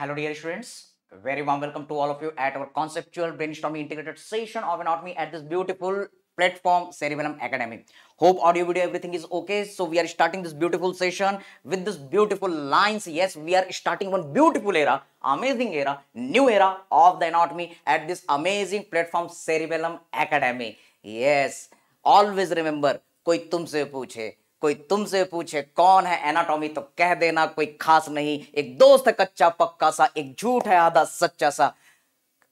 Hello dear students, very warm welcome to all of you at our conceptual brainstorming integrated session of anatomy at this beautiful platform Cerebellum Academy. Hope audio video everything is okay. So we are starting this beautiful session with this beautiful lines. Yes, we are starting one beautiful era, amazing era, new era of the anatomy at this amazing platform Cerebellum Academy. Yes, always remember, कोई तुमसे पूछे कोई तुमसे पूछे कौन है anatomy तो कह देना कोई खास नहीं एक दोस्त है कच्चा पक्का सा एक झूठ है आधा सच्चा सा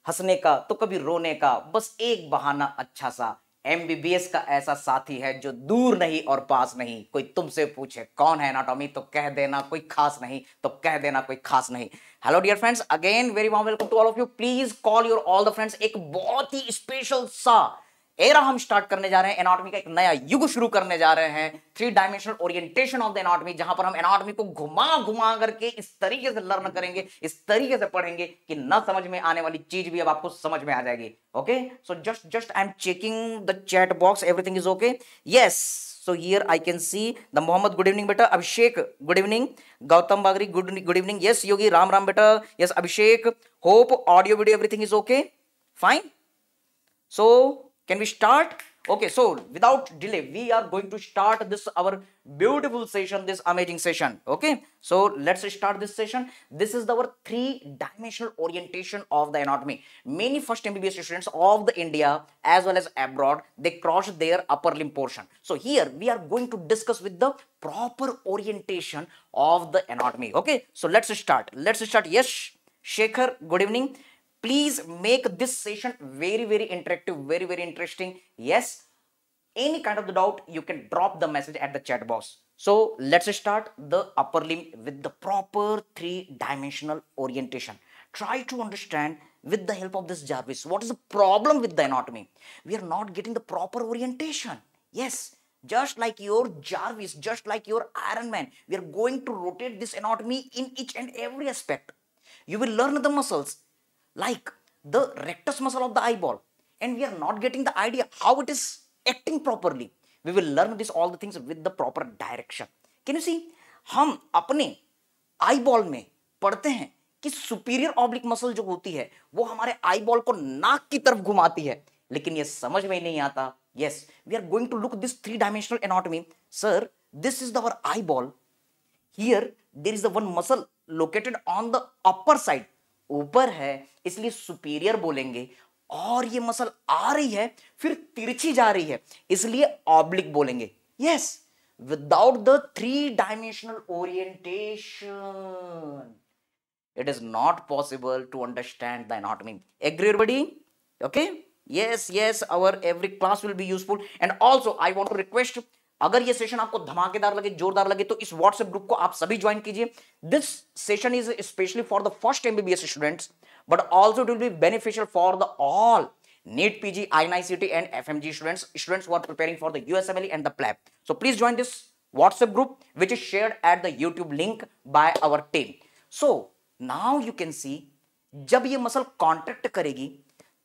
हंसने का तो कभी रोने का बस एक बहाना अच्छा सा एमबीबीएस का ऐसा साथी है जो दूर नहीं और पास नहीं कोई तुमसे पूछे कौन है एनाटॉमी तो कह देना कोई खास नहीं तो कह देना कोई खास नहीं hello dear friends again very welcome to all of you please call your all the friends एक बहुत ही स्पेशल सा एरा हम स्टार्ट करने जा रहे हैं एनाटॉमी का एक नया युग शुरू करने जा रहे हैं three dimensional orientation of the anatomy जहां पर हम एनाटॉमी को घुमा घुमा करके इस तरीके से लर्न करेंगे इस तरीके से पढ़ेंगे कि न समझ में आने वाली चीज भी अब आपको समझ में आ जाएगी okay so just just I am checking the chat box everything is okay yes so here I can see the Mohammad good evening बेटा Abhishek good evening Gautam Bagri good good evening yes Yogi राम राम बेटा yes Abhishek hope audio video everything is okay fine so Can we start? Okay, so without delay, we are going to start this our beautiful session, this amazing session. Okay, so let's start this session. This is our three-dimensional orientation of the anatomy. Many first MBBS students of the India as well as abroad, they cross their upper limb portion. So here we are going to discuss with the proper orientation of the anatomy. Okay, so let's start. Let's start. Yes, Shekhar, good evening please make this session very, very interactive, very, very interesting. Yes, any kind of the doubt, you can drop the message at the chat box. So let's start the upper limb with the proper three-dimensional orientation. Try to understand with the help of this Jarvis, what is the problem with the anatomy? We are not getting the proper orientation. Yes, just like your Jarvis, just like your Iron Man, we are going to rotate this anatomy in each and every aspect. You will learn the muscles, like the rectus muscle of the eyeball and we are not getting the idea how it is acting properly. We will learn this all the things with the proper direction. Can you see? hum हम अपने eyeball में पढ़ते हैं कि superior oblique muscle जो होती है वो हमारे आईबॉल को नाक की तरफ घुमाती है लेकिन ये समझ में नहीं आता yes we are going to look this three dimensional anatomy sir this is our eyeball here there is the one muscle located on the upper side ऊपर है इसलिए सुपीरियर बोलेंगे और ये मसल आ रही है फिर तिरछी जा रही है इसलिए ऑब्लिक बोलेंगे yes without the three dimensional orientation it is not possible to understand the anatomy agree everybody okay yes yes our every class will be useful and also I want to request अगर ये session आपको धमाकेदार लगे जोरदार लगे तो इस WhatsApp group को आप सभी ज्वाइन कीजिए this session is specially for the first MBBS students but also it will be beneficial for the all NEET PG INICET and FMG students students were preparing for the USMLE and the PLAB so please join this WhatsApp group which is share at the YouTube link by our team so now you can see जब ये muscle contact करेगी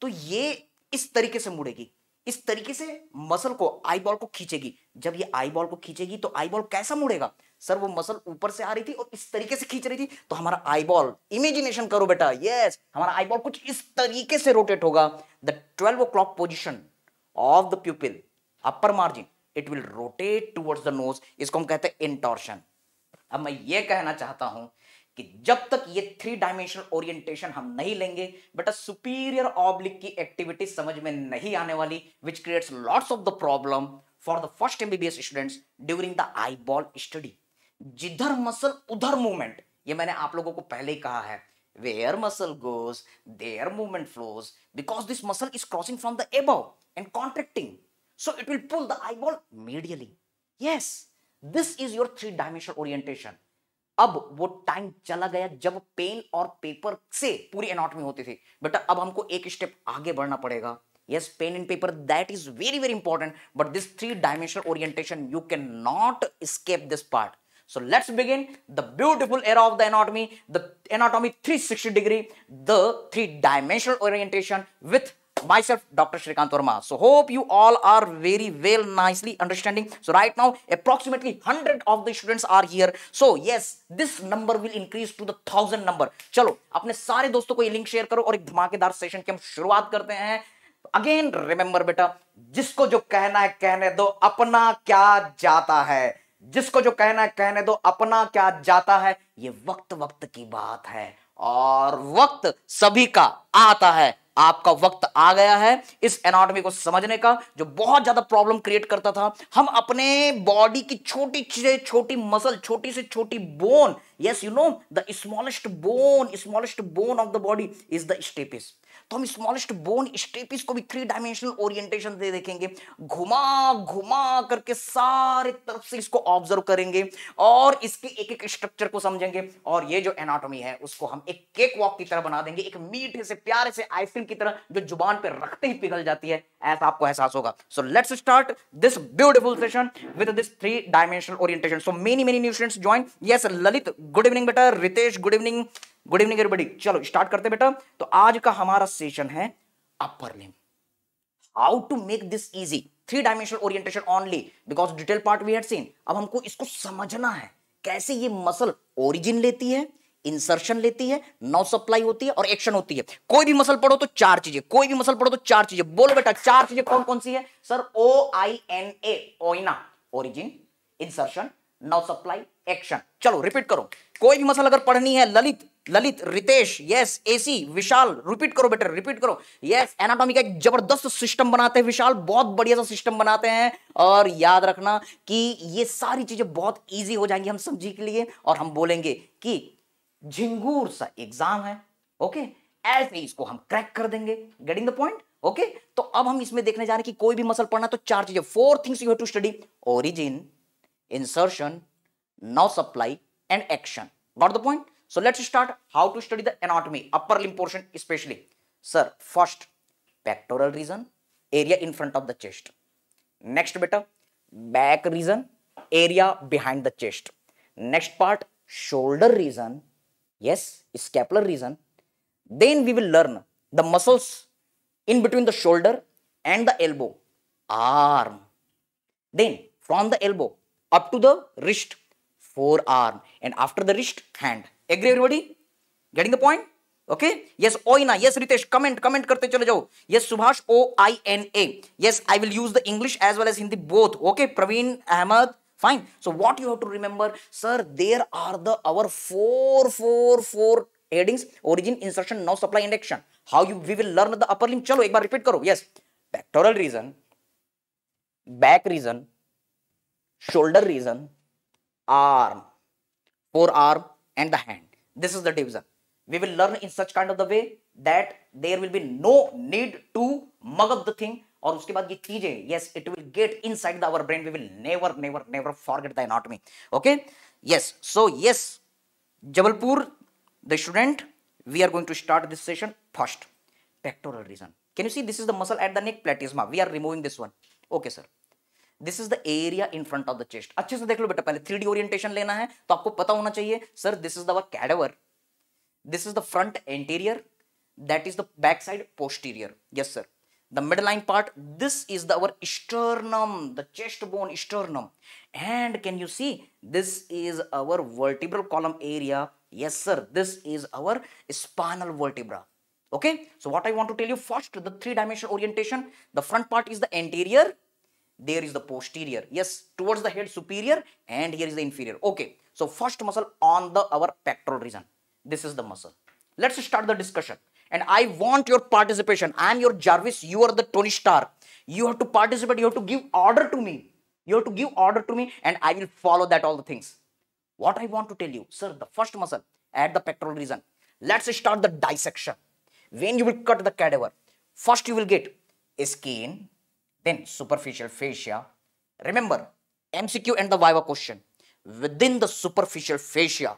तो ये इस तरीके से मुड़ेगी इस तरीके से मसल को आई बॉल को खींचेगी जब ये आई बॉल को खींचेगी तो आई बॉल कैसा मुड़ेगा सर वो मसल ऊपर से आ रही थी और इस तरीके से खींच रही थी तो हमारा आई बॉल इमेजिनेशन करो बेटा यस हमारा आई बॉल कुछ इस तरीके से रोटेट होगा the twelve o'clock position of the pupil upper margin it will rotate towards the nose इसको हम कहते हैं इंटॉर्शन अब मैं ये कहना चाहता हूं कि जब तक ये थ्री डायमेंशनल ओरिएंटेशन हम नहीं लेंगे बट अ सुपीरियर ऑब्लिक की एक्टिविटी समझ में नहीं आने वाली which creates lots of the problem for the first MBBS students during the eye ball study जिधर मसल उधर मूवमेंट ये मैंने आप लोगों को पहले ही कहा है where muscle goes there movement flows because this muscle is crossing from the ab and contracting so it will pull the eye ball medially yes this is your three dimensional orientation अब वो time चला गया जब pen और paper से पूरी anatomy होती थी बेटा अब हमको एक स्टेप आगे बढ़ना पड़ेगा yes pen and paper that is very very important but this three dimensional orientation you can not escape this part so let's begin the beautiful era of the anatomy the anatomy three sixty degree the three dimensional orientation with myself, Dr. Shrikant Verma. So hope you all are very well, nicely understanding. So right now, approximately 100 of the students are here. So yes, this number will increase to the 1000 number. chalo apne sare doston ko ye link share karo aur ek dhamakedar session ki hum shuruaat karte hain again remember बेटा जिसको जो कहना है कहने दो अपना क्या जाता है जिसको जो कहना है कहने दो अपना क्या जाता है ये वक्त वक्त की बात है और वक्त सभी का आता है आपका वक्त आ गया है इस एनाटॉमी को समझने का जो बहुत ज़्यादा प्रॉब्लम क्रिएट करता था हम अपने बॉडी की छोटी चीज़ें छोटी मसल छोटी से छोटी bone yes you know the smallest bone smallest bone of the body is the stapes तो हम स्मॉलेस्ट बोन स्टेपिस को भी थ्री डायमेंशनल ओरिएंटेशन दे देखेंगे घुमा घुमा करके सारे तरफ से इसको ऑब्जर्व करेंगे और इसके एक एक स्ट्रक्चर को समझेंगे और ये जो एनाटॉमी है उसको हम एक केक वॉक की तरह बना देंगे एक मीठे से प्यारे से आइसक्रीम की तरह जो जुबान पर रखते ही पिघल जाती है ऐसा आपको एहसास होगा so let's start this beautiful session with this three dimensional orientation so many many new students join yes Lalit good evening बेटा Ritesh good evening good evening everybody चलो स्टार्ट करते बेटा तो आज का हमारा सेशन है upper limb how to make this easy three dimensional orientation only because detail part we had seen अब हमको इसको समझना है कैसे ये मसल ओरिजिन लेती है इंसर्शन लेती है नौ सप्लाई होती है और एक्शन होती है कोई भी मसल पढ़ो तो चार चीजें कोई भी मसल पढ़ो तो चार चीजें बोलो बेटा चार चीजें कौन कौन सी है sir O I N A OINA origin insertion nerve supply action चलो रिपीट करो कोई भी मसल अगर पढ़नी है ललित ललित रितेश यस एसी विशाल रिपीट करो बेटर रिपीट करो यस एनाटॉमी का एक जबरदस्त सिस्टम बनाते हैं विशाल बहुत बढ़िया सा सिस्टम बनाते हैं और याद रखना कि ये सारी चीजें बहुत इजी हो जाएंगी हम समझी के लिए और हम बोलेंगे कि झिंगूर सा एग्जाम है ओके ऐसे इसको हम क्रैक कर देंगे गेटिंग द पॉइंट ओके तो अब हम इसमें देखने जा रहे हैं कि कोई भी मसल पढ़ना तो चार चीजें four things you have to study origin insertion no supply and action got the point So let's start how to study the anatomy, upper limb portion especially. Sir, first pectoral region, area in front of the chest. Next better back region, area behind the chest. Next part, shoulder region, yes, scapular region. Then we will learn the muscles in between the shoulder and the elbow, arm. Then from the elbow up to the wrist, forearm. And after the wrist, hand. Agree everybody getting the point okay yes OINA yes Ritesh comment comment करते चले जाओ yes Subhash O I N A yes I will use the English as well as Hindi both okay Praveen Ahmad fine so what you have to remember sir there are the our four four four headings origin insertion no supply and action how you we will learn the upper limb चलो एक बार repeat करो yes pectoral region back region shoulder region arm forearm and the hand. This is the division. We will learn in such kind of the way that there will be no need to mug up the thing Or उसके बाद ये चीजें yes it will get inside the our brain we will never never never forget the anatomy okay yes so yes Jabalpur we are going to start this session first pectoral region can you see this is the muscle at the neck platysma we are removing this one okay sir this is the area in front of the chest. अच्छे से देख लो बेटा पहले three orientation लेना है तो आपको पता होना चाहिए sir this is the cadaver this is the front anterior that is the backside posterior yes sir the middle line part this is our sternum the chest bone sternum and can you see this is our vertebral column area yes sir this is our spinal vertebra okay so what i want to tell you first the three dimensional orientation the front part is the anterior there is the posterior. Yes, towards the head superior and here is the inferior. Okay, so first muscle on the our pectoral region. This is the muscle. Let's start the discussion. And I want your participation. I am your Jarvis. You are the Tony Star. You have to participate. You have to give order to me. You have to give order to me and I will follow that all the things. What I want to tell you, sir, the first muscle at the pectoral region. Let's start the dissection. When you will cut the cadaver, first you will get skin, Then superficial fascia. Remember, MCQ and the Viva question. Within the superficial fascia,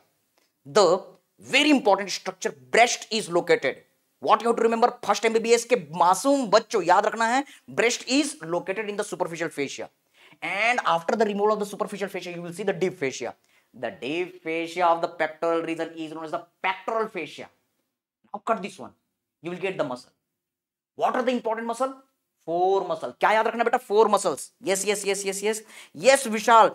the very important structure breast is located. What you have to remember, first MBBS ke masoom bachcho yaad rakhna hai breast is located in the superficial fascia. And after the removal of the superficial fascia, you will see the deep fascia. The deep fascia of the pectoral region is known as the pectoral fascia. Now cut this one. You will get the muscle. What are the important muscle? Four muscle क्या याद रखना बेटा four muscles yes yes yes yes yes yes Vishal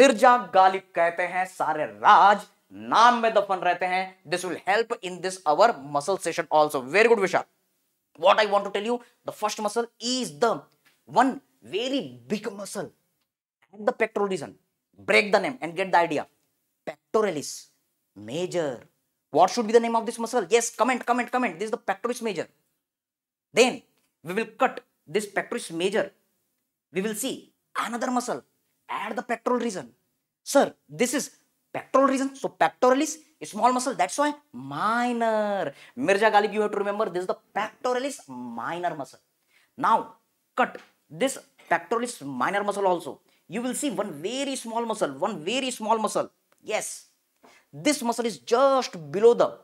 Mirza Ghalib कहते हैं सारे राज नाम में दफन रहते हैं this will help in this our muscle session also very good Vishal what I want to tell you the first muscle is the one very big muscle the pectoral region break the name and get the idea pectoris major what should be the name of this muscle yes comment comment comment this the pectoris major then we will cut this pectoris major, we will see another muscle add the pectoral region. Sir, this is pectoral region. So pectoralis is small muscle. That's why minor. Mirza Ghalib, you have to remember this is the pectoralis minor muscle. Now cut this pectoralis minor muscle also. You will see one very small muscle, one very small muscle. Yes, this muscle is just below the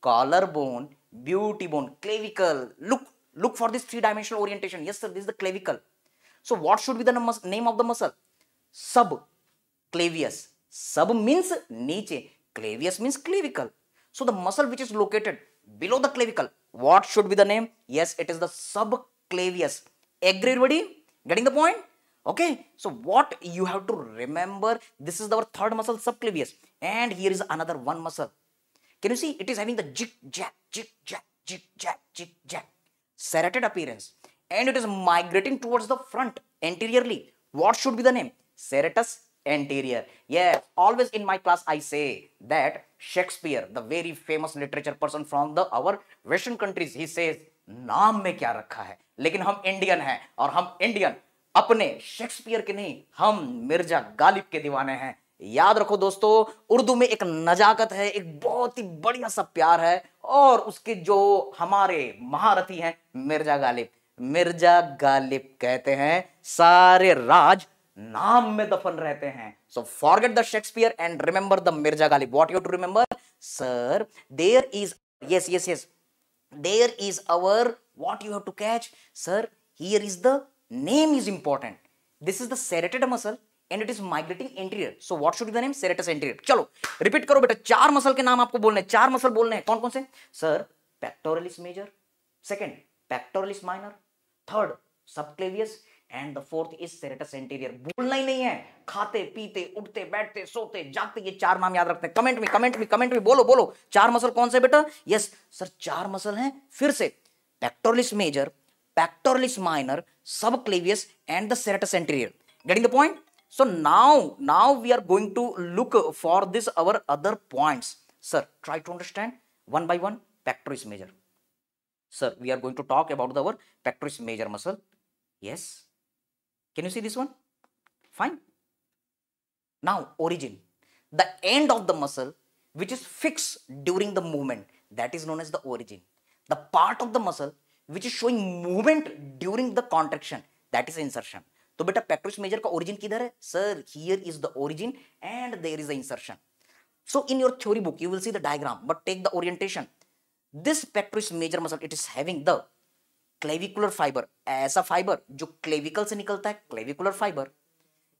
collarbone, beauty bone, clavicle. Look Look for this three-dimensional orientation. Yes, sir, this is the clavicle. So what should be the name of the muscle? Subclavius. Sub means niche. Clavius means clavicle. So the muscle which is located below the clavicle, what should be the name? Yes, it is the subclavius. Agree everybody? Getting the point? Okay, so what you have to remember, this is our third muscle subclavius and here is another one muscle. Can you see? It is having the jig, jack, jig, jack, jig, jack, jig, jack. serrated appearance and it is migrating towards the front anteriorly. What should be the name? Serratus anterior. Yes, always in my class I say that Shakespeare, the very famous literature person from the our western countries, he says naam mein kya rakha hai lekin hum indian hain aur hum indian अपने Shakespeare के नहीं हम मिर्जा गालिब के दीवाने हैं याद रखो दोस्तों उर्दू में एक नजाकत है एक बहुत ही बढ़िया सा प्यार है और उसके जो हमारे महारथी हैं मिर्जा गालिब मिर्जा गालिब कहते हैं सारे राज नाम में दफन रहते हैं so forget the Shakespeare and remember the Mirza Ghalib what you to remember sir there is yes yes yes there is our what you have to catch sir here is the name is important this is the serrated muscle and it is migrating anterior so what should name serratus anterior चलो repeat करो बेटा चार muscle के नाम आपको बोलने चार muscle बोलने कौन कौन से sir pectoralis major second pectoralis minor third subclavius and the fourth is serratus anterior भूलना ही नहीं है खाते पीते उठते बैठते सोते जागते ये चार नाम याद रखते हैं कमेंट में कमेंट में कमेंट में बोलो बोलो चार मसल कौन से बेटा यस yes, सर चार मसल हैं फिर से pectoralis major pectoralis minor subclavius and the serratus anterior getting the point So now, now we are going to look for this our other points. Sir, try to understand one by one pectoris major. Sir, we are going to talk about the, our pectoris major muscle. Yes. Can you see this one? Fine. Now, origin. The end of the muscle which is fixed during the movement. That is known as the origin. The part of the muscle which is showing movement during the contraction. That is insertion. तो बेटा pectoris major का origin किधर है sir here is the origin and there is the insertion so in your theory book you will see the diagram but take the orientation this pectoris major muscle it is having the clavicular fibre ऐसा fibre जो clavicle से निकलता है clavicular fibre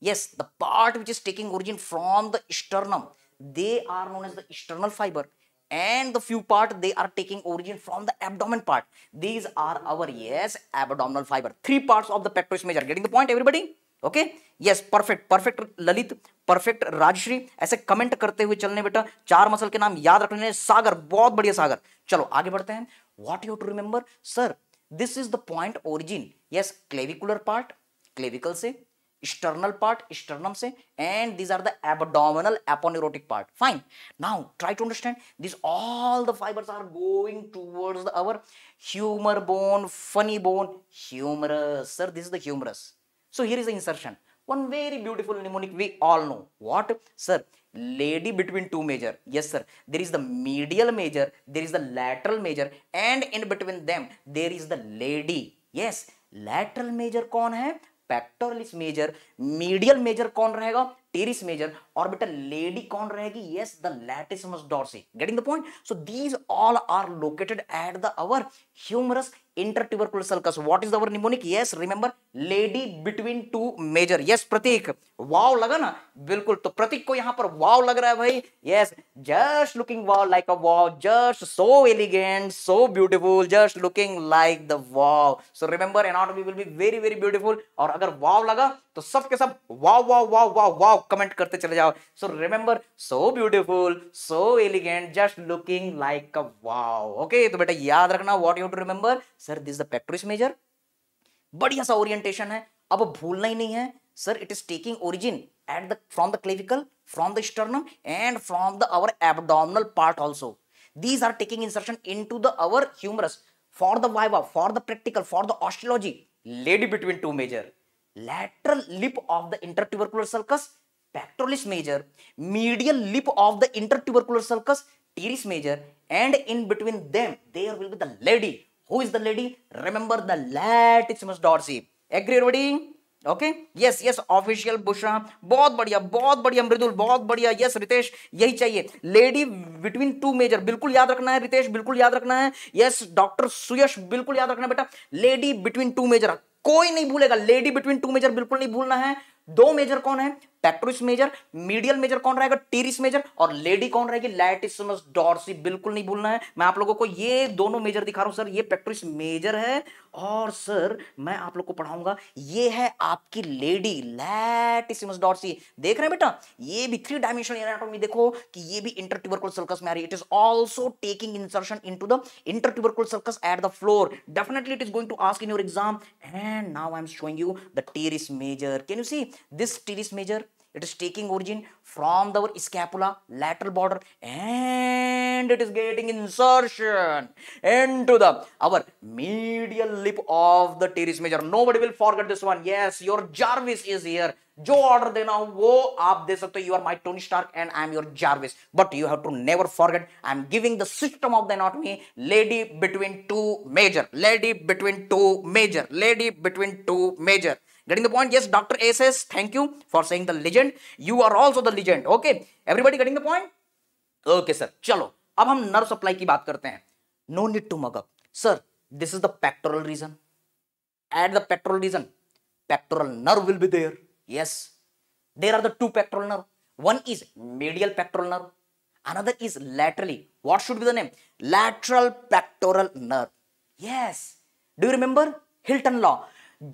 yes the part which is taking origin from the sternum they are known as the external fibre and the few part they are taking origin from the abdomen part these are our yes abdominal fiber three parts of the pectoris major getting the point everybody okay yes perfect perfect Lalit perfect Rajshree ऐसे comment करते हुए चलने बेटा चार muscle के नाम याद रखने सागर बहुत बढ़िया सागर चलो आगे बढ़ते हैं what you to remember sir this is the point origin yes clavicular part clavicle से external part, sternum say, and these are the abdominal aponeurotic part. Fine. Now, try to understand these all the fibers are going towards the, our humor bone, funny bone, humerus. Sir, this is the humerus. So, here is the insertion. One very beautiful mnemonic we all know. What? Sir, lady between two major. Yes, sir. There is the medial major, there is the lateral major, and in between them, there is the lady. Yes, lateral major कौन है pectoralis major medial major कौन रहेगा teres major और बेटा lady कौन रहेगी yes the latissimus dorsi getting the point so these all are located at the our humerus inter sulcus what is our mnemonic yes remember lady between two major yes pratik wow लगा ना बिल्कुल तो प्रतीक को यहां पर वाव लग रहा है भाई yes just looking wow like a wow just so elegant so beautiful just looking like the wow so remember anatomy will be very very beautiful और अगर वाव लगा तो सब के सब वाव वाव वाव वाव वाव कमेंट करते चले जाओ so remember so beautiful so elegant just looking like a wow okay तो बेटा याद रखना what you to remember sir this the major बढ़िया सा ओरिएंटेशन है अब भूलना ही नहीं है sir it is taking origin at the from the clavicle from the sternum and from the our abdominal part also these are taking insertion in to the our humerus for the viva for the practical for the osteology lady between two major lateral lip of the intertubercular sulcus pectoralis major medial lip of the intertubercular sulcus teres major and in between them there will be the lady who is the lady remember the latissimus dorsi agree everybody okay yes yes official बुशा बहुत बढ़िया बहुत बढ़िया मृदुल बहुत बढ़िया yes yes, Ritesh यही चाहिए lady between two major बिल्कुल याद रखना है रितेश बिल्कुल याद रखना है यस डॉक्टर सुयश बिल्कुल याद रखना बेटा लेडी बिटवीन टू मेजर कोई नहीं भूलेगा लेडी बिटवीन टू मेजर बिल्कुल नहीं भूलना है दो मेजर कौन है पेट्रोस मेजर मीडियल मेजर कौन रहेगा टीरिस मेजर और लेडी कौन रहेगी लैटिसमस डॉर्सी बिल्कुल नहीं भूलना है मैं आप लोगों को ये दोनों मेजर दिखा रहा हूं सर ये पेट्रोस मेजर है और सर मैं आप लोग को पढ़ाऊंगा ये है आपकी लेडी लैटिसमस डॉर्सी देख रहे हैं बेटा ये भी थ्री डायमेंशनल एनाटॉमी देखो कि ये भी इंटरट्यूबरकुल सर्कस में आ रही है it is also taking insertion into the intertubercular sulcus at the floor definitely it is going to ask in your exam and now I am showing you the teres major can you see this teres major it is taking origin from the scapula lateral border and it is getting insertion into the our medial lip of the teres major nobody will forget this one yes your jarvis is here jo order they now go up this so you are my tony stark and i am your jarvis but you have to never forget i am giving the system of the anatomy lady between two major lady between two major, lady between two major. Getting the point? Yes, Dr. A says, thank you for saying the legend. You are also the legend. Okay. Everybody getting the point? Okay, sir. Chalo. अब हम nerve supply की बात करते हैं no need to mug up sir this is the pectoral region at the pectoral region pectoral nerve will be yes there are the two pectoral nerve one is medial pectoral nerve another is laterally what should be the name lateral pectoral nerve yes do you remember hilton law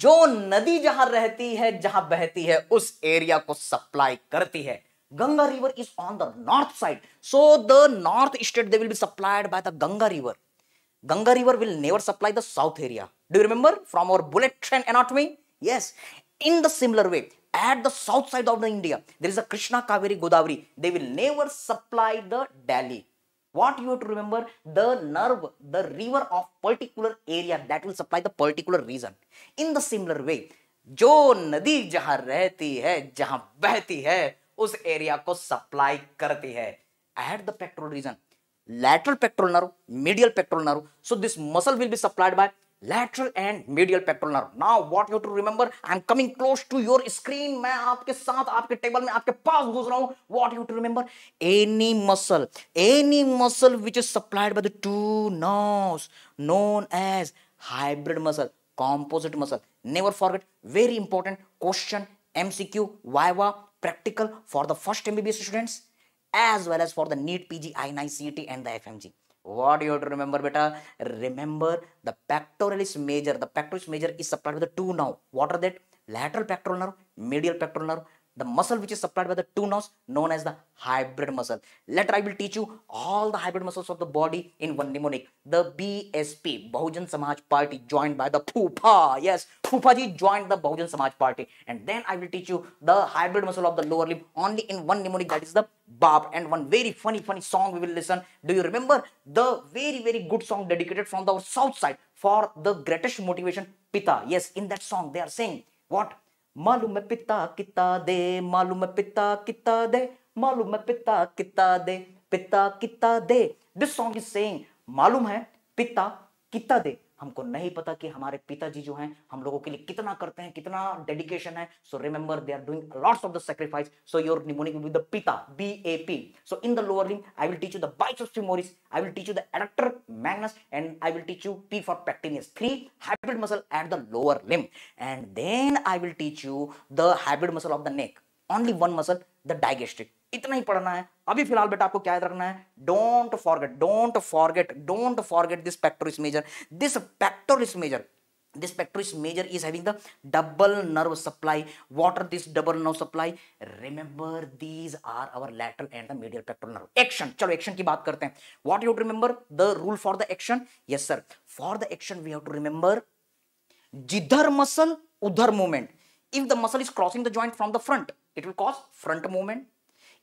जो नदी जहां रहती है जहां बहती है उस area को सप्लाई करती है Ganga river is on the north side so the north state they will be supplied by the Ganga river Ganga river will never supply the south area do remember from our bullet train anatomy yes in the similar way at the south side of the India there is a Krishna Kaveri Godavari they will never supply the Delhi what you have to remember the nerve the river of particular area that will supply the particular region in the similar way जो नदी जहां रहती है जहां बहती है उस area को सप्लाई करती है at the pectoral region lateral pectoral nerve, medial pectoral nerve. So this muscle will be supplied by lateral and medial pectoral nerve. Now what you have to remember, I am coming close to your screen. मैं आपके साथ आपके table में आपके पास घुस रहा What you have to remember, any muscle, any muscle which is supplied by the two nerves, known as hybrid muscle, composite muscle. Never forget, very important question, MCQ, Viva, practical for the first MBBS students as well as for the NEET, PG, INI, CET and the FMG. What you have to remember, beta? Remember the pectoralis major. The pectoralis major is supplied with the two now. What are that? Lateral pectoral nerve, medial pectoral nerve, the muscle which is supplied by the two nerves known as the hybrid muscle. Later I will teach you all the hybrid muscles of the body in one mnemonic. The BSP, Bahujan Samaj Party joined by the Phupa. Yes, Phupa ji joined the Bahujan Samaj Party. And then I will teach you the hybrid muscle of the lower limb only in one mnemonic that is the Bab. And one very funny, funny song we will listen. Do you remember the very, very good song dedicated from the south side for the greatest motivation Pita? Yes, in that song they are saying what? मालूम पिता किता दे मालूम पिता किता दे मालूम पिता किता दे पिता किता दे दिस सॉन्ग इज सेइंग मालूम है पिता किता दे हमको नहीं पता कि हमारे पिताजी जो हैं हम लोगों के लिए कितना करते हैं कितना डेडिकेशन है so remember they are doing lots of the sacrifice so your mnemonic with the पिता B A P so in the lower limb I will teach you the biceps of femoris I will teach you the adductor magnus and I will teach you P for pectineus three hybrid muscle at the lower limb and then I will teach you the hybrid muscle of the neck only one muscle the digastric इतना ही पढ़ना है अभी फिलहाल बेटा आपको क्या याद रखना है don't forget don't forget don't forget this pectoris major this pectoris major this pectoris major is having the double nerve supply what are this double nerve supply remember these are our lateral and the medial pectoral nerve action चलो action की बात करते हैं what you remember the rule for the action yes sir for the action we have to remember जिधर muscle उधर movement if the muscle is crossing the joint from the front it will cause front movement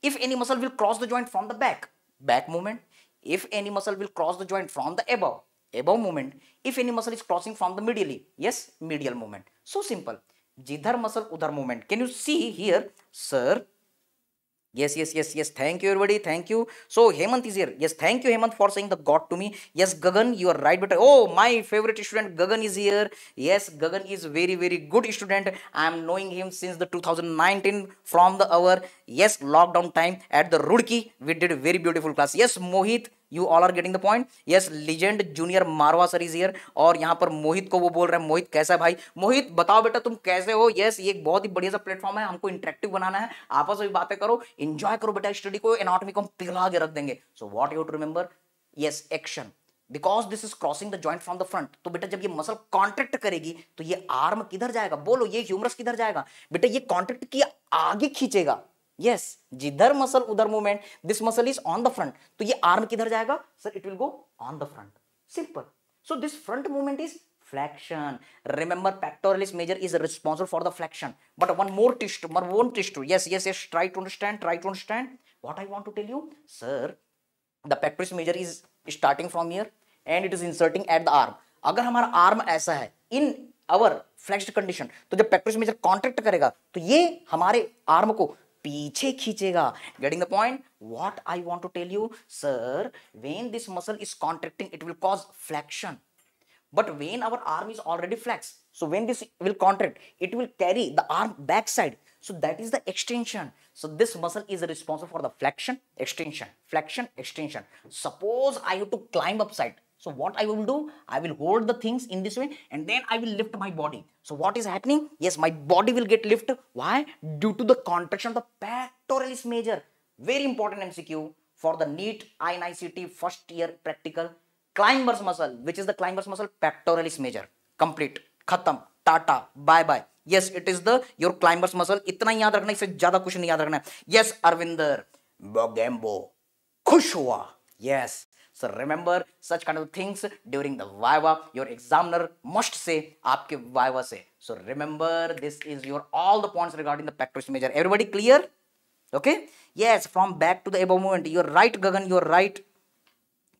If any muscle will cross the joint from the back, back movement. If any muscle will cross the joint from the above, above movement. If any muscle is crossing from the medially, yes, medial movement. So simple. Jidhar muscle, udhar movement. Can you see here, sir, Yes, yes, yes, yes. Thank you, everybody. Thank you. So, Hemant is here. Yes, thank you, Hemant, for saying the God to me. Yes, Gagan, you are right. But oh, my favorite student, Gagan, is here. Yes, Gagan is very, very good student. I am knowing him since the 2019 from the hour. Yes, lockdown time at the Rudki. We did very beautiful class. Yes, Mohit, you all are getting the point yes legend junior Marwa sir is here और यहाँ पर मोहित को वो बोल रहे हैं मोहित कैसा है भाई मोहित बताओ बेटा तुम कैसे हो यस yes, ये एक बहुत ही बढ़िया सा प्लेटफॉर्म है हमको इंटरेक्टिव बनाना है आपस में बातें करो इंजॉय करो बेटा स्टडी को एनाटमी को हम पिघला के रख देंगे so what you to remember yes action because this is crossing the joint from the front तो बेटा जब ये मसल कॉन्ट्रैक्ट करेगी तो ये आर्म किधर जाएगा बोलो ये ह्यूमरस किधर जाएगा बेटा ये कॉन्ट्रैक्ट किया आगे खींचेगा यस जिधर मसल उधर movement this muscle is on the front तो ये आर्म किधर जाएगा sir it will go on the front simple so this front movement is flexion remember pectoralis major is responsible for the flexion but one more twist more one twist yes yes yes try to understand try to understand what I want to tell you sir the pectoris major is starting from here and it is inserting at the arm अगर हमारा arm ऐसा है in our flex condition तो जब pectoris major contract करेगा तो ये हमारे आर्म को piche Getting the point? What I want to tell you, sir, when this muscle is contracting, it will cause flexion. But when our arm is already flexed, so when this will contract, it will carry the arm back side. So that is the extension. So this muscle is responsible for the flexion, extension, flexion, extension. Suppose I have to climb upside so what I will do, I will hold the things in this way and then I will lift my body. So what is happening? Yes, my body will get lifted. Why? Due to the contraction of the pectoralis major. Very important MCQ for the NEET INICT first year practical. Climber's muscle, which is the climber's muscle, pectoralis major. Complete. Khatam. Tata. Bye-bye. Yes, it is the your climbers muscle. Itna इतना याद isse jada ज्यादा nahi नहीं याद Yes, Arvinder. Yes Arvinder बोगेम्बो so remember such kind of things during the Viva. Your examiner must say, Aapke Viva say. So remember this is your all the points regarding the pectoris major. Everybody clear? Okay. Yes, from back to the above movement. You're right, Gagan, you're right.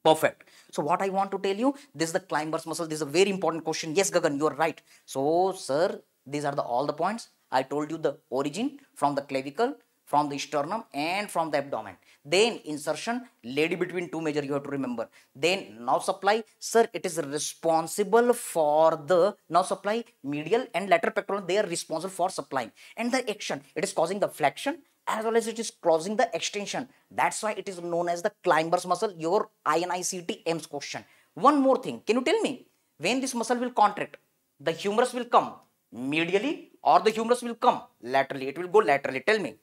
Perfect. So what I want to tell you, this is the climber's muscle. This is a very important question. Yes, Gagan, you're right. So, sir, these are the all the points. I told you the origin from the clavicle from the sternum and from the abdomen. Then insertion, lady between two major, you have to remember. Then nerve supply, sir, it is responsible for the nerve supply, medial and lateral pectoral, they are responsible for supplying. And the action, it is causing the flexion as well as it is causing the extension. That's why it is known as the climber's muscle, your INICT M's question. One more thing, can you tell me, when this muscle will contract, the humerus will come medially or the humerus will come laterally, it will go laterally, tell me.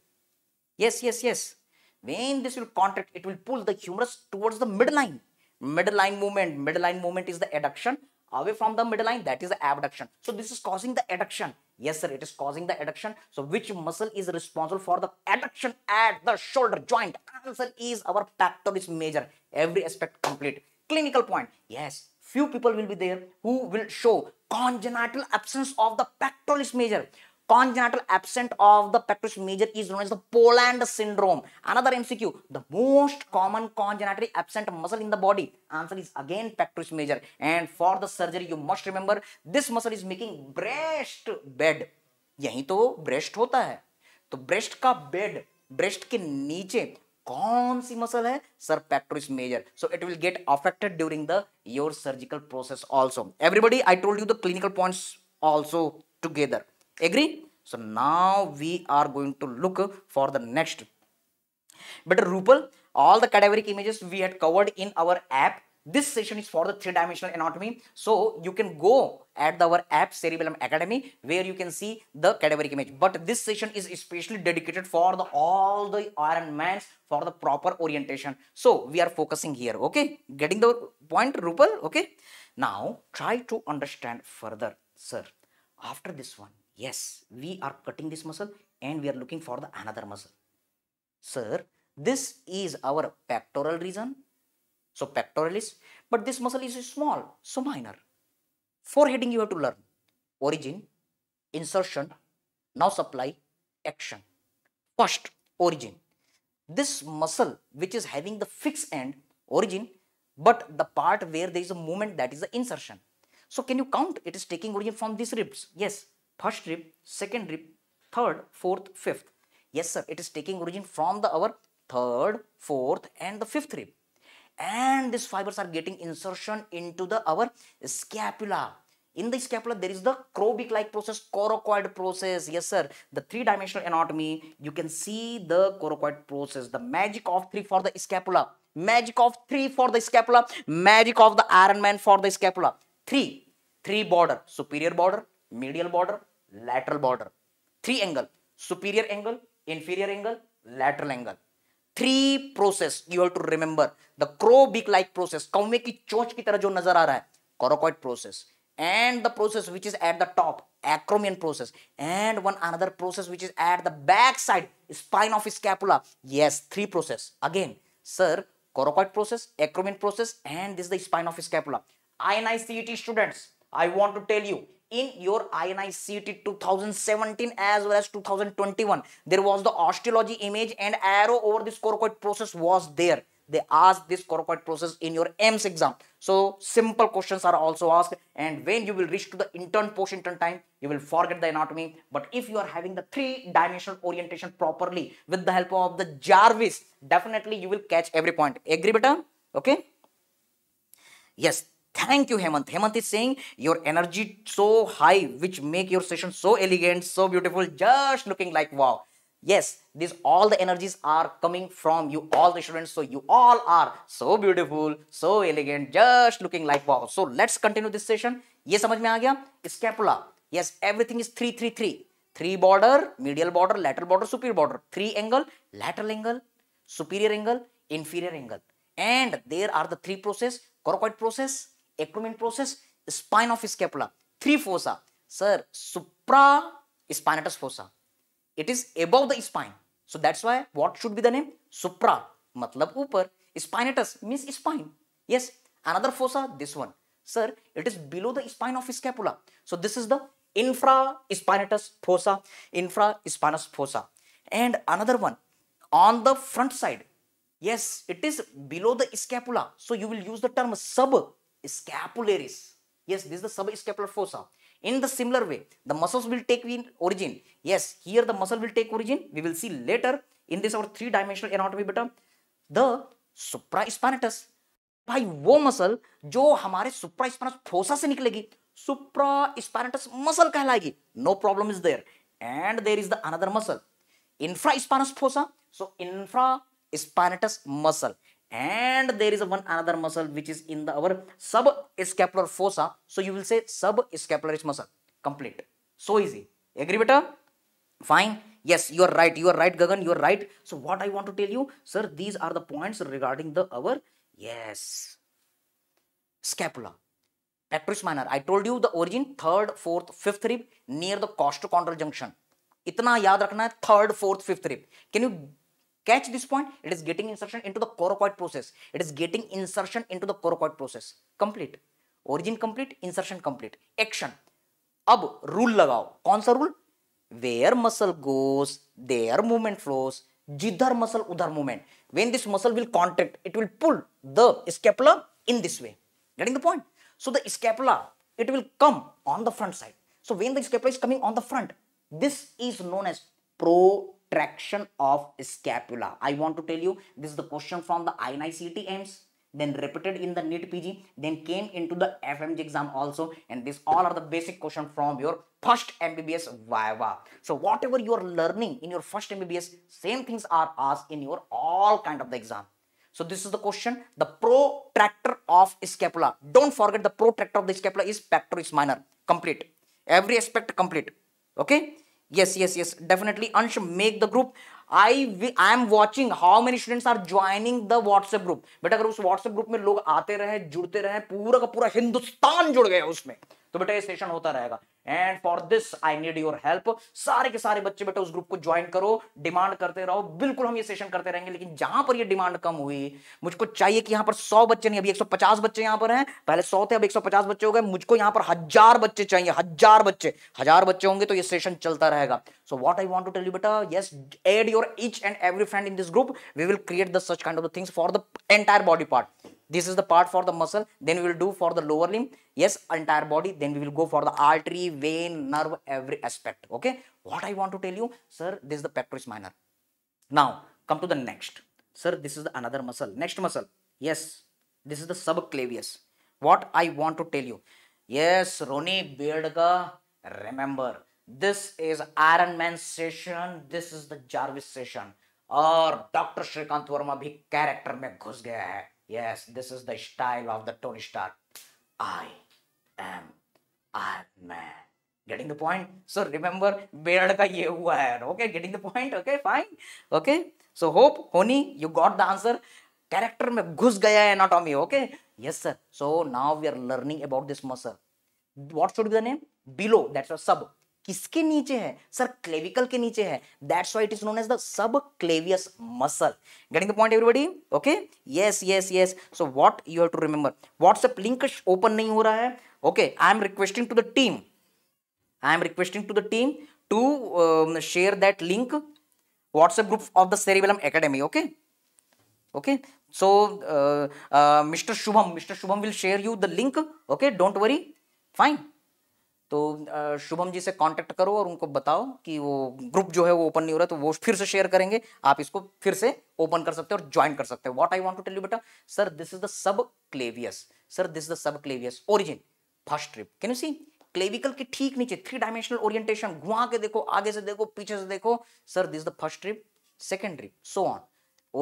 Yes, yes, yes. When this will contract, it will pull the humerus towards the midline. Midline movement, midline movement is the adduction. Away from the midline, that is the abduction. So this is causing the adduction. Yes, sir, it is causing the adduction. So which muscle is responsible for the adduction at the shoulder joint? Answer is our pectoris major. Every aspect complete. Clinical point. Yes, few people will be there who will show congenital absence of the pectoris major. congenital absent of the pectoris major is known as the Poland syndrome. Another MCQ, the most common congenitally absent muscle in the body. Answer is again pectoris major. And for the surgery, you must remember this muscle is making breast bed. yahi to breast hota hai to breast ka bed breast ke niche कौन सी muscle है sir pectoralis major so it will get affected during the your surgical process also everybody I told you the clinical points also together Agree? So now we are going to look for the next. Better Rupal, all the cadaveric images we had covered in our app. This session is for the three-dimensional anatomy. So you can go at our app Cerebellum Academy where you can see the cadaveric image. But this session is especially dedicated for the all the Iron Mans for the proper orientation. So we are focusing here. Okay, getting the point, Rupal? Okay. Now try to understand further, sir. After this one, Yes, we are cutting this muscle and we are looking for the another muscle. Sir, this is our pectoral region. So pectoralis, but this muscle is small, so minor. heading you have to learn. Origin, insertion, now supply, action. First, origin. This muscle which is having the fixed end, origin, but the part where there is a movement that is the insertion. So can you count? It is taking origin from these ribs. Yes first rib, second rib, third, fourth, fifth. Yes sir, it is taking origin from the our third, fourth and the fifth rib. And these fibers are getting insertion into the our scapula. In the scapula, there is the Krobik-like process, coracoid process. Yes, sir. The three-dimensional anatomy, you can see the coracoid process, the magic of three for the scapula. Magic of three for the scapula. Magic of the Iron Man for the scapula. Three. Three border. Superior border, medial border, lateral border. Three angle, superior angle, inferior angle, lateral angle. three process you have to remember the crow beak like process, कौवे ki choch ki tarah jo nazar aa raha hai coracoid process and the process which is at the top acromion process and one another process which is at the back side spine of scapula yes three process again sir coracoid process acromion process and this is the spine of scapula nicet students i want to tell you in your INICT 2017 as well as 2021. There was the osteology image and arrow over this coracoid process was there. They asked this coracoid process in your EMS exam. So simple questions are also asked and when you will reach to the intern portion intern time, you will forget the anatomy. But if you are having the three-dimensional orientation properly with the help of the Jarvis, definitely you will catch every point. Agree better? Okay? Yes, thank you hemant hemant is saying your energy so high which make your session so elegant so beautiful just looking like wow yes this all the energies are coming from you all the students so you all are so beautiful so elegant just looking like wow so let's continue this session ye samajh mein aa gaya scapula yes everything is three, three, three border medial border lateral border superior border three angle lateral angle superior angle inferior angle and there are the three process coracoid process Ecrument process, spine of scapula, three fossa. Sir, supra spinatus fossa. It is above the spine. So that's why what should be the name? Supra, matlab upar. Spinatus means spine. Yes, another fossa, this one. Sir, it is below the spine of scapula. So this is the infra spinatus fossa, infra spinous fossa. And another one, on the front side. Yes, it is below the scapula. So you will use the term sub scapularis yes this is the subscapular fossa in the similar way the muscles will take in origin yes here the muscle will take origin we will see later in this our three dimensional anatomy बेटा the supraspinatus भाई वो muscle जो हमारे सुप्रा spinous fossa से निकलेगी supraspinous muscle कहलाएगी no problem is there and there is the another muscle infraspinous fossa so infraspinous muscle and there is one another muscle which is in the our subscapular fossa. So you will say subscapularis muscle. Complete. So easy. Agree beta? Fine. Yes, you are right. You are right, Gagan. You are right. So what I want to tell you, sir, these are the points regarding the our yes scapula. Pectoris minor. I told you the origin third, fourth, fifth rib near the costochondral junction. इतना याद रखना है third, fourth, fifth rib. Can you? Catch this point. It is getting insertion into the coracoid process. It is getting insertion into the coracoid process. Complete. Origin complete, insertion complete. Action. अब rule. Lagao. कौन rule? Where muscle goes, there movement flows. Flows muscle udhar movement. When this muscle will will it will pull the scapula in this way. getting the point so the scapula it will come on the front side so when the scapula is coming on the front this is known as pro traction of scapula. I want to tell you, this is the question from the INICT EMS, then repeated in the NEET PG, then came into the FMG exam also. And these all are the basic question from your first MBBS Viva. So whatever you are learning in your first MBBS, same things are asked in your all kind of the exam. So this is the question, the protractor of scapula. Don't forget the protractor of the scapula is pectoris minor, complete. Every aspect complete, okay? yes yes yes definitely ansh make the group I I am watching how many students are joining the WhatsApp group बेटा अगर उस WhatsApp group में लोग आते रहे जुड़ते रहे पूरा का पूरा हिंदुस्तान जुड़ गया उसमें तो बेटा ये सेशन होता रहेगा and for this I need your help सारे के सारे बच्चे बेटा उस ग्रुप को ज्वाइन करो डिमांड करते रहो बिल्कुल हम ये सेशन करते रहेंगे लेकिन जहां पर ये डिमांड कम हुई मुझको चाहिए कि यहाँ पर सौ बच्चे नहीं अभी एक सौ पचास बच्चे यहाँ पर हैं पहले सौ थे अब एक सौ पचास बच्चे हो गए मुझको यहाँ पर हजार बच्चे चाहिए हजार बच्चे हजार बच्चे होंगे तो ये सेशन चलता रहेगा so what I want to tell you बेटा yes add your each and every friend in this group we will create the such kind of the things for the entire body part This is the part for the muscle. Then we will do for the lower limb. Yes, entire body. Then we will go for the artery, vein, nerve, every aspect. Okay. What I want to tell you, sir, this is the pectoris minor. Now, come to the next. Sir, this is the another muscle. Next muscle. Yes, this is the subclavius. What I want to tell you. Yes, Roni Beardga, remember, this is Iron Man session. This is the Jarvis session. Or Doctor Shrikant Varma, big character, में घुस गया है Yes, this is the style of the Tony Stark. I am Iron Man. Getting the point? So remember, beard ka ye hua hai. Okay, getting the point? Okay, fine. Okay. So hope, honey, you got the answer. Character mein ghus gaya hai anatomy. Okay. Yes, sir. So now we are learning about this muscle. What should be the name? Below. That's a sub. किसके नीचे है sir clavicle के नीचे है that's why it is known as the subclavius muscle getting the point everybody okay yes yes yes so what you have to remember WhatsApp link open नहीं हो रहा है okay I am requesting to the team I am requesting to the team to share that link WhatsApp group of the cerebellum academy okay okay so mister Shubham mister Shubham will share you the link okay don't worry fine तो शुभम जी से contact करो और उनको बताओ कि वो group जो है वो ओपन नहीं हो रहा तो वो फिर से शेयर करेंगे आप इसको फिर से ओपन कर सकते हो और ज्वाइन कर सकते हो what I want to tell you बेटा sir this is the subclavius sir this is the subclavius origin first trip can you see clavicle के ठीक नीचे थ्री डायमेंशनल ओरिएंटेशन घुमा के देखो आगे से देखो पीछे से देखो sir this is the first trip second trip so on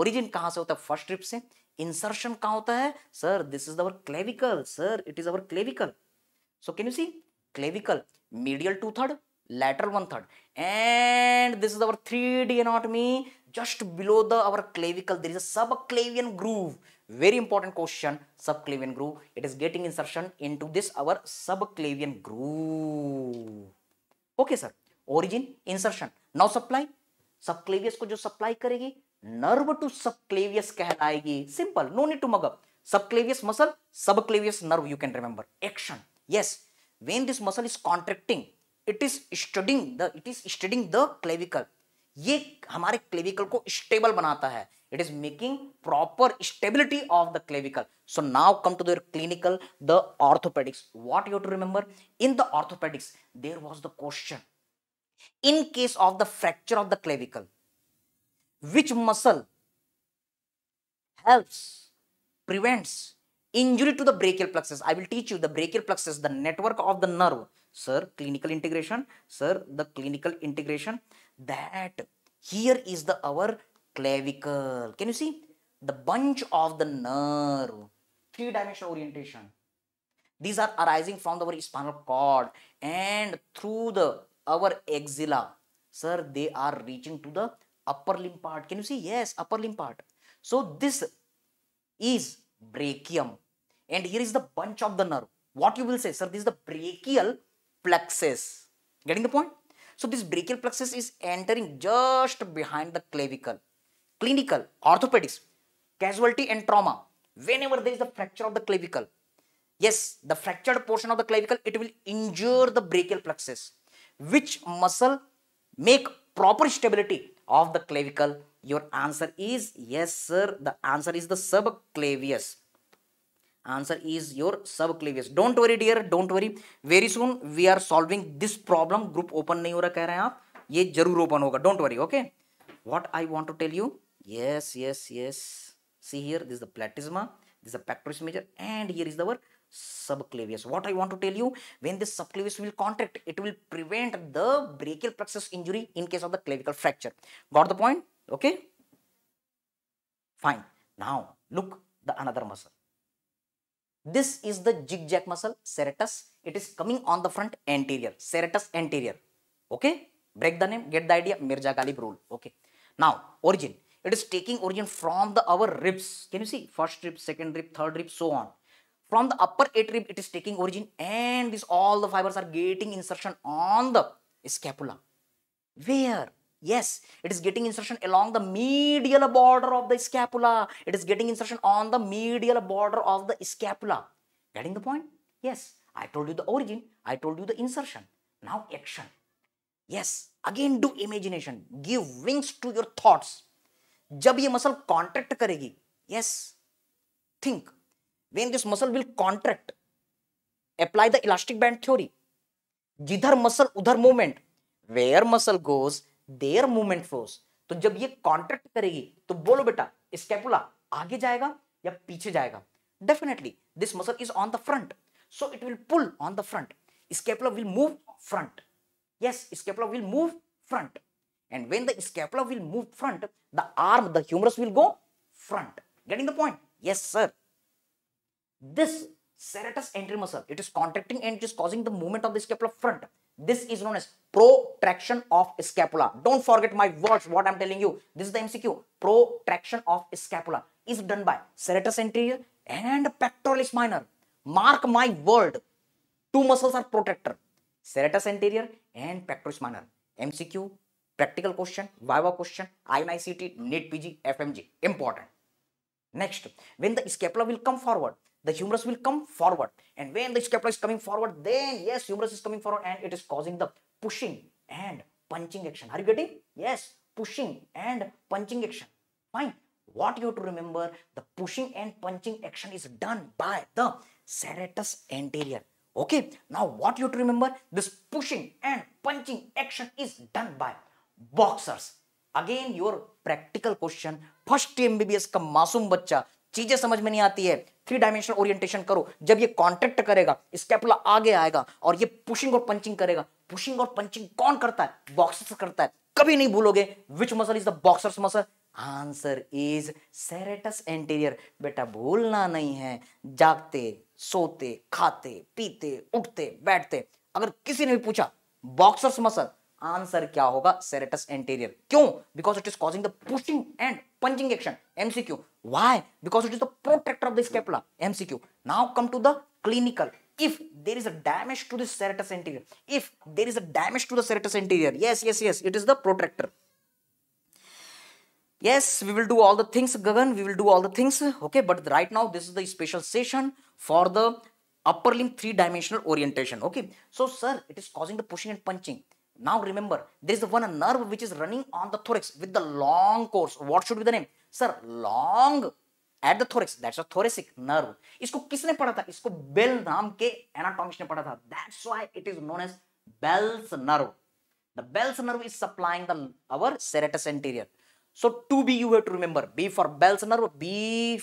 origin कहां से होता है फर्स्ट ट्रिप से इंसर्शन कहां होता है sir this is our clavicle sir it is our clavicle so can you see clavicle medial two third lateral one third and this is our three D anatomy just below the our clavicle there is subclavian groove very important question subclavian groove it is getting insertion in into this our subclavian groove okay sir origin insertion no supply subclavius को जो supply करेगी nerve to subclavius कहलाएगी simple no need to mug up subclavius muscle subclavius nerve you can remember action yes when this muscle is contracting it is studying the it is studying the clavicle ये हमारे clavicle को stable बनाता है it is making proper stability of the clavicle so now come to there clinical the orthopaedics what you to remember in the orthopaedics there was the question in case of the fracture of the clavicle which muscle helps prevents injury to the brachial plexus. I will teach you the brachial plexus, the network of the nerve. Sir, clinical integration. Sir, the clinical integration. That here is the our clavicle. Can you see? The bunch of the nerve. Three-dimensional orientation. These are arising from our spinal cord and through the our axilla. Sir, they are reaching to the upper limb part. Can you see? Yes, upper limb part. So this is brachium. And here is the bunch of the nerve. What you will say, sir, this is the brachial plexus. Getting the point? So this brachial plexus is entering just behind the clavicle. Clinical, orthopedics, casualty and trauma. Whenever there is a fracture of the clavicle, yes, the fractured portion of the clavicle, it will injure the brachial plexus, which muscle make proper stability of the clavicle your answer is yes, sir. The answer is the subclavius. Answer is your subclavius. Don't worry, dear. Don't worry. Very soon we are solving this problem. Group open नहीं हो रहा कह रहे हैं आप ये जरूर open होगा don't worry okay what I want to yes yes yes see here this is the platysma this is the pectoris major and here is the our subclavius what i want to tell you when this subclavius will contract it will prevent the brachial plexus injury in case of the clavicle fracture got the point okay fine now look the another muscle this is the zigzag muscle serratus it is coming on the front anterior serratus anterior okay break the name get the idea mirza Galib rule okay now origin it is taking origin from the our ribs can you see first rib second rib third rib so on from the upper eight rib it is taking origin and this all the fibers are getting insertion on the scapula where Yes, it is getting insertion along the medial border of the scapula. It is getting insertion on the medial border of the scapula. Getting the point? Yes, I told you the origin. I told you the insertion. Now action. Yes, again do imagination. Give wings to your thoughts. जब ये muscle contract, करेगी Yes. Think. When this muscle will contract, apply the elastic band theory. Jidar muscle, udhar movement. Where muscle goes? There movement force तो जब ये contract करेगी तो बोलो बेटा स्केपुला आगे जाएगा या पीछे जाएगा definitely this muscle is on the front so it will pull on the front scapula will move front yes scapula will move front and when the scapula will move front the arm the humerus will go front getting the point yes sir this serratus entry muscle it is contracting and it is causing the movement of the scapula front this is known as protraction of scapula. Don't forget my words, what I'm telling you. This is the MCQ. Protraction of scapula is done by serratus anterior and pectoralis minor. Mark my word. Two muscles are protractor. Serratus anterior and pectoralis minor. MCQ, practical question, viva question, INICT, NEET PG, FMG. Important. Next, when the scapula will come forward, the humerus will come forward. And when the scapula is coming forward, then yes, humerus is coming forward and it is causing the pushing and punching action. Are you getting? Yes, pushing and punching action. Fine. What you have to remember, the pushing and punching action is done by the serratus anterior. Okay. Now what you have to remember, this pushing and punching action is done by boxers. Again, your practical question. First MBBS का मासूम बच्चा चीजें समझ में नहीं आती है three dimensional orientation करो जब ये कॉन्ट्रैक्ट करेगा स्टेपुला आगे आएगा और ये पुशिंग और पंचिंग करेगा पुशिंग और पंचिंग कौन करता है बॉक्सर्स करता है कभी नहीं भूलोगे which muscle is the boxer's muscle answer is serratus anterior बेटा भूलना नहीं है जागते सोते खाते पीते उठते बैठते अगर किसी ने भी पूछा बॉक्सर्स मसल आंसर क्या होगा सेरेटस एंटीरियर क्यों because it is causing the pushing and punching action, MCQ. Why? Because it is the protector of the scapula, MCQ. Now come to the clinical. If there is a damage to the serratus anterior, if there is a damage to the serratus anterior, yes, yes, yes, it is the protractor. Yes, we will do all the things, Gagan, we will do all the things, okay, but right now this is the special session for the upper limb three-dimensional orientation, okay. So, sir, it is causing the pushing and punching. Now remember, there is one nerve which is running on the thorax with the long course. What should be the name? Sir, long at the thorax. That's a thoracic nerve. इसको किसने पढ़ा था इसको Bell नाम के anatomist ने पढ़ा था That's why it is known as Bell's nerve. The Bell's nerve is supplying the our serratus anterior. so to be you have to remember b for bell's nerve b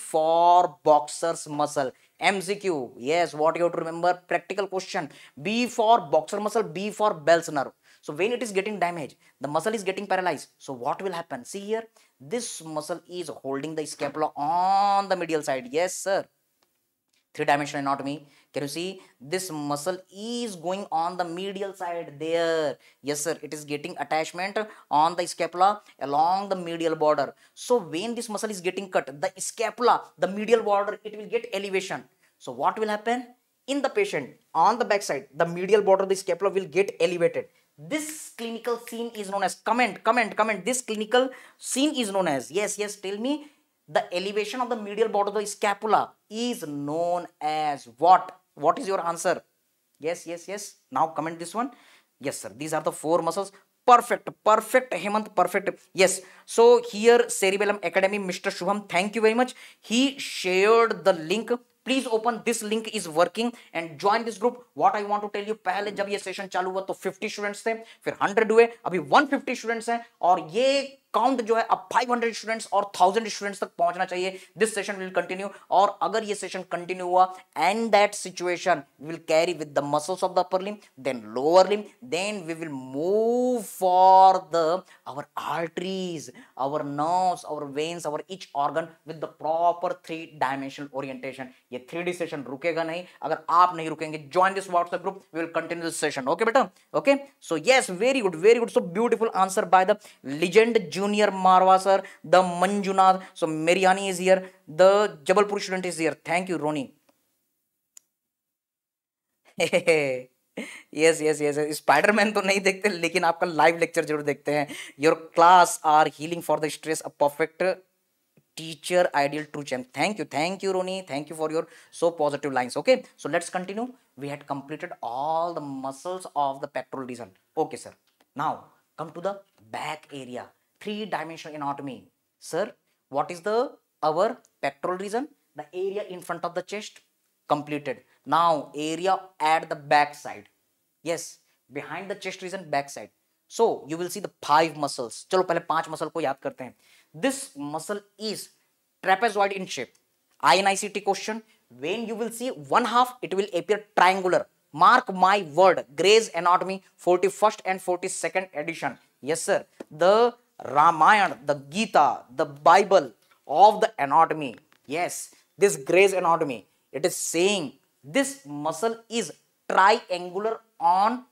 for boxer's muscle mcq yes what you have to remember practical question b for boxer muscle b for bell's nerve So when it is getting damaged, the muscle is getting paralyzed. So what will happen? See here, this muscle is holding the scapula on the medial side. Yes, sir. Three-dimensional anatomy. Can you see? This muscle is going on the medial side there. Yes, sir. It is getting attachment on the scapula along the medial border. So when this muscle is getting cut, the scapula, the medial border, it will get elevation. So what will happen? in the patient on the backside, the medial border of the scapula will get elevated. This clinical scene is known as, comment, comment, comment, this clinical scene is known as, yes, yes, tell me, the elevation of the medial border of the scapula is known as what? What is your answer? Yes, yes, yes. Now comment this one. Yes, sir. These are the four muscles. Perfect, perfect, Hemant, perfect. Yes. So here, Cerebellum Academy, Mr. Shubham, thank you very much. He shared the link please open this link is working and join this group what I want to tell you पहले जब ये session चालू हुआ तो 50 students थे फिर 100 हुए अभी 150 स्टूडेंट्स हैं और ये काउंट जो है अब 500 स्टूडेंट्स और 1000 स्टूडेंट्स तक पहुंचना चाहिए दिस सेशन विल कंटिन्यू और अगर ये सेशन कंटिन्यू हुआ and that situation will carry with the muscles of the upper limb then lower limb then we will move for the our arteries our nerves our veins our each organ with the proper three dimensional orientation ये three session रुकेगा नहीं अगर आप नहीं रुकेंगे join this WhatsApp group we will continue this session okay बेटा okay so yes very good very good so beautiful answer by the legend junior Marwa sir the Manjunath so Meriyani is here the Jabalpur student is here thank you Ronnie yes yes yes Spiderman तो नहीं देखते लेकिन आपका live lecture जरूर देखते हैं your class are healing for the stress a perfect teacher ideal true champ thank you thank you Ronnie thank you for your so positive lines okay so let's continue we had completed all the muscles of the petrol diesel okay sir now come to the back area three-dimensional anatomy. Sir, what is the our pectoral region? The area in front of the chest completed. Now, area at the back side. Yes, behind the chest region, back side. So, you will see the five muscles. चलो पहले पांच muscle को याद करते हैं. This muscle is trapezoid in shape. INICT question. When you will see one half, it will appear triangular. Mark my word, Gray's Anatomy 41st and 42nd edition. Yes, sir. The Ramayana, the Gita, the Bible of the anatomy. Yes, this grace anatomy. It is saying this muscle is triangular on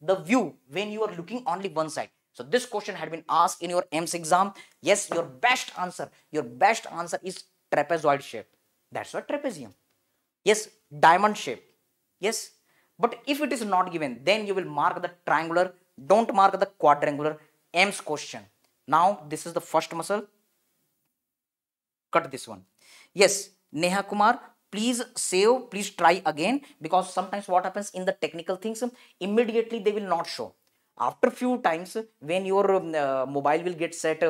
the view when you are looking only one side. So this question had been asked in your M's exam. Yes, your best answer, your best answer is trapezoid shape. That's what trapezium. Yes, diamond shape. Yes, but if it is not given, then you will mark the triangular. Don't mark the quadrangular. M's question. Now this is the first muscle. Cut this one. Yes, Neha Kumar, please save, please try again because sometimes what happens in the technical things, immediately they will not show. After few times, when your uh, mobile will get set,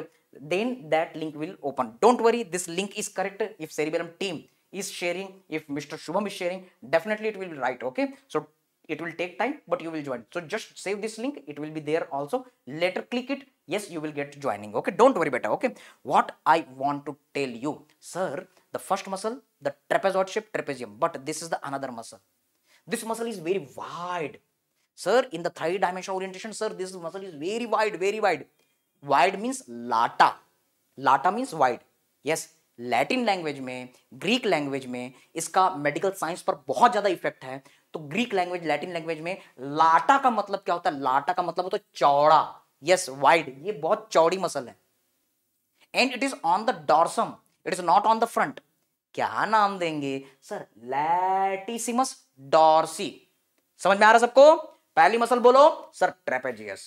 then that link will open. Don't worry, this link is correct if Cerebellum team is sharing, if Mr. Shubham is sharing, definitely it will be right, okay? So it will take time but you will join so just save this link it will be there also later click it yes you will get joining okay don't worry beta okay what i want to tell you sir the first muscle the trapezoid shape trapezium but this is the another muscle this muscle is very wide sir in the three dimensional orientation sir this muscle is very wide very wide wide means lata lata means wide yes Latin language में Greek language में इसका medical science पर बहुत ज़्यादा effect है तो Greek language Latin language में लाटा का मतलब क्या होता है लाटा का मतलब होता है चौड़ा यस वाइड ये बहुत चौड़ी मसल है and it is on the dorsum it is not on the front क्या नाम देंगे सर लैटिसिमस डॉर्सी समझ में आ रहा सबको पहली मसल बोलो सर ट्रेपेजियस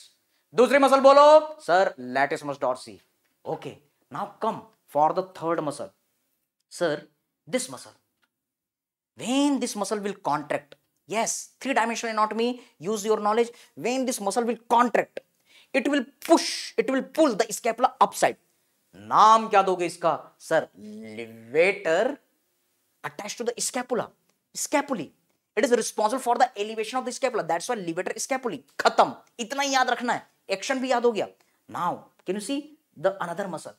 दूसरी मसल बोलो sir latissimus dorsi okay now come for the third muscle sir this muscle when this muscle will contract Yes, three-dimensional anatomy, use your knowledge. When this muscle will contract, it will push, it will pull the scapula upside. नाम क्या दोगे इसका sir levator attached to the scapula scapuli it is responsible for the elevation of the scapula that's why levator scapuli khatam itna hi याद रखना hai action bhi याद ho gaya now can you see the another muscle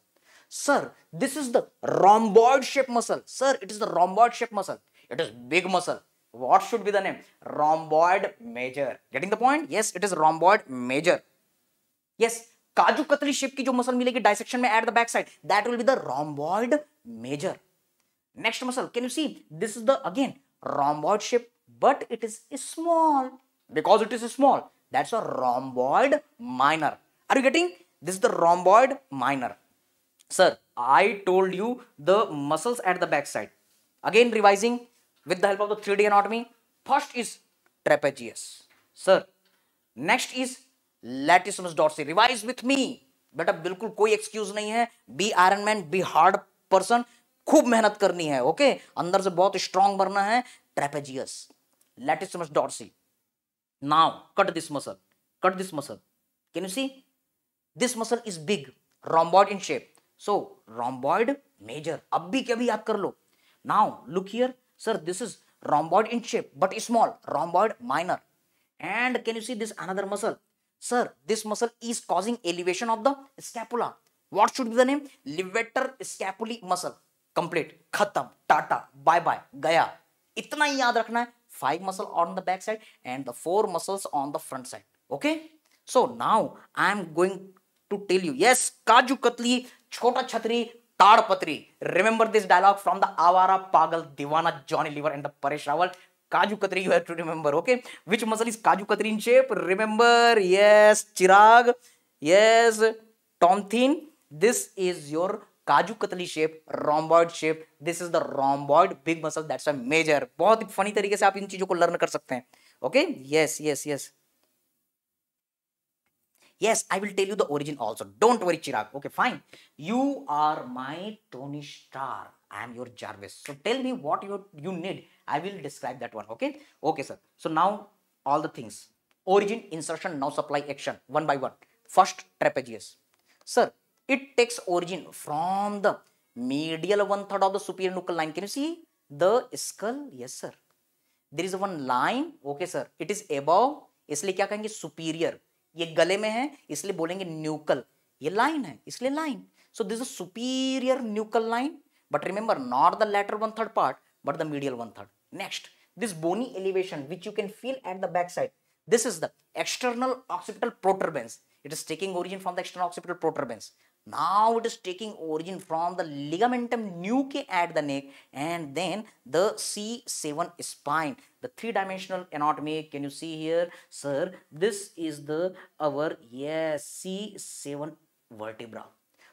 sir this is the rhomboid shape muscle sir it is the rhomboid shape muscle it is big muscle What should be the name? Rhomboid major. Getting the point? Yes, it is rhomboid major. Yes, काजू katli shape ki jo muscle मिलेगी dissection में at the back side that will be the rhomboid major. Next muscle, can you see? This is the again rhomboid shape, but it is small. Because it is small, that's a rhomboid minor. Are you getting? This is the rhomboid minor. Sir, I told you the muscles at the back side. Again revising, with the help of the 3D anatomy. First is trapezius. Sir, next is latissimus dorsi. Revise with me. बेटा बिल्कुल कोई excuse नहीं है be iron man be hard person खूब मेहनत करनी है okay अंदर से बहुत स्ट्रांग बनना है trapezius latissimus dorsi now cut this muscle cut this muscle can you see this muscle is big rhomboid in shape so rhomboid major अब भी कभी याद कर लो now look here Sir, this is rhomboid in shape but small, rhomboid minor. And can you see this another muscle? Sir, this muscle is causing elevation of the scapula. What should be the name? Levator scapuli muscle. Complete. Khatam. Tata. Bye bye. Gaya. itna hi yaad rakhna hai five muscle on the back side and the four muscles on the front side okay so now i am going to tell you yes kaju katli छोटा chhatri ताड़पत्री remember this dialogue from the Awara Pagal Deewana Johnny Lever and the Paresh Rawal kaju katri you have to remember okay which muscle is kaju katri in shape remember yes Chirag yes टॉन्थिन this is your kaju katli shape rhomboid shape this is the rhomboid big muscle that's a major बहुत ही funny तरीके से आप इन चीजों को learn कर सकते हैं okay yes yes yes Yes, I will tell you the origin also. Don't worry, Chirag. Okay, fine. You are my Tony Star. I am your Jarvis. So tell me what you, you need. I will describe that one. Okay. Okay, sir. So now all the things. Origin, insertion, now supply, action. One by one. First, trapezius. Sir, it takes origin from the medial one third of the superior nuchal line. Can you see? The skull. Yes, sir. There is one line. Okay, sir. It is above. इसलिए क्या कहेंगे ये गले में है इसलिए बोलेंगे nuchal ये लाइन है इसलिए line so this superior nuchal line but remember not the lateral one third part but the medial one third next this bony elevation which you can feel at the back side this is the external occipital protuberance it is taking origin from the external occipital protuberance Now it is taking origin from the ligamentum nuchae at the neck and then the C7 spine. The three-dimensional anatomy, can you see here? Sir, this is the our yes, C7 vertebra.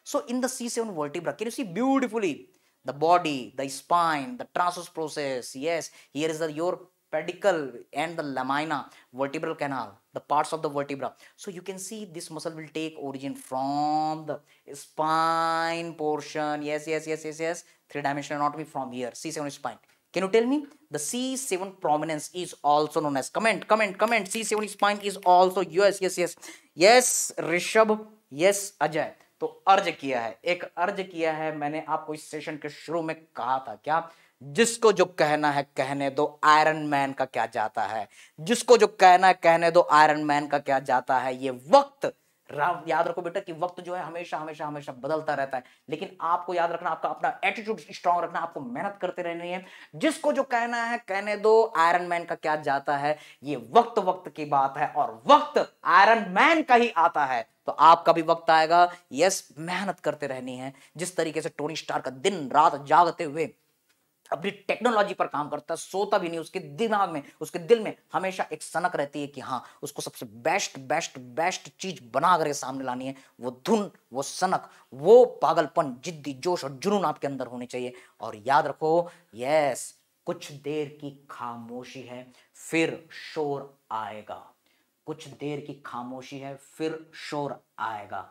So in the C7 vertebra, can you see beautifully? The body, the spine, the transverse process. Yes, here is the, your pedicle and the lamina, vertebral canal, the parts of the vertebra. So you can see this muscle will take origin from the spine portion. Yes, yes, yes, yes, yes. Three-dimensional anatomy from here, C7 spine. Can you tell me? The C7 prominence is also known as, comment, comment, comment, C7 spine is also, yes, yes, yes. Yes, Rishabh, yes, Ajay. तो अर्ज किया है एक अर्ज किया है मैंने आपको इस सेशन के शुरू में कहा था क्या जिसको जो कहना है कहने दो आयरन मैन का क्या जाता है जिसको जो कहना है कहने दो आयरन मैन का क्या जाता है ये वक्त याद रखो बेटा कि वक्त जो है हमेशा हमेशा हमेशा बदलता रहता है लेकिन आपको याद रखना आपका अपना एटीट्यूड स्ट्रांग रखना आपको मेहनत करते रहनी है जिसको जो कहना है कहने दो आयरन मैन का क्या जाता है ये वक्त वक्त की बात है और वक्त आयरन मैन का ही आता है तो आपका भी वक्त आएगा यस मेहनत करते रहनी है जिस तरीके से टोनी स्टार का दिन रात जागते हुए अपनी टेक्नोलॉजी पर काम करता है सोता भी नहीं उसके दिमाग में उसके दिल में हमेशा एक सनक रहती है कि हाँ उसको सबसे बेस्ट बेस्ट बेस्ट चीज बना करके सामने लानी है वो धुन वो सनक वो पागलपन जिद्दी जोश और जुनून आपके अंदर होने चाहिए और याद रखो यस कुछ देर की खामोशी है फिर शोर आएगा कुछ देर की खामोशी है फिर शोर आएगा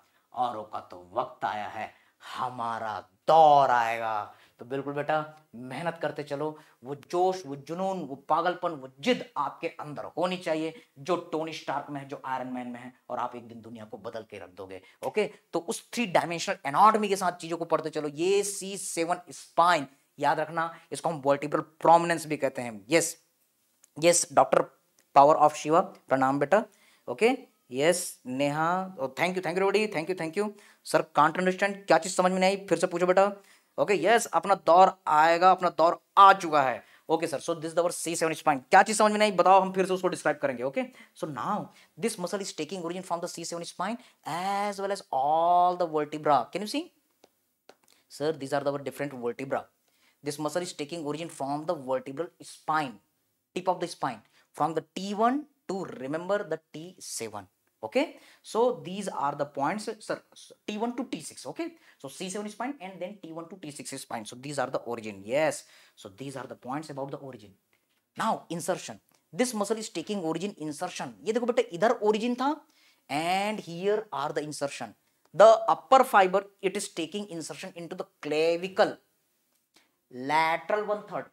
औरों का तो वक्त आया है हमारा दौर आएगा तो बिल्कुल बेटा मेहनत करते चलो वो जोश वो जुनून वो पागलपन वो जिद आपके अंदर होनी चाहिए जो टोनी स्टार्क में है जो आयरन मैन में है और आप एक दिन दुनिया को बदल के रख दोगे ओके तो उस थ्री डायमेंशनल एनाटॉमी के साथ चीज़ों को पढ़ते चलो ये सी सेवन स्पाइन याद रखना इसको हम वर्टिब्रल प्रोमिनेंस भी कहते हैं yes yes doctor power of Shiva प्रणाम बेटा okay yes Neha thank you thank you Revdi thank you thank you sir can't understand क्या चीज़ समझ में नहीं आई फिर से पूछो बेटा ओके यस अपना दौर आएगा अपना दौर आ चुका है ओके सर सो दिस दवर सी सेवन स्पाइन क्या चीज समझ में नहीं बताओ हम फिर से उसको डिस्क्राइब करेंगे okay so now this muscle is taking origin from the C seven spine as well as all the vertebra can you see sir this are other different vertebra this this muscle is taking origin from the vertebral spine tip of the spine from the to remember the T seven okay so these are the points sir, t1 to t6 okay so c7 is fine and then t1 to t6 is fine so these are the origin yes so these are the points about the origin now insertion this muscle is taking origin insertion ye dekho beta idhar origin tha and here are the insertion the upper fiber it is taking insertion into the clavicle lateral one third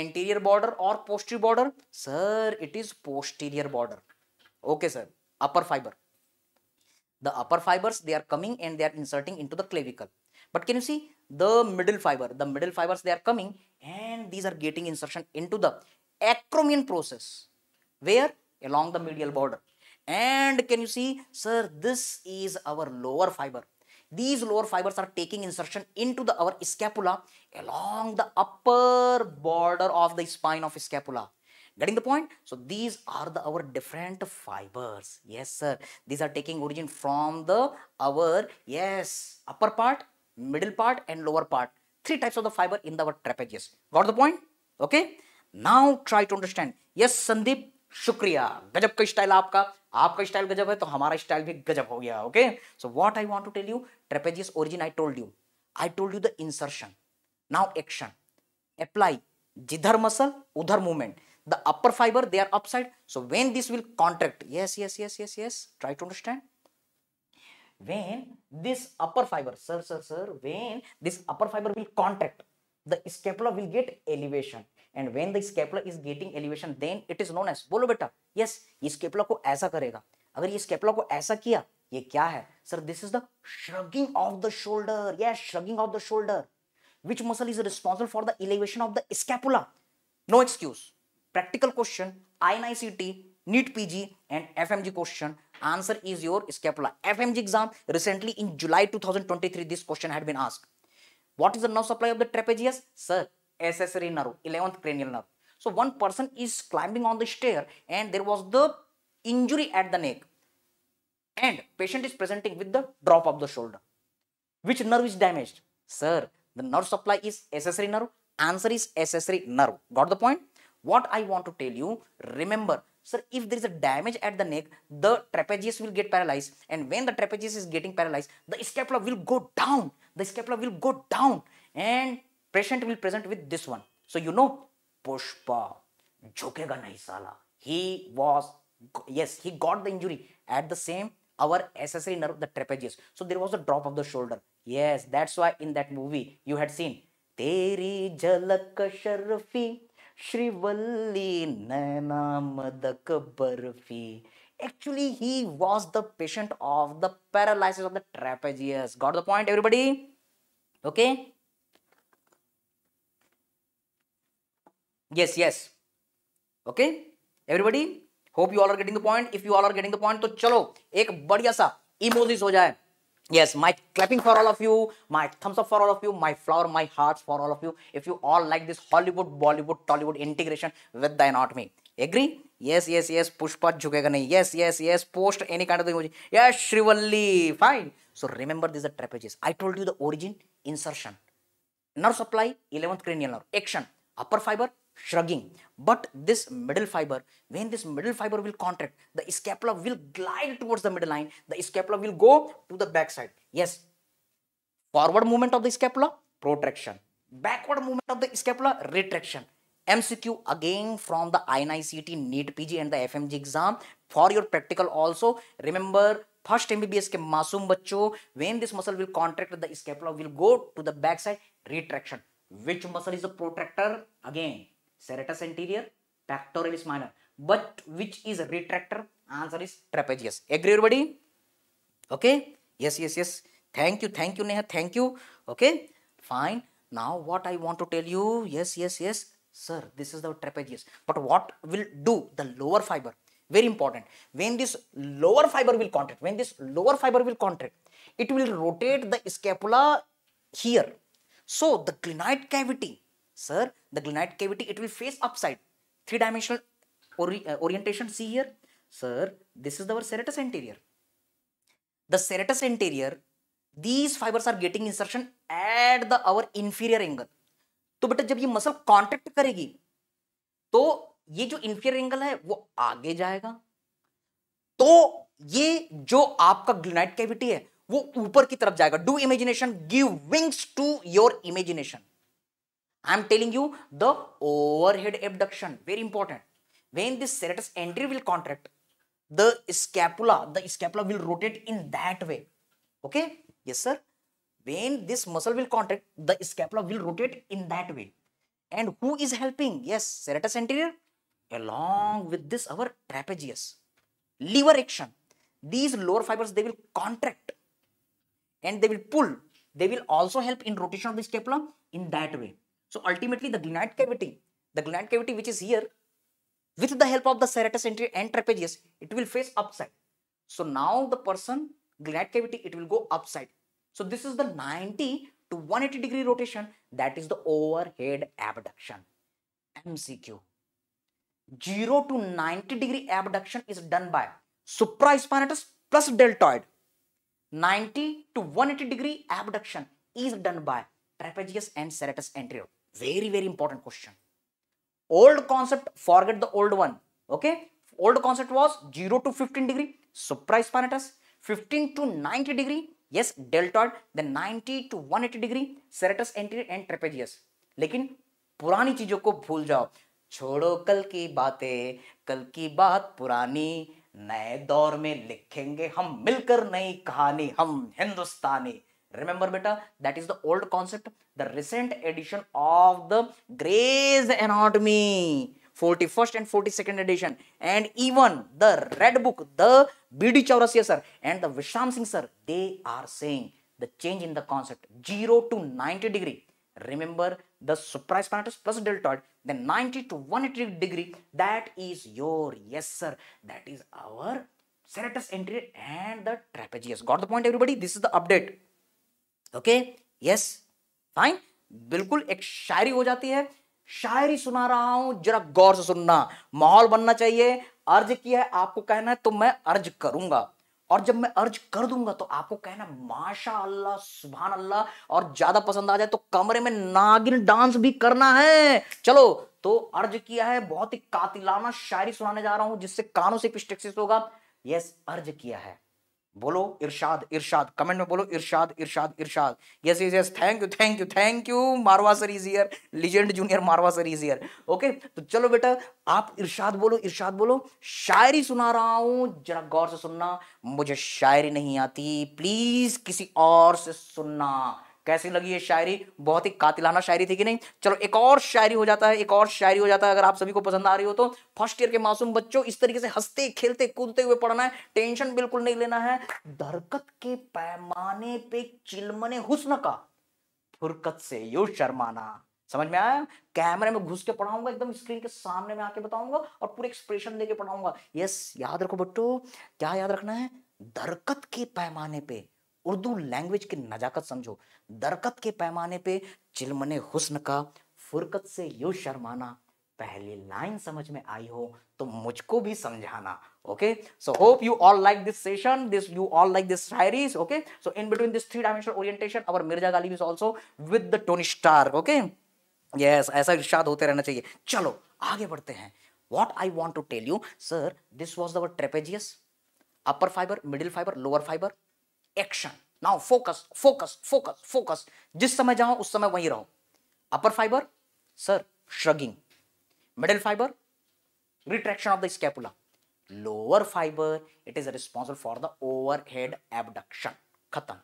anterior border or posterior border sir it is posterior border okay sir upper fiber. The upper fibers, they are coming and they are inserting into the clavicle. But can you see the middle fiber? The middle fibers, they are coming and these are getting insertion into the acromion process. Where? Along the medial border. And can you see, sir, this is our lower fiber. These lower fibers are taking insertion into the, our scapula along the upper border of the spine of scapula. Getting the point? So these are the our different fibers. Yes, sir. These are taking origin from the our, yes, upper part, middle part and lower part. Three types of the fiber in the, our trapezius. Got the point? Okay. Now try to understand. Yes, Sandeep, Shukriya. Gajab ka style आपका आपका style गजब है तो हमारा style भी गजब हो गया okay so what I want to tell you trapezius origin I told you I told you the insertion now action apply जिधर मसल उधर movement the upper fiber they are upside so when this will contract yes yes yes yes yes try to understand when this upper fiber sir sir sir when this upper fiber will contract the scapula will get elevation and when the scapula is getting elevation then it is known as bolo beta yes scapula ko aisa karega agar ye scapula ko aisa kiya ye kya hai sir this is the shrugging of the shoulder yes shrugging of the shoulder which muscle is responsible for the elevation of the scapula no excuse practical question, INICT, NEET PG and FMG question. Answer is your scapula. FMG exam recently in July 2023 this question had been asked. What is the nerve supply of the trapezius? Sir, accessory nerve, 11th cranial nerve. So one person is climbing on the stair and there was the injury at the neck and patient is presenting with the drop of the shoulder. Which nerve is damaged? Sir, the nerve supply is accessory nerve. Answer is accessory nerve. Got the point? What I want to tell you, remember, sir, if there is a damage at the neck, the trapezius will get paralyzed. And when the trapezius is getting paralyzed, the scapula will go down. The scapula will go down. And patient will present with this one. So you know, Pushpa, jhukega nahi sala. He was, yes, he got the injury at the same our accessory nerve, the trapezius. So there was a drop of the shoulder. Yes, that's why in that movie you had seen Teri Jalak Sharfi Shrivali Nainamad Akbarfi. Actually, he was the patient of the paralysis of the trapezius. Got the point, everybody? Okay? Yes, yes. Okay? Everybody? Hope you all are getting the point if you all are getting the point तो चलो एक बढ़िया सा emojis हो जाए Yes, my clapping for all of you, my thumbs up for all of you, my flower, my hearts for all of you. If you all like this Hollywood, Bollywood, Tollywood integration with the anatomy. Agree? Yes, yes, yes. push jhukega nahi. Yes, yes, yes. Post any kind of emoji. Yes, Shrivalli. Fine. So remember these are trapezius. I told you the origin, insertion. Nerve supply, 11th cranial nerve. Action. Upper fiber, shrugging. But this middle fiber, when this middle fiber will contract, the scapula will glide towards the middle line. The scapula will go to the backside. Yes, forward movement of the scapula, protraction. Backward movement of the scapula, retraction. MCQ again from the INICT, NEET PG and the FMG exam. For your practical also, remember first MBBS के मासूम When this muscle will contract, the scapula will go to the the back side retraction. Which muscle is the protractor? Again serratus anterior, pectoralis minor. But which is retractor? Answer is trapezius. Agree everybody? Okay. Yes, yes, yes. Thank you, thank you Neha, thank you. Okay. Fine. Now what I want to tell you, yes, yes, yes. Sir, this is the trapezius. But what will do the lower fiber? Very important. When this lower fiber will contract, when this lower fiber will contract, it will rotate the scapula here. So the glenoid cavity Sir, the glanite cavity, it will face upside. Three-dimensional ori uh, orientation, see here. Sir, this is our serratus anterior. The serratus anterior, these fibers are getting insertion at the our inferior angle. तो बेटा जब ये muscle contact करेगी तो ये जो इंफियर angle है वो आगे जाएगा तो ये जो आपका ग्लूनाइट कैविटी है वो ऊपर की तरफ जाएगा do imagination give wings to your imagination I'm telling you the overhead abduction, very important. When this serratus entry will contract, the scapula, the scapula will rotate in that way. Okay? Yes, sir. When this muscle will contract, the scapula will rotate in that way. And who is helping? Yes, serratus anterior along with this our trapezius. Lever action. These lower fibers, they will contract and they will pull. They will also help in rotation of the scapula in that way. So ultimately the glenoid cavity, the glenoid cavity which is here, with the help of the serratus and trapezius, it will face upside. So now the person, glenoid cavity, it will go upside. So this is the 90 to 180 degree rotation. That is the overhead abduction, MCQ. 0 to 90 degree abduction is done by supraspinatus plus deltoid. 90 to 180 degree abduction is done by trapezius and serratus anterior. very very important question old concept forget the old one okay old concept was 0 to 15 degree surprise panatus 15 to 90 degree yes deltoid then 90 to 180 degree serratus anterior and trapezius lekin purani cheezon ko bhul jao छोड़ो कल की बातें कल की बात पुरानी नए दौर में लिखेंगे हम मिलकर नई कहानी हम हिंदुस्तानी Remember beta, that is the old concept, the recent edition of the Gray's Anatomy, 41st and 42nd edition and even the Red Book, the B.D. Chaurasia sir and the Visham Singh sir, they are saying the change in the concept 0 to 90 degree. Remember the supraspinatus plus deltoid, then 90 to 180 degree, that is your, yes sir, that is our serratus anterior and the trapezius. Got the point everybody? This is the update. Okay yes fine बिल्कुल एक शायरी हो जाती है शायरी सुना रहा हूं जरा गौर से सुनना माहौल बनना चाहिए अर्ज किया है आपको कहना है तो मैं अर्ज करूंगा और जब मैं अर्ज कर दूंगा तो आपको कहना माशा अल्लाह सुबहान अल्लाह और ज्यादा पसंद आ जाए तो कमरे में नागिन डांस भी करना है चलो तो अर्ज किया है बहुत ही कातिलाना शायरी सुनाने जा रहा हूं जिससे कानों से पिस्टेक्सिस होगा यस अर्ज किया है बोलो इरशाद इरशाद कमेंट में बोलो इरशाद इरशाद इरशाद yes yes yes thank you thank you thank you Marwa sir is here legend junior Marwa sir is here okay तो चलो बेटा आप इरशाद बोलो इरशाद बोलो शायरी सुना रहा हूं जरा गौर से सुनना मुझे शायरी नहीं आती प्लीज किसी और से सुनना कैसी लगी ये शायरी बहुत ही कातिलाना शायरी थी कि नहीं चलो एक और शायरी हो जाता है एक और शायरी हो जाता है अगर आप सभी को पसंद आ रही हो तो फर्स्ट ईयर के मासूम बच्चों इस तरीके से हंसते खेलते कूदते हुए पढ़ना है टेंशन बिल्कुल नहीं लेना है दरकत के पैमाने पे चिलमने हुस्न का फुरकत से यू शर्माना समझ में आया कैमरे में घुस के पढ़ाऊंगा एकदम स्क्रीन के सामने में आके बताऊंगा और पूरे एक्सप्रेशन देके पढ़ाऊंगा यस याद रखो बट्टो क्या याद रखना है दरकत के पैमाने पे उर्दू लैंग्वेज की नजाकत समझो दरकत के पैमाने पे चिलमने हुस्न का फुरकत से यूँ शर्माना पहली लाइन समझ में आई हो तो मुझको भी समझाना okay so hope you all like this session this you all like this शायरीज okay so in between this three dimensional orientation और Mirza Ghalib is also with the Tony Stark okay yes ऐसा इरशाद होते रहना चाहिए चलो आगे बढ़ते हैं what I want to tell you sir this was our trapezius upper fibre middle fibre lower fibre action now focus focus focus focus जिस समय जाओ उस समय वहीं रहो upper fibre sir shrugging middle fibre retraction of the scapula lower fibre it is responsible for the overhead abduction खत्म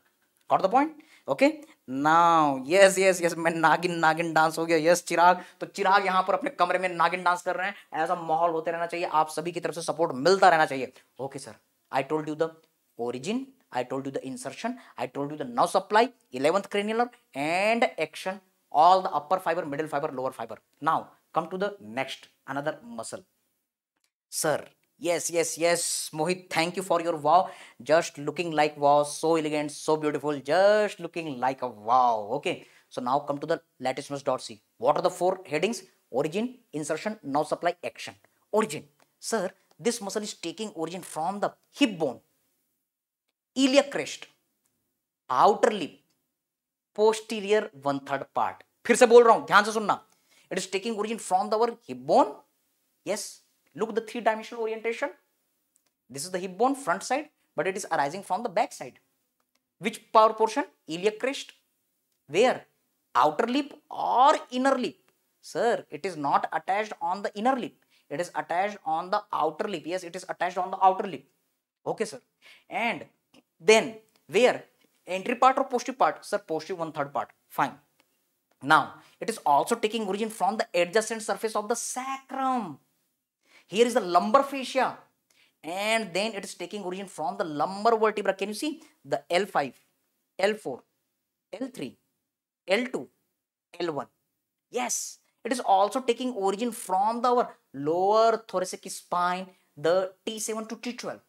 got the point okay now yes yes yes मैं नागिन नागिन डांस हो गया यस yes, चिराग तो चिराग यहां पर अपने कमरे में नागिन डांस कर रहे हैं ऐसा माहौल होते रहना चाहिए आप सभी की तरफ से सपोर्ट मिलता रहना चाहिए okay sir I told you the origin I told you the insertion, I told you the nerve supply, 11th cranial and action, all the upper fiber, middle fiber, lower fiber. Now, come to the next, another muscle. Sir, yes, yes, yes, Mohit, thank you for your wow. Just looking like wow, so elegant, so beautiful, just looking like a wow, okay. So now come to the dorsi. What are the four headings? Origin, insertion, nerve supply, action. Origin. Sir, this muscle is taking origin from the hip bone Ilia crest, outer lip, posterior one third part. फिर से बोल रहा हूं ध्यान से सुनना it is taking origin from the our hip bone yes look the three dimensional orientation this is the hip bone front side but it is arising from the back which power portion ilia crest where outer lip or inner lip sir it is not attached on the inner lip it is attached on the outer lip yes it is attached on the outer lip okay sir and then where entry part or positive part? Sir, positive one third part. Fine. Now, it is also taking origin from the adjacent surface of the sacrum. Here is the lumbar fascia. And then it is taking origin from the lumbar vertebra. Can you see? The L5, L4, L3, L2, L1. Yes, it is also taking origin from the, our lower thoracic spine, the T7 to T12.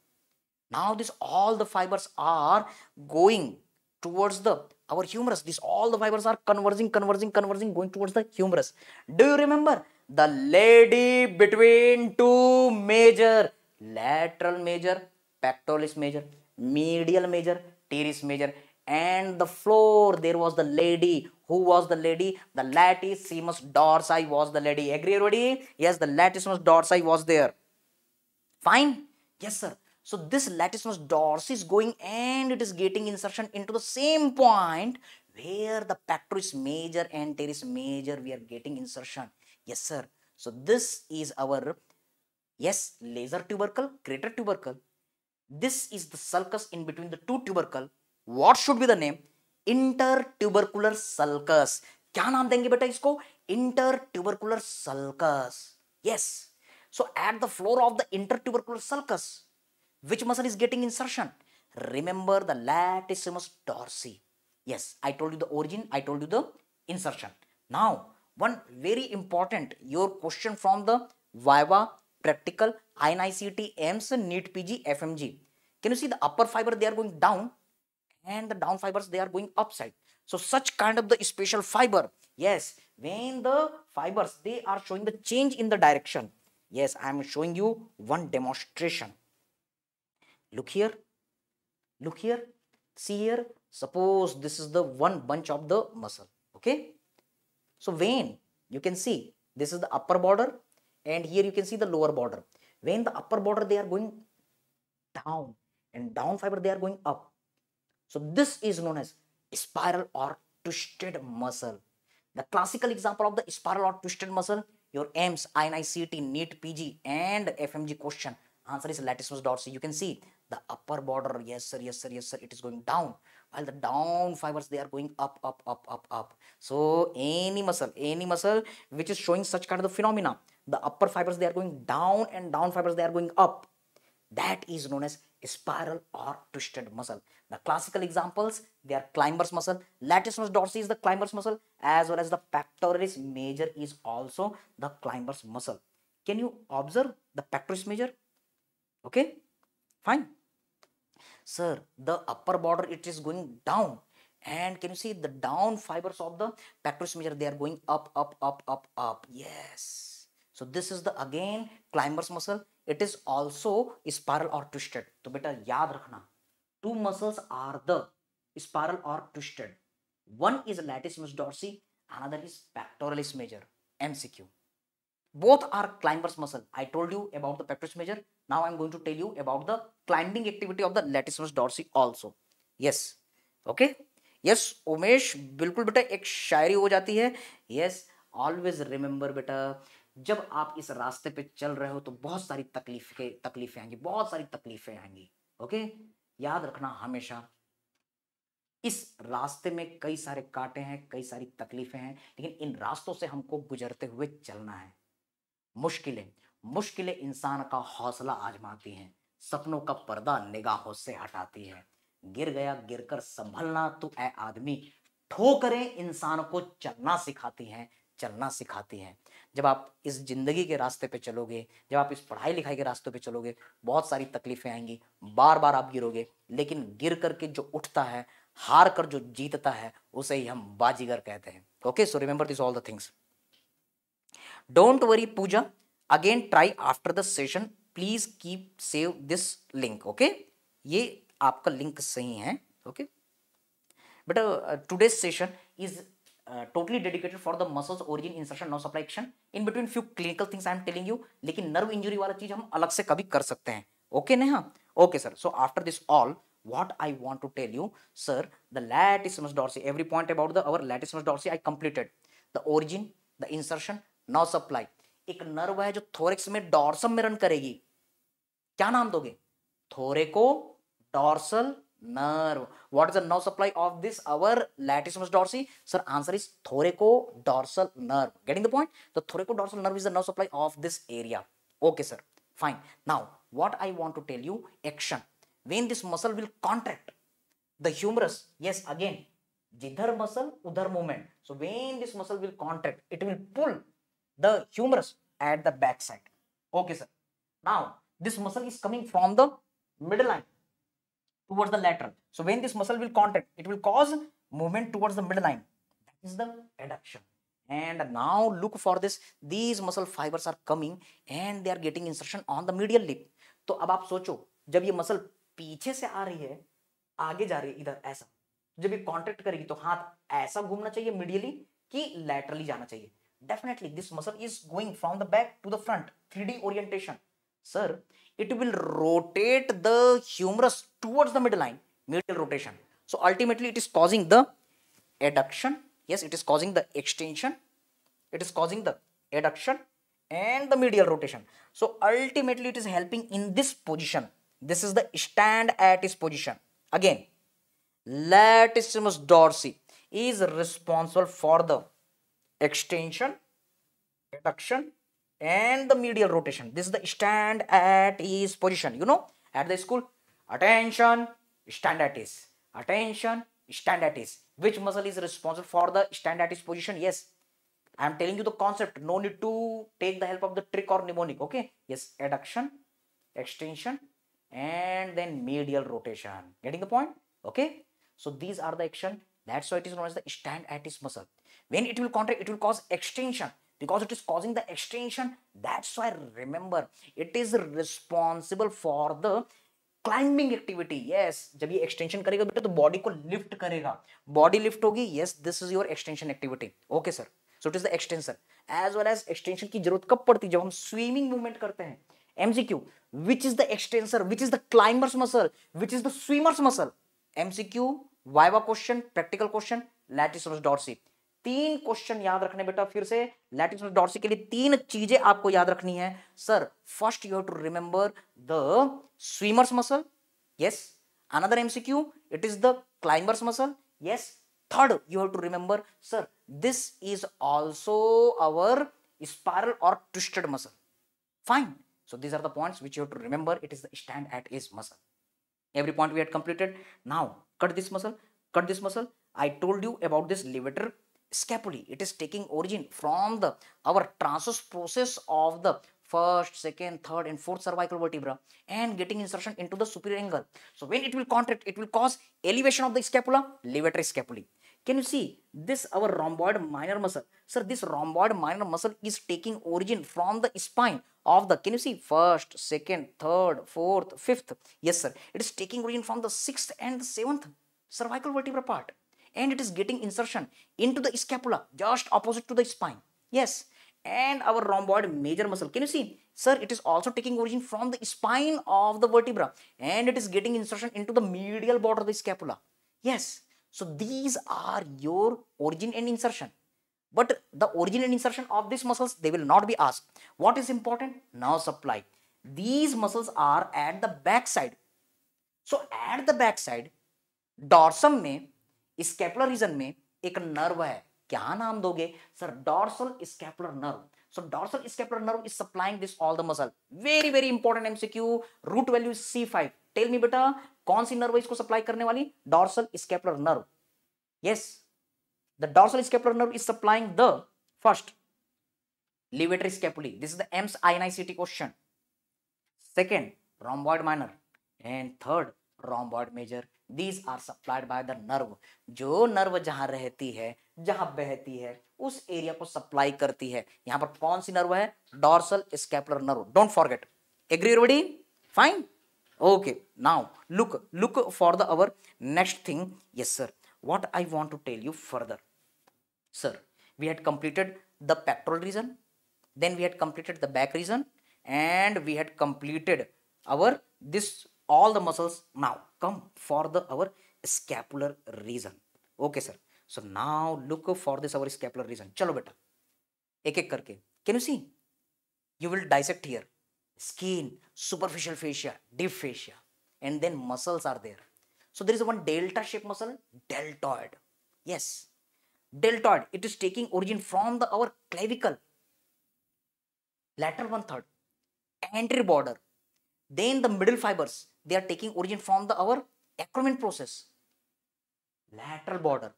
Now this all the fibers are going towards the our humerus. This all the fibers are converging, converging, converging, going towards the humerus. Do you remember the lady between two major lateral major, pectoralis major, medial major, teres major, and the floor there was the lady who was the lady? The latissimus dorsi was the lady. Agree, everybody? Yes, the latissimus dorsi was there. Fine? Yes, sir. So this latissimus dorsi is going and it is getting insertion into the same point where the pectoris major and teres major we are getting insertion. Yes, sir. So this is our, yes, laser tubercle, greater tubercle. This is the sulcus in between the two tubercle. What should be the name? Intertubercular sulcus. क्या नाम देंगे बेटा इसको intertubercular sulcus. Yes. So at the floor of the intertubercular sulcus, which muscle is getting insertion? Remember the latissimus dorsi. Yes, I told you the origin, I told you the insertion. Now, one very important, your question from the Viva, practical, INICT, AMS, NEET PG, FMG. Can you see the upper fiber, they are going down and the down fibers, they are going upside. So such kind of the special fiber, yes, when the fibers, they are showing the change in the direction. Yes, I am showing you one demonstration look here, look here, see here, suppose this is the one bunch of the muscle, okay. So vein, you can see this is the upper border and here you can see the lower border. When the upper border they are going down and down fiber they are going up. So this is known as spiral or twisted muscle. The classical example of the spiral or twisted muscle, your M's, INICT, NEET, PG and FMG question. Answer is latissimus dorsi. You can see the upper border yes sir yes sir yes sir it is going down while the down fibers they are going up up up up up so any muscle any muscle which is showing such kind of the phenomena the upper fibers they are going down and down fibers they are going up that is known as spiral or twisted muscle. The classical examples, they are climber's muscle, latissimus dorsi is the climber's muscle as well as the pectoralis major is also the climber's muscle. Can you observe the pectoralis major? Okay, fine. Sir, the upper border, it is going down. And can you see the down fibers of the pectoris major? They are going up, up, up, up, up. Yes. So this is the again climber's muscle. It is also spiral or twisted. So beta, yaad rakhna. Two muscles are the spiral or twisted. One is latissimus dorsi, another is pectoralis major, MCQ. Both are climber's muscle. I told you about the pectoris major. Now I'm going to tell you about the climbing activity of the latissimus dorsi also. Yes. Okay. yes umesh bilkul beta ek shayari ho jati hai yes always remember beta जब आप इस रास्ते पे चल रहे हो तो बहुत सारी तकलीफें तकलीफें आएंगी बहुत सारी तकलीफें आएंगी ओके याद रखना हमेशा इस रास्ते में कई सारे कांटे हैं कई सारी तकलीफें हैं लेकिन इन रास्तों से हमको गुजरते हुए चलना है मुश्किलें मुश्किलें इंसान का हौसला आजमाती हैं सपनों का पर्दा निगाहों से हटाती है गिर गया गिरकर संभलना तो ऐ आदमी ठोकरें इंसान को चलना सिखाती हैं चलना सिखाती हैं जब आप इस ज़िंदगी के रास्ते पे चलोगे जब आप इस पढ़ाई लिखाई के रास्ते पे चलोगे बहुत सारी तकलीफ़ें आएंगी बार बार आप गिरोगे लेकिन गिर करके जो उठता है हार कर जो जीतता है उसे ही हम बाजीगर कहते हैं okay so remember this all the things don't worry Pooja again try after the session please keep save this link okay ये आपका लिंक सही है okay but today session is totally dedicated for the muscles origin insertion no supply action in between few clinical things I am telling you लेकिन nerve injury वाला चीज हम अलग से कभी कर सकते हैं ओके ना हाँ okay sir so after this all what i want to tell you sir the latissimus dorsi every point about the our latissimus dorsi i completed the origin the insertion now supply एक nerve है जो thorax में dorsum में run करेगी क्या नाम दोगे thoraco dorsal nerve what is the nerve supply of this our latissimus dorsi sir answer is thoraco dorsal nerve getting the point the thoraco dorsal nerve is the nerve supply of this area okay sir fine now what I want to tell you action when this muscle will contract the humerus yes again जिधर muscle उधर movement so when this muscle will contract it will pull the humerus at the back side. Okay, sir. Now, this muscle is coming from the middle line towards the lateral. So, when this muscle will contract it will cause movement towards the middle line That is the adduction. And now look for this. These muscle fibers are coming and they are getting insertion on the medial lip. to ab aap socho jab ye muscle piche se aa rahi hai aage ja rahi hai idhar aisa jab ye contract karegi to haath aisa ghumna chahiye medially ki laterally jana chahiye Definitely this muscle is going from the back to the front, 3D orientation. Sir, it will rotate the humerus towards the midline, medial rotation. So ultimately it is causing the adduction. Yes, it is causing the extension. It is causing the adduction and the medial rotation. So ultimately it is helping in this position. This is the stand at its position. Again, latissimus dorsi is responsible for the extension, adduction and the medial rotation. This is the stand at ease position. You know, at the school, attention, stand at ease. Attention, stand at ease. Which muscle is responsible for the stand at ease position? Yes. I am telling you the concept. No need to take the help of the trick or mnemonic. Okay. Yes, adduction, extension and then medial rotation. Getting the point? Okay. So, these are the action. That's why it is known as the stand at ease muscle. when it will contract it will cause extension because it is causing the extension that's why remember it is responsible for the climbing activity yes जब ये extension करेगा बेटा तो body को lift करेगा body lift होगी yes this is your extension activity okay sir so it is the extension as well as extension की जरूरत कब पड़ती है जब हम स्विमिंग मूवमेंट करते हैं MCQ which is the extensor which is the climber's muscle which is the swimmer's muscle MCQ viva question practical question latissimus तीन क्वेश्चन याद रखने बेटा फिर से लैटिस डॉर्सी के लिए तीन चीजें आपको याद रखनी है sir first you to remember the swimmer's muscle yes another MCQ it is the climber's muscle yes third you have to remember sir this is also our spiral और twisted muscle fine so these are the points which you have to remember it is the stand at is muscle every point we had completed now cut this muscle cut this muscle I told you about this levator scapulae. It is taking origin from the our transverse process of the first, second, third and fourth cervical vertebra and getting insertion into the superior angle. So when it will contract, it will cause elevation of the scapula, levator scapulae. Can you see this our rhomboid minor muscle? Sir, this rhomboid minor muscle is taking origin from the spine of the, can you see, first, second, third, fourth, fifth. Yes, sir. It is taking origin from the sixth and the seventh cervical vertebra part and it is getting insertion into the scapula just opposite to the spine. Yes, and our rhomboid major muscle. Can you see? Sir, it is also taking origin from the spine of the vertebra and it is getting insertion into the medial border of the scapula. Yes, so these are your origin and insertion. But the origin and insertion of these muscles, they will not be asked. What is important? Now supply. These muscles are at the back side. So at the back side, dorsum may scapular region में एक nerve है क्या नाम दोगे sir dorsal scapular nerve so dorsal scapular nerve is supplying this all the muscle very very important MCQ root value is C five tell me बेटा कौन सी nerve इसको सप्लाई करने वाली dorsal scapular nerve yes the dorsal scapular nerve is supplying the first levator scapulae this is the AIIMS INICET question second rhomboid minor and third rhomboid major these are supplied by the nerve जो nerve जहां रहती है जहां बहती है उस area को supply करती है यहां पर कौन सी नर्व है dorsal scapular nerve don't forget agree everybody fine okay now look look for the our next thing yes sir what I want to tell you further sir we had completed the pectoral region then we had completed the back region and we had completed our this all the muscles now come for the our scapular region okay sir so now look for this our scapular region chalo beta ek ek karke can you see you will dissect here skin superficial fascia deep fascia and then muscles are there so there is one delta shaped muscle deltoid yes deltoid it is taking origin from the our clavicle lateral one third anterior border then the middle fibers they are taking origin from the our acromion process lateral border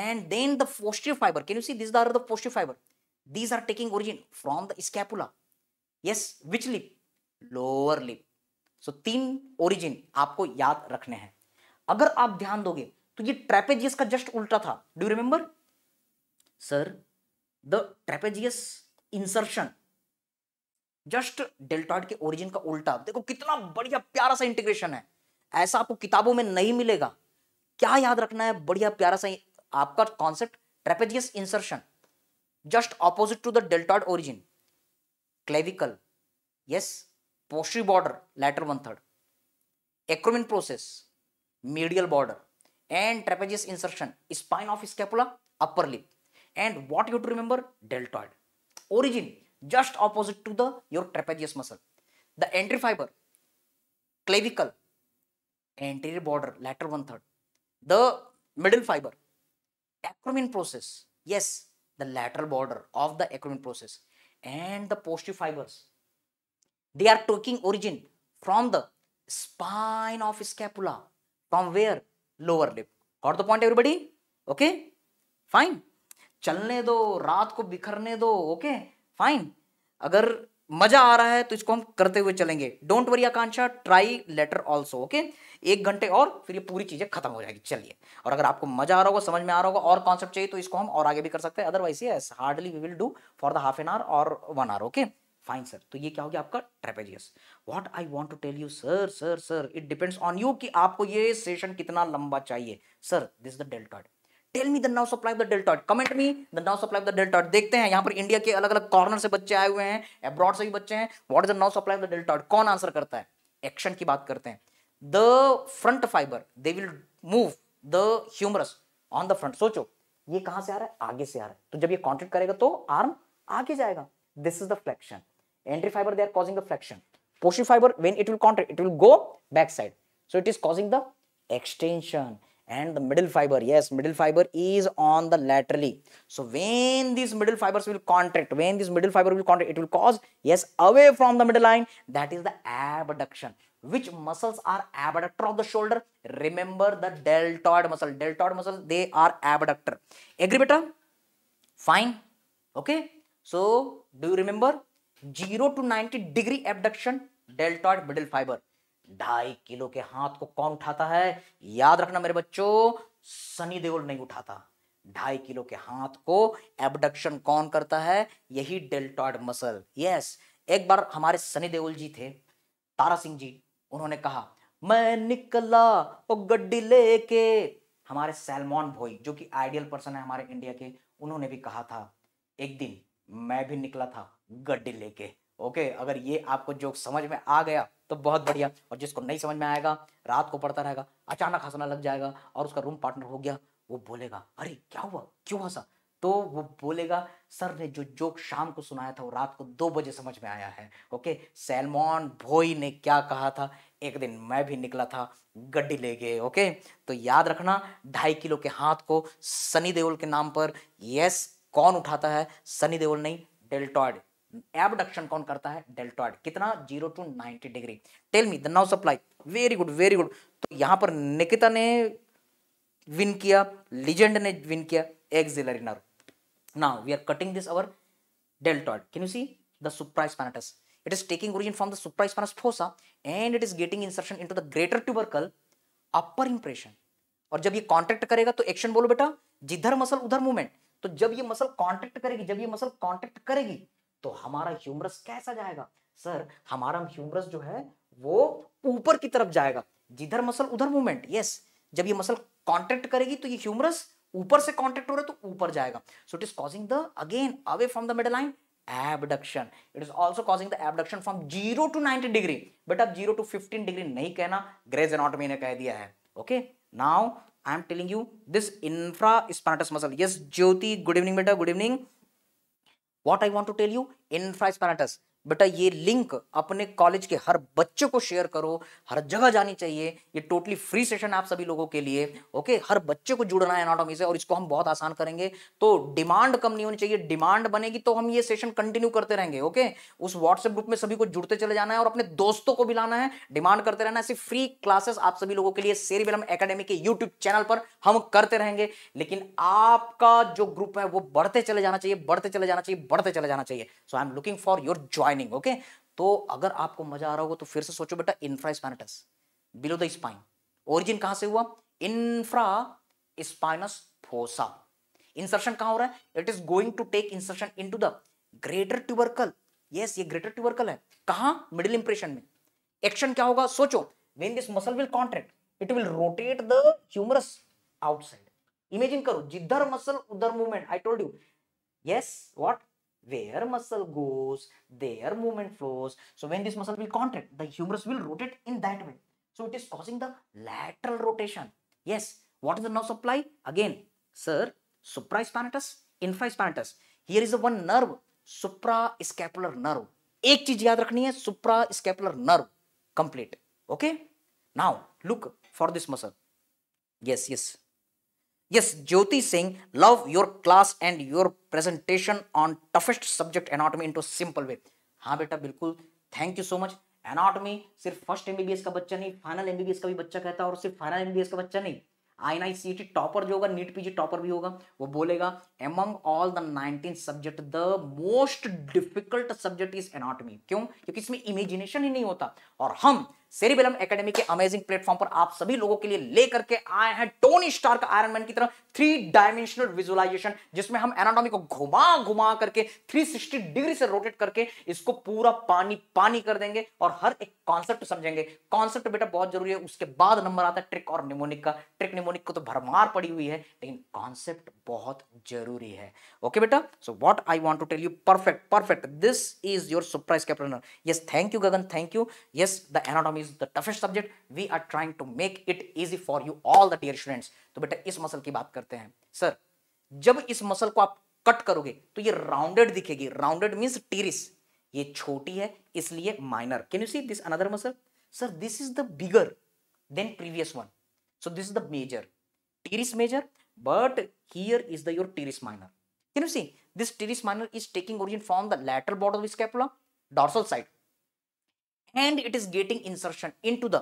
and then the posterior fiber can you see these are the posterior fiber these are taking origin from the scapula yes which lip lower lip so teen origin aapko yaad rakhne रखने agar aap dhyan doge to ye trapezius ka just ulta tha do you remember sir the trapezius insertion just deltoid के origin का उल्टा देखो कितना बढ़िया प्यारा सा integration है ऐसा आपको किताबों में नहीं मिलेगा क्या याद रखना है बढ़िया प्यारा सा आपका concept trapezius insertion just opposite to the deltoid origin clavicle yes posterior border lateral one third acromion process medial border and trapezius insertion spine of scapula upper lip and what you to remember remember origin just opposite to the your trapezius muscle. The entry fiber, clavicle, anterior border, lateral one third. The middle fiber, acromion process, yes, the lateral border of the acromion process and the posterior fibers. They are taking origin from the spine of scapula. From where? Lower lip. Got the point everybody? Okay? Fine. Chalne do, रात ko bikharne do, okay? Fine अगर मजा आ रहा है तो इसको हम करते हुए चलेंगे don't worry Akanksha try later also okay एक घंटे और फिर ये पूरी चीजें खत्म हो जाएगी चलिए और अगर आपको मजा आ रहा होगा समझ में आ रहा होगा और कॉन्सेप्ट चाहिए तो इसको हम और आगे भी कर सकते हैं अदरवाइज ये hardly we will do for the half an hour और one hour okay fine sir तो ये क्या हो गया आपका trapezius what I want to tell you sir sir sir it depends on you कि आपको ये सेशन कितना लंबा चाहिए sir this the deltoid tell me the nerve supply of the deltoid comment me the nerve supply of the deltoid देखते हैं यहाँ पर इंडिया के अलग अलग कॉर्नर से बच्चे आए हुए हैं अब्रॉड से भी बच्चे हैं what is the nerve supply of the deltoid कौन आंसर करता है एक्शन की बात करते हैं the front fibre they will move the humerus on the front सोचो ये कहां से आ रहा है आगे से आ रहा है तो जब ये कॉन्टेक्ट करेगा तो आर्म आगे जाएगा this is the flexion anterior fibre they are causing the flexion posterior fibre when it will contact it will go back side so it is causing the extension and the middle fiber yes middle fiber is on the laterally so when these middle fibers will contract when this middle fiber will contract it will cause yes away from the middle line that is the abduction which muscles are abductor of the shoulder remember the deltoid muscle deltoid muscle they are abductor agree beta fine okay so do you remember 0 to 90 degree abduction deltoid middle fiber ढाई kilo के हाथ को कौन उठाता है याद रखना मेरे बच्चों सनी देओल नहीं उठाता ढाई किलो के हाथ को एबडक्शन कौन करता है यही डेल्टॉइड मसल यस एक बार हमारे सनी देओल जी थे तारा सिंह जी उन्होंने कहा मैं निकला वो गड्डी लेके हमारे सैलमोन भोई जो कि आइडियल पर्सन है हमारे इंडिया के उन्होंने भी कहा था एक दिन मैं भी निकला था गड्डी लेके ओके अगर ये आपको जोक समझ में आ गया तो बहुत बढ़िया और जिसको नहीं समझ में आएगा रात को पढ़ता रहेगा अचानक हंसना लग जाएगा और उसका रूम पार्टनर हो गया वो बोलेगा अरे क्या हुआ क्यों हंसा तो वो बोलेगा सर ने जो जोक शाम को सुनाया था वो रात को दो बजे समझ में आया है ओके सैलमोन भोई ने क्या कहा था एक दिन मैं भी निकला था गड्डी ले गए ओके तो याद रखना ढाई किलो के हाथ को सनी देओल के नाम पर यस कौन उठाता है सनी देओल नहीं डेल्टॉयड एबडक्शन कौन करता है डेल्टॉइड कितना zero to ninety degree tell me the nerve supply very good very good तो यहाँ पर निकिता ने विन किया लिजेंड ने विन किया axillary nerve now we are cutting this our deltoid can deltoid can you see the supraspinatus it is taking origin from the supraspinatus fossa and it is getting insertion into the greater tubercle upper impression और जब ये contract करेगा तो action बोलो बेटा जिधर muscle उधर movement तो जब ये मसल कॉन्ट्रैक्ट करेगी जब ये मसल कॉन्ट्रैक्ट करेगी तो हमारा ह्यूमरस कैसा जाएगा सर हमारा ह्यूमरस जो है वो ऊपर की तरफ जाएगा जिधर मसल उधर मूवमेंट यस जब ये मसल कॉन्ट्रेक्ट करेगी तो ये ह्यूमरस ऊपर से कॉन्ट्रेक्ट हो रहा है तो ऊपर जाएगा so it is causing the again away from the midline abduction it is also causing the abduction from zero to ninety degree but अब जीरो टू फिफ्टीन डिग्री नहीं कहना ग्रेज एनॉटमी ने कह दिया है okay now I am telling you this infraspinatus muscle yes Jyoti good evening बेटा good evening What I want to tell you, inference parameters, बेटा ये लिंक अपने कॉलेज के हर बच्चे को शेयर करो हर जगह जानी चाहिए ये टोटली फ्री सेशन आप सभी लोगों के लिए ओके हर बच्चे को जुड़ना है एनाटॉमी से और इसको हम बहुत आसान करेंगे तो डिमांड कम नहीं होनी चाहिए डिमांड बनेगी तो हम ये सेशन कंटिन्यू करते रहेंगे ओके उस व्हाट्सएप ग्रुप में सभी को जुड़ते चले जाना है और अपने दोस्तों को भी लाना है डिमांड करते रहना ऐसी फ्री क्लासेस आप सभी लोगों के लिए शेर बेलम अकेडमी के यूट्यूब चैनल पर हम करते रहेंगे लेकिन आपका जो ग्रुप है वो बढ़ते चले जाना चाहिए बढ़ते चले जाना चाहिए बढ़ते चले जाना चाहिए so I am looking for your join spinning okay तो अगर आपको मजा आ रहा होगा तो फिर से सोचो बेटा infraspinatus below the spine origin कहां से हुआ इंफ्रा स्पाइनस फोसा इंसर्शन कहां हो रहा है it is going to take insertion into the greater tubercle yes ये ग्रेटर ट्यूबरकल है कहां मिडिल इंप्रेशन में एक्शन क्या होगा सोचो when this muscle will contract it will rotate the humerus outside imagine करो जिधर मसल उधर movement I told you yes what Where muscle goes, there movement flows. So when this muscle will contract, the humerus will rotate in that way. So it is causing the lateral rotation. Yes. What is the nerve supply? Again, sir, supraspinatus, infraspinatus. Here is the one nerve, suprascapular nerve. एक चीज याद रखनी है सुप्रा nerve, complete. Okay, now look for this muscle. yes. yes. Yes, Jyoti Singh, love your class and your presentation on toughest subject anatomy into simple way. हाँ बेटा बिल्कुल thank you so much anatomy सिर्फ first MBBS का बच्चा नहीं final MBBS का भी बच्चा कहता है और सिर्फ फाइनल एमबीबीएस का बच्चा नहीं आईएनआईसीटी टॉपर जो होगा नीट पीजी टॉपर भी होगा वो बोलेगा among all the 19 subject the most difficult subject is anatomy क्यों क्योंकि इसमें इमेजिनेशन ही नहीं होता और हम सेरिबेलम एकेडमी के अमेजिंग प्लेटफॉर्म पर आप सभी लोगों के लिए लेकर के आए हैं टोनी स्टार का आयरन मैन की तरह थ्री डायमेंशनल विजुअलाइजेशन जिसमें हम एनाटॉमी को घुमा घुमा करके 360 डिग्री से रोटेट करके इसको पूरा पानी पानी कर देंगे और हर एक कॉन्सेप्ट समझेंगे कॉन्सेप्ट बेटा बहुत जरूरी है उसके बाद नंबर आता है ट्रिक और निमोनिक का ट्रिक निमोनिक को तो भरमार पड़ी हुई है लेकिन कॉन्सेप्ट बहुत जरूरी है ओके बेटा so what I want to tell you perfect perfect this is your surprise captain yes thank you Gagan thank you yes the anatomy is the toughest subject we are trying to make it easy for you all the dear students तो बेटा इस muscle की बात करते हैं sir जब इस muscle को आप कट करोगे तो ये राउंडेड दिखेगी राउंडेड मीन्स टीरिस ये छोटी है इसलिए minor can you see this another muscle sir this is the bigger than previous one so this is the major teres major but here is the your teres minor can you see this teres minor is taking origin from the lateral border of scapula dorsal side and it is getting insertion into the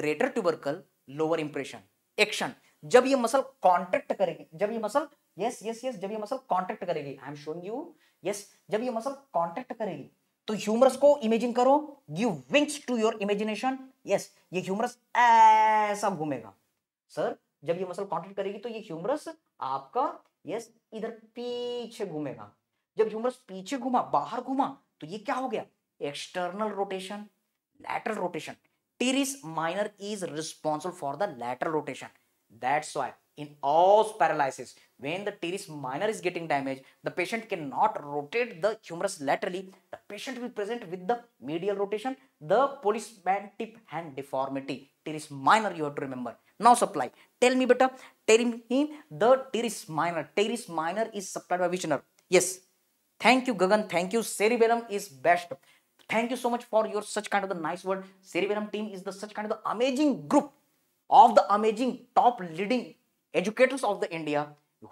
greater tubercle lower impression action जब ये muscle contact करेगी जब ये muscle yes yes yes जब ये muscle contact करेगी I am showing you yes जब ये मसल कांटेक्ट करेगी तो ह्यूमरस को इमेजिन करो give wings to your imagination yes ये ह्यूमरस ऐसा घूमेगा सर जब ये मसल कांटेक्ट करेगी तो ये ह्यूमरस आपका यस इधर पीछे घूमेगा जब ह्यूमरस पीछे घुमा बाहर घुमा तो ये क्या हो गया external rotation, lateral rotation. teres minor is responsible for the lateral rotation. That's why in all paralysis, when the teres minor is getting damaged, the patient cannot rotate the humerus laterally. The patient will present with the medial rotation, the policeman tip hand deformity. Teres minor you have to remember. Now supply. Tell me better. Tell me the teres minor. Teres minor is supplied by which nerve? Yes. Thank you Gagan. Thank you. Cerebellum is best. thank you so much for your such kind of the nice word cerebellum team is the such kind of the amazing group of the amazing top leading educators of the India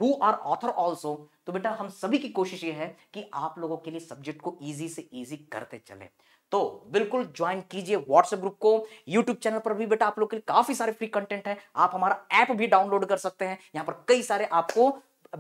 who are author also तो बेटा हम सभी की कोशिश ये है कि आप लोगों के लिए सब्जेक्ट को ईजी से ईजी करते चले तो बिल्कुल ज्वाइन कीजिए व्हाट्सएप ग्रुप को यूट्यूब चैनल पर भी बेटा आप लोग के लिए काफी सारे फ्री कंटेंट है आप हमारा ऐप भी डाउनलोड कर सकते हैं यहाँ पर कई सारे आपको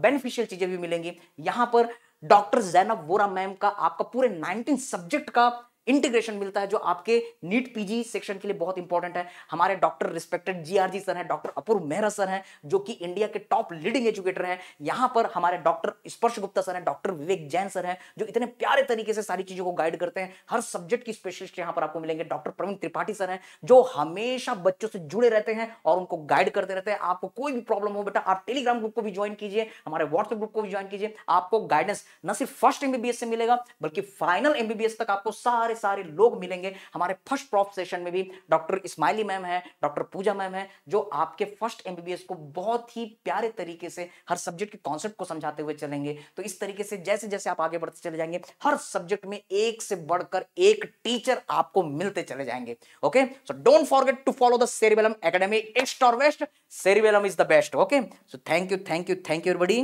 बेनिफिशियल चीजें भी मिलेंगी यहाँ पर डॉक्टर जैनब वोरा मैम का आपका पूरे 19 सब्जेक्ट का इंटीग्रेशन मिलता है जो आपके नीट पीजी सेक्शन के लिए बहुत इंपॉर्टेंट है हमारे डॉक्टर रिस्पेक्टेड जीआरजी सर हैं डॉक्टर अपूर्व मेहरा सर हैं जो कि इंडिया के टॉप लीडिंग एजुकेटर हैं यहां पर हमारे डॉक्टर स्पर्श गुप्ता सर हैं डॉक्टर विवेक जैन सर हैं जो इतने प्यारे तरीके से सारी चीजों को गाइड करते हैं हर सब्जेक्ट की स्पेशलिस्ट यहां पर आपको मिलेंगे डॉक्टर प्रवीण त्रिपाठी सर हैं जो हमेशा बच्चों से जुड़े रहते हैं और उनको गाइड करते रहते हैं आपको कोई भी प्रॉब्लम हो बेटा आप टेलीग्राम ग्रुप को भी ज्वाइन कीजिए हमारे व्हाट्सएप ग्रुप को भी ज्वाइन कीजिए आपको गाइडेंस न सिर्फ फर्स्ट एमबीबीएस से मिलेगा बल्कि फाइनल एमबीबीएस तक आपको सारे सारे लोग मिलेंगे हमारे फर्स्ट प्रॉफ सेशन में भी डॉक्टर इस्माइली मैम है डॉक्टर पूजा मैम है जो आपके फर्स्ट एम को बहुत ही प्यारे तरीके से हर सब्जेक्ट के कॉन्सेप्ट को समझाते हुए चलेंगे तो इस तरीके से जैसे जैसे आप आगे बढ़ते चले जाएंगे हर सब्जेक्ट में एक से बढ़कर एक टीचर आपको मिलते चले जाएंगे okay so don't forget to follow the cerebellum Academy east और west Cerebellum is the best okay so thank you thank you thank you everybody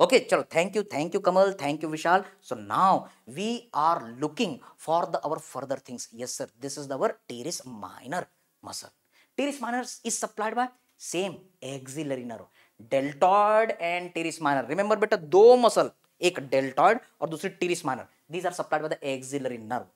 okay चलो thank you thank you Kamal thank you Vishal so now we are looking for the our further things yes sir this is the teres minor muscle teres minor is supplied by same axillary nerve deltoid and teres minor remember बेटा दो muscle एक deltoid और दूसरी teres minor these are supplied by the axillary nerve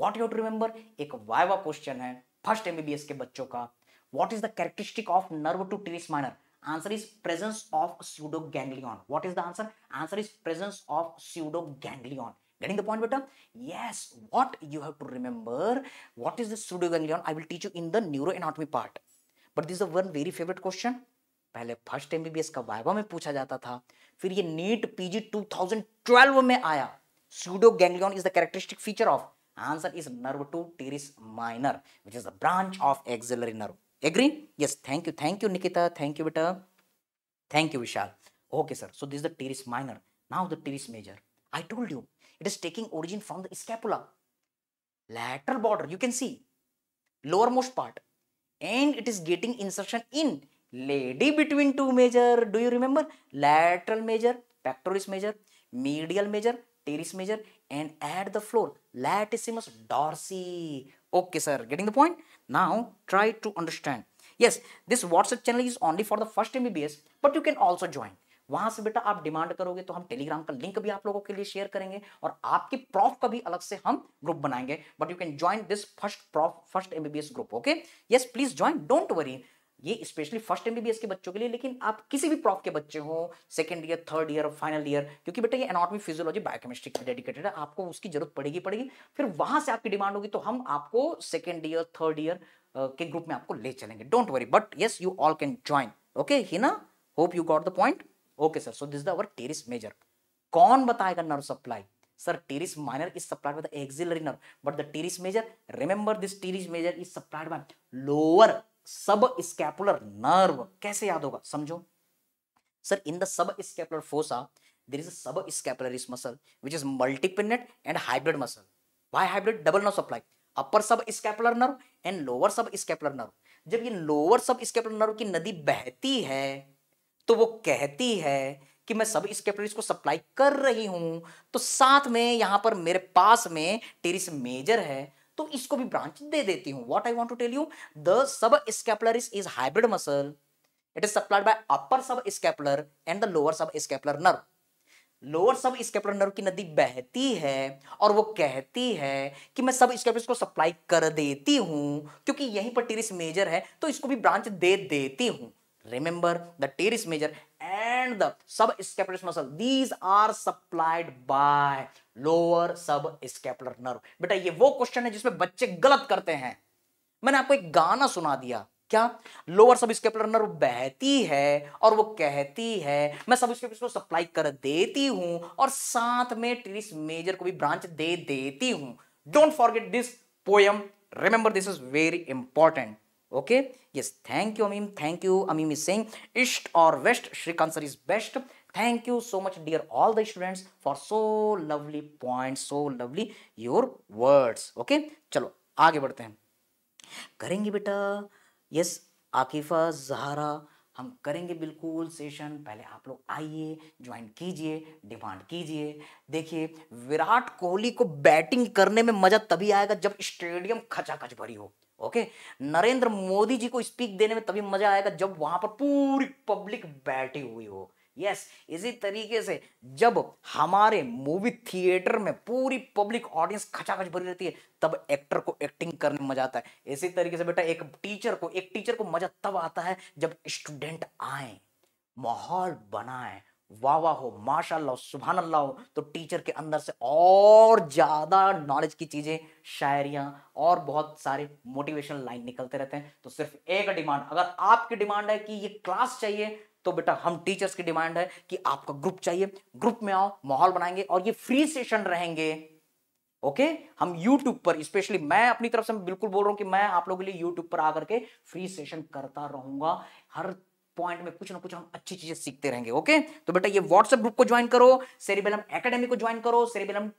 what you to remember एक viva question है first MBBS के बच्चों का what is the characteristic of nerve to teres minor Answer is presence of pseudoganglion. What is the answer? Answer is presence of pseudoganglion. Getting the point, beta? Yes. What you have to remember, what is the pseudoganglion? I will teach you in the neuroanatomy part. But this is a one very favorite question. पहले first M का viva में पूछा जाता था फिर ये NEET PG 2012 में आया pseudo ganglion is the characteristic feature of answer is nerve 2 teres minor which is a branch of axillary nerve Agree? Yes, thank you. Thank you, Nikita. Thank you, beta. Thank you, Vishal. Okay, sir. So this is the teres minor. Now the teres major. I told you, it is taking origin from the scapula. Lateral border, you can see. Lowermost part. And it is getting insertion in lady between two major. Do you remember? Lateral major, pectoris major, medial major, teres major and at the floor latissimus dorsi. Okay, sir. Getting the point? Now try to understand. Yes, this WhatsApp channel is only for the first MBBS, but you can also join. वहां से बेटा आप demand करोगे तो हम Telegram का link भी आप लोगों के लिए शेयर करेंगे और आपके प्रॉफ का भी अलग से हम ग्रुप बनाएंगे but you can join this first prof first MBBS group okay yes please join don't worry ये स्पेशली फर्स्ट एम के बच्चों के लिए लेकिन आप किसी भी प्रॉफ के बच्चे हो सेकंड ईयर थर्ड ईयर और फाइनल ईयर क्योंकि बेटा ये एनाटॉमी फिजियोलॉजी बायोकेमिस्ट्री का डेडिकेटेड है आपको उसकी जरूरत पड़ेगी पड़ेगी फिर वहां से आपकी डिमांड होगी तो हम आपको सेकंड ईयर थर्ड ईयर के ग्रुप में आपको ले चलेंगे don't worry but yes you all can join okay Hina hope you got the point okay sir so this the teres major कौन बताएगा nerve supply sir teres minor is supplied by the axillary nerve but the teres major remember this teres major is supplied by lower subscapular nerve कैसे याद होगा समझो sir in the subscapular fossa there is a सब इस muscle which is multipennate and hybrid muscle why hybrid double no supply upper subscapular nerve and lower subscapular nerve जब ये lower subscapular nerve की नदी बहती है तो वो कहती है कि मैं सब स्केपलरीज को सप्लाई कर रही हूं तो साथ में यहां पर मेरे पास में टेरिस मेजर है तो इसको भी ब्रांच दे देती हूं what I want to tell you the subscapularis is hybrid muscle it is supplied by upper subscapular and the lower subscapular nerve lower subscapular nerve की नदी बहती है और वो कहती है कि मैं सब स्केपुलर को सप्लाई कर देती हूं क्योंकि यहीं पर टेरिस मेजर है तो इसको भी ब्रांच दे देती हूं remember the teres major and the sub the muscle these are supplied by lower sub subscapular nerve बेटा ये वो क्वेश्चन है जिसमें बच्चे गलत करते हैं मैंने आपको एक गाना सुना दिया क्या लोअर सब स्केपुलर नर्व बहती है और वो कहती है मैं सब को सप्लाई कर देती हूं और साथ में ट्रिस मेजर को भी ब्रांच दे देती हूं don't forget this poem remember this is very important okay yes thank you Amim thank you Amim is saying east और west Shrikant sir is best thank you so much dear all the students for so lovely point so lovely your words okay चलो आगे बढ़ते हैं करेंगे बेटा yes आकिफा जहारा हम करेंगे बिल्कुल सेशन पहले आप लोग आइए ज्वाइन कीजिए डिमांड कीजिए देखिए विराट कोहली को बैटिंग करने में मजा तभी आएगा जब स्टेडियम खचाखच भरी हो ओके नरेंद्र मोदी जी को स्पीक देने में तभी मजा आएगा जब वहां पर पूरी पब्लिक बैठी हुई हो यस yes, इसी तरीके से जब हमारे मूवी थिएटर में पूरी पब्लिक ऑडियंस खचाखच भरी रहती है तब एक्टर को एक्टिंग करने में मजा आता है इसी तरीके से बेटा एक टीचर को एक टीचर को मजा तब आता है जब स्टूडेंट आए माहौल बनाए वाह वाह हो माशाल्लाह सुबहान अल्लाह हो तो टीचर के अंदर से और ज़्यादा नॉलेज की चीज़ें शायरियाँ और बहुत सारे मोटिवेशन लाइन निकलते रहते हैं तो सिर्फ एक डिमांड अगर आपकी डिमांड है कि ये क्लास चाहिए तो बेटा हम टीचर्स की डिमांड है कि आपका ग्रुप चाहिए ग्रुप में आओ माहौल बनाएंगे और ये फ्री सेशन रहेंगे ओके okay? हम यूट्यूब पर स्पेशली मैं अपनी तरफ से बिल्कुल बोल रहा हूँ कि मैं आप लोगों के लिए यूट्यूब पर आकर के फ्री सेशन करता रहूंगा हर पॉइंट में कुछ ना कुछ हम अच्छी चीजें सीखते रहेंगे ओके तो बेटा ये व्हाट्सएप ग्रुप को ज्वाइन करो सेरिबेलम एकेडमी को ज्वाइन करो सेरिबेलम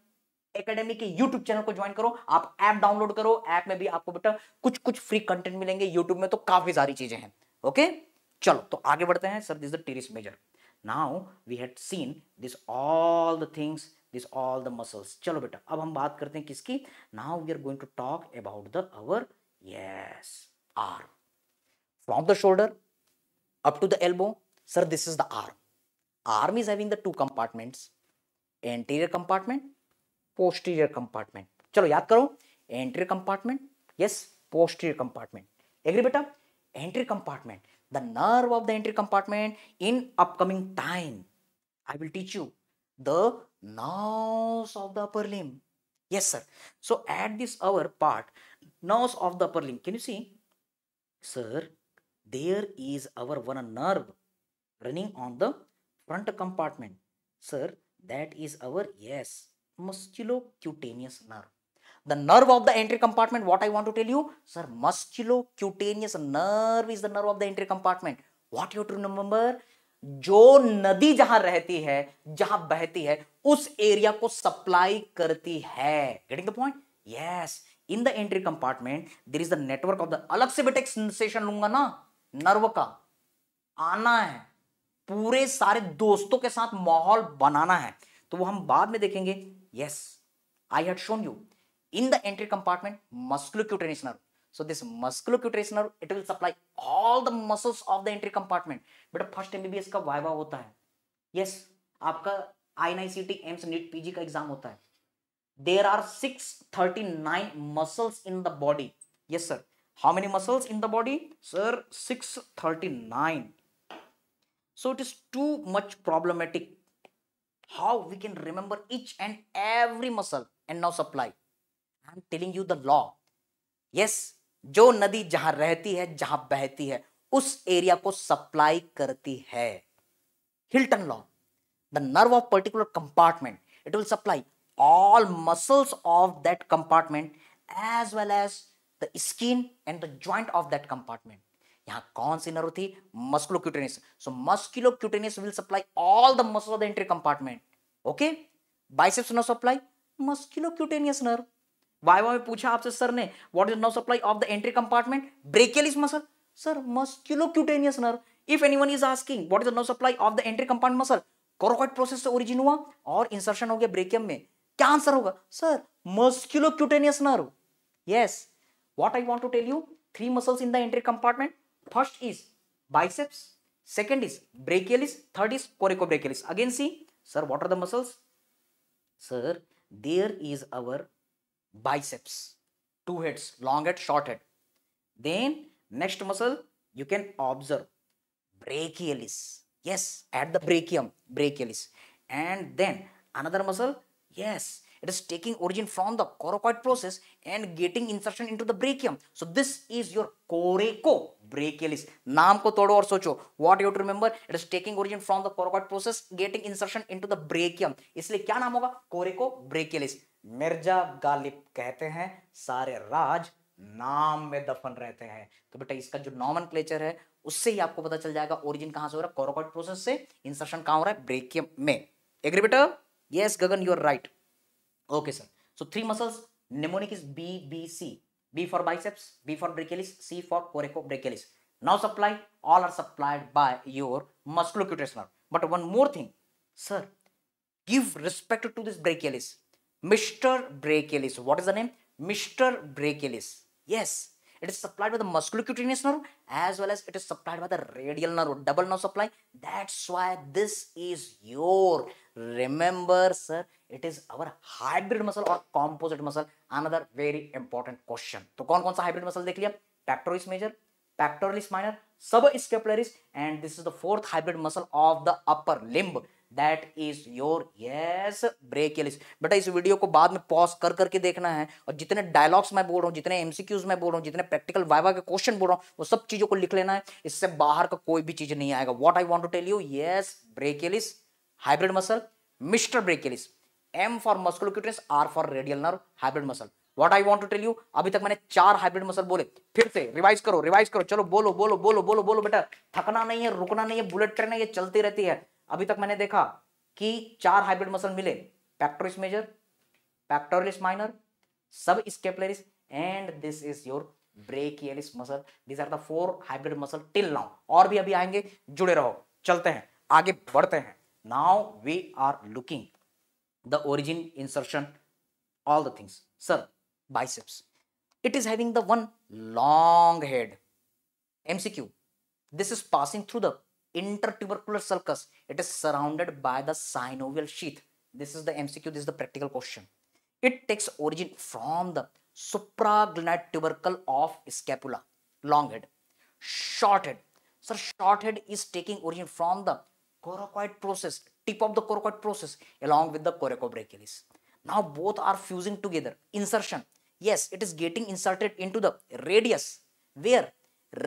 एकेडमी के यूट्यूब चैनल को ज्वाइन करो आप ऐप डाउनलोड करो ऐप में भी आपको बेटा कुछ कुछ फ्री कंटेंट मिलेंगे यूट्यूब में तो काफी सारी चीजें हैं ओके चलो तो आगे बढ़ते हैं sir this the teres major now we had seen this all the things this all the muscles चलो बेटा अब हम बात करते हैं किसकी now we are going to talk about the our yes are from the shoulder up to the elbow. Sir, this is the arm. Arm is having the two compartments. Anterior compartment, posterior compartment. चलो याद करो anterior compartment, yes, posterior compartment. Agree बेटा? Anterior compartment. The nerve of the anterior compartment in upcoming time. I will teach you the nerves of the upper limb. Yes, sir. So at this upper part, nerves of the upper limb. Can you see? Sir, there is our one nerve running on the front compartment sir that is our yes musculocutaneous nerve the nerve of the entry compartment what i want to tell you sir musculocutaneous nerve is the nerve of the entry compartment what you have to remember जो नदी जहां रहती है जहां बहती है उस area को सप्लाई करती है getting the point yes in the entry compartment there is the network of the अलग से बेटे सेशन लूंगा ना नर्व का आना है पूरे सारे दोस्तों के साथ माहौल बनाना है तो वो हम बाद में देखेंगे yes I had shown you in the entry compartment musculocutaneous nerve so this musculocutaneous nerve it will supply all the muscles of the entry compartment बेटा फर्स्ट एमबीबीएस का वाइवा होता है यस yes, आपका आईएनआईसीटी एम्स नीट पीजी का exam होता है there are six thirty nine muscles in the body yes sir How many muscles in the body? Sir, 639. So it is too much problematic. How we can remember each and every muscle and now supply. I am telling you the law. Yes, जो नदी जहां रहती है जहां बहती है उस area को सप्लाई करती है Hilton law the nerve of particular compartment it will supply all muscles of that compartment as well as the skin and the joint of that compartment यहां कौन सी नर्व थी musculocutaneous so musculocutaneous will supply all the muscle of the entry compartment okay biceps nerve supply musculocutaneous nerve viva में पूछा आपसे सर ने what is nerve supply of the entry compartment brachialis muscle sir musculocutaneous nerve if anyone is asking what is the nerve supply of the entry compartment muscle coracoid process से origin हुआ और insertion हो गया brachium में क्या answer होगा sir musculocutaneous nerve yes What I want to tell you, three muscles in the anterior compartment. First is biceps, second is brachialis, third is coracobrachialis. Again see, sir, what are the muscles? Sir, there is our biceps, two heads, long head, short head. Then next muscle, you can observe brachialis. Yes, at the brachium, brachialis. And then another muscle, yes, It is taking origin from the coracoid process and getting insertion into the brachium. So this is your coraco brachialis. naam ko todo aur socho What you have to remember? It is taking origin from the coracoid process, getting insertion into the brachium. isliye kya naam hoga coraco brachialis. mirza Ghalib kehte hain sare raj नाम में दफन रहते हैं तो बेटा इसका जो नॉमन है उससे ही आपको पता चल जाएगा ओरिजिन कहाँ से हो रहा है कोरोकॉट प्रोसेस से इंसर्शन कहाँ हो रहा है ब्रेकियम में एग्री बेटा yes Gagan you are right Okay, sir. So three muscles, mnemonic is B B C. B for biceps, B for brachialis, C for coracobrachialis. Now supply, all are supplied by your musculocutaneous nerve. But one more thing, sir, give respect to this brachialis. Mr. Brachialis, what is the name? Mr. Brachialis. Yes, it is supplied by the musculocutaneous nerve as well as it is supplied by the radial nerve, double nerve supply. That's why this is your remember sir it is our hybrid muscle or composite muscle another very important question to kaun kaun sa hybrid muscle dekh liya pectoralis major pectoralis minor subscapularis and this is the fourth hybrid muscle of the upper limb That is your yes brachialis. बेटा इस video को बाद में pause कर करके देखना है और जितने डायलॉग्स मैं बोल रहा हूँ जितने एमसीक्यूज मैं बोल रहा हूँ जितने प्रैक्टिकल वाइवा के क्वेश्चन बोल रहा हूँ वो सब चीज़ों को लिख लेना है इससे बाहर का कोई भी चीज़ नहीं आएगा what I want to tell you yes brachialis hybrid muscle mister brachialis M for musculocutaneous R for radial nerve hybrid muscle what I want to tell you अभी तक मैंने चार हाइब्रिड मसल बोले फिर से रिवाइज करो रिवाइज करो चलो बोलो बोलो बोलो बोलो बोलो बेटा थकना नहीं है रुकना नहीं है बुलेट ट्रेन है ये चलती रहती है अभी तक मैंने देखा कि चार हाइब्रिड मसल मिले pectoralis major pectoralis minor subscapularis and this is your brachialis muscle this are the four hybrid muscle till now और भी अभी आएंगे जुड़े रहो चलते हैं आगे बढ़ते हैं Now we are looking the origin, insertion, all the things. Sir, biceps. It is having the one long head. MCQ. This is passing through the intertubercular sulcus. It is surrounded by the synovial sheath. This is the MCQ. This is the practical question. It takes origin from the supraglenoid tubercle of scapula. Long head. Short head. Sir, short head is taking origin from the coracoid process, tip of the coracoid process along with the coracobrachialis. Now both are fusing together. Insertion. Yes, it is getting inserted into the radius. Where?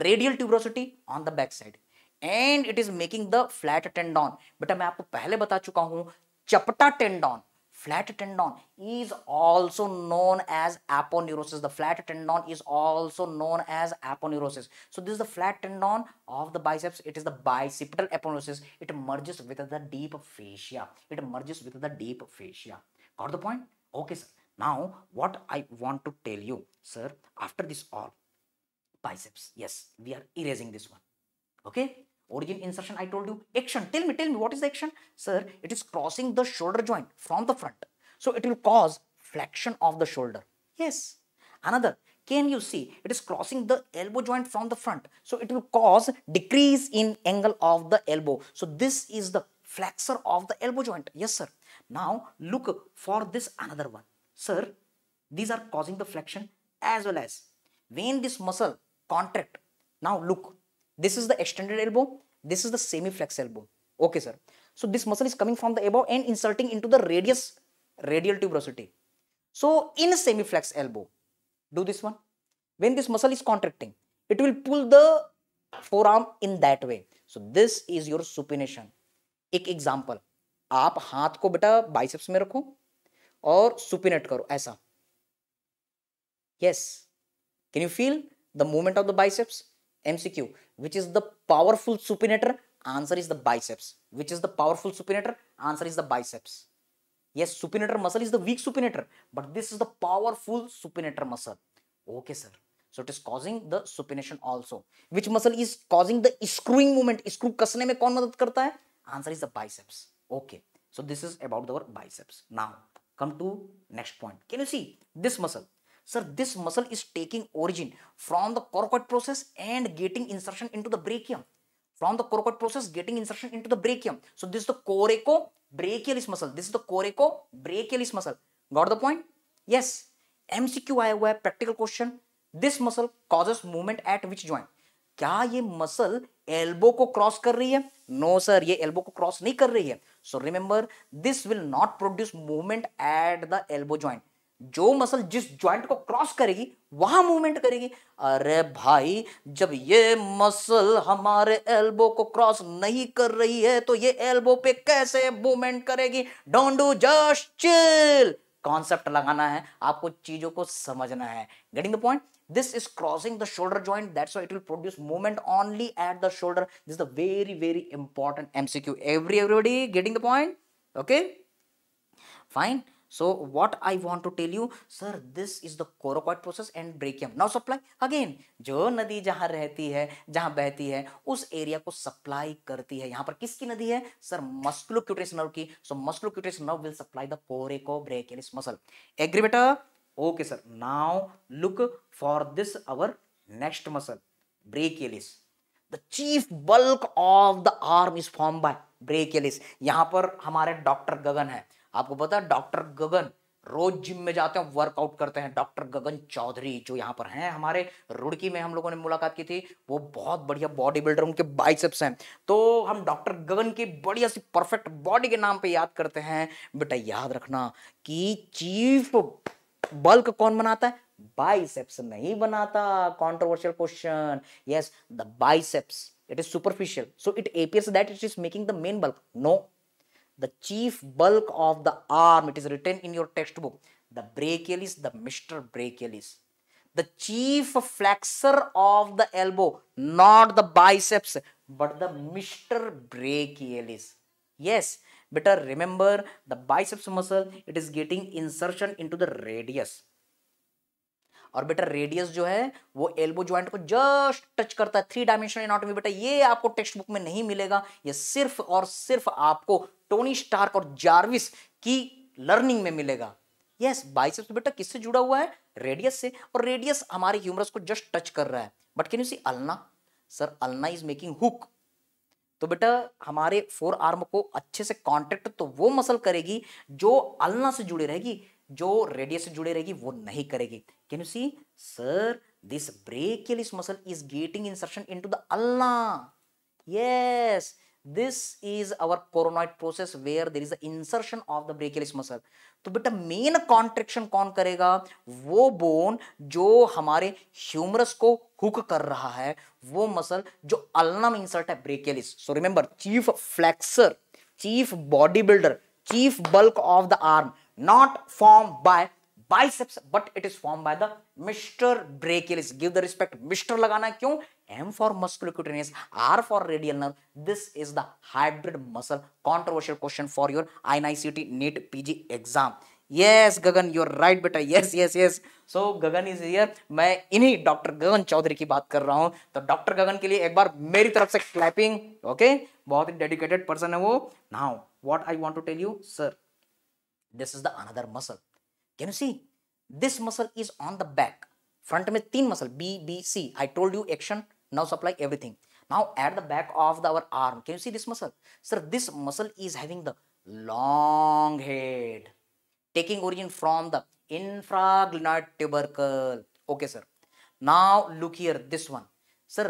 Radial tuberosity on the back side and it is making the flat tendon. But I have told you, हूं चपटा tendon flat tendon is also known as aponeurosis. The flat tendon is also known as aponeurosis. So this is the flat tendon of the biceps. It is the bicipital aponeurosis. It merges with the deep fascia. It merges with the deep fascia. Got the point? Okay, sir. Now, what I want to tell you, sir, after this all, biceps, yes, we are erasing this one. Okay? Origin insertion, I told you. Action, tell me, tell me, what is the action? Sir, it is crossing the shoulder joint from the front. So it will cause flexion of the shoulder. Yes. Another, can you see? It is crossing the elbow joint from the front. So it will cause decrease in angle of the elbow. So this is the flexor of the elbow joint. Yes, sir. Now look for this another one. Sir, these are causing the flexion as well as when this muscle contract. Now look, this is the extended elbow this is the semiflex bone. Okay, sir. So this muscle is coming from the above and inserting into the radius, radial tuberosity. So in semiflex elbow, do this one. When this muscle is contracting, it will pull the forearm in that way. So this is your supination. Ek example. आप हाथ को बेटा biceps, में रखो और Yes. Can you feel the movement of the biceps? MCQ, which is the powerful supinator? Answer is the biceps. Which is the powerful supinator? Answer is the biceps. Yes, supinator muscle is the weak supinator, but this is the powerful supinator muscle. Okay, sir. So it is causing the supination also. Which muscle is causing the screwing movement? Screw कसने में कौन मदद करता है? Answer is the biceps. Okay. So this is about our biceps. Now come to next point. Can you see this muscle? Sir this muscle is taking origin from the coracoid process and getting insertion in to the brachium from the coracoid process getting insertion in to the brachium so this the coracobrachialis muscle this coracobrachialis muscle got the point yes MCQ आया हुआ है practical question this muscle causes movement at which joint क्या ये muscle elbow को cross कर रही है no no, sir ये एल्बो को क्रॉस नहीं कर रही है so remember this will not produce movement at the elbow joint जो मसल जिस ज्वाइंट को क्रॉस करेगी वहां मूवमेंट करेगी अरे भाई जब ये मसल हमारे एल्बो को क्रॉस नहीं कर रही है तो ये एल्बो पे कैसे मूवमेंट करेगी don't do just chill concept लगाना है आपको चीजों को समझना है getting the point this is crossing the shoulder joint that's it will produce movement only at the shoulder this the very very important MCQ every everybody getting the point okay fine so what i want to tell you sir this is the coracoid process and brachium now supply again जो नदी जहाँ रहती है जहाँ बहती है उस area को सप्लाई करती है यहाँ पर किसकी नदी है सर मस्कुलोक्यूटरिस नर्व की so musculocutaneous nerve will supply the coracobrachialis muscle agree बेटा okay sir now look for this our next muscle brachialis the chief bulk of the arm is form by brachialis यहाँ पर हमारे doctor गगन है आपको पता है doctor गगन रोज gym में जाते हैं वर्कआउट करते हैं डॉक्टर गगन चौधरी जो यहाँ पर हैं हमारे रुड़की में हम लोगों ने मुलाकात की थी वो बहुत बढ़िया बॉडी बिल्डर उनके बाइसेप्स हैं तो हम डॉक्टर गगन की बढ़िया सी परफेक्ट बॉडी के नाम पे याद करते हैं बेटा याद रखना कि चीफ बल्क कौन बनाता है बाइसेप्स नहीं बनाता controversial question yes the biceps it is superficial so it appears that it is making the main bulk no the chief bulk of the arm. It is written in your textbook. The brachialis, the Mr. Brachialis. The chief flexor of the elbow, not the biceps, but the Mr. Brachialis. Yes, better remember the biceps muscle, it is getting insertion into the radius. और बेटा radius जो है वो elbow joint को just touch करता है three dimensional anatomy बेटा ये आपको टेक्स्ट बुक में नहीं मिलेगा ये सिर्फ और सिर्फ आपको टोनी स्टार्क और जार्विस की लर्निंग में मिलेगा यस yes, बाइसेप्स बेटा किससे जुड़ा हुआ है रेडियस से और रेडियस हमारे ह्यूमरस को जस्ट टच कर रहा है but can you see ulna sir ulna is making hook तो बेटा हमारे फोर आर्म को अच्छे से कॉन्टेक्ट तो वो मसल करेगी जो अलना से जुड़ी रहेगी जो रेडियस से जुड़े रहेगी वो नहीं करेगी can you see sir this brachialis muscle is getting insertion in to the ulna yes yes. this is our coronoid process where there is the insertion of the brachialis muscle तो बेटा main contraction कौन करेगा वो bone जो हमारे humerus को hook कर रहा है वो मसल जो अलनम इंसर्ट है brachialis so remember chief flexor chief body builder chief bulk of the arm not form by biceps but it is form by the mister brachialis give the respect mister लगाना है क्यों M for muscular cutaneous, R for radial nerve. This is the hybrid muscle controversial question for your INICT NEET PG exam. Yes, Gagan, you're right, beta. Yes, yes, yes. So, Gagan is here. I'm talking about Dr. Gagan Chaudhary. So, Dr. Gagan, for one time, my side, clapping. Okay? Very dedicated person. Now, what I want to tell you, sir, this is the another muscle. Can you see? This muscle is on the back. Front में तीन muscle B B C I told you action now supply everything. Now at the back of the, our arm, can you see this muscle? Sir, this muscle is having the long head, taking origin from the infraglenoid tubercle. Okay, sir. Now look here, this one. Sir,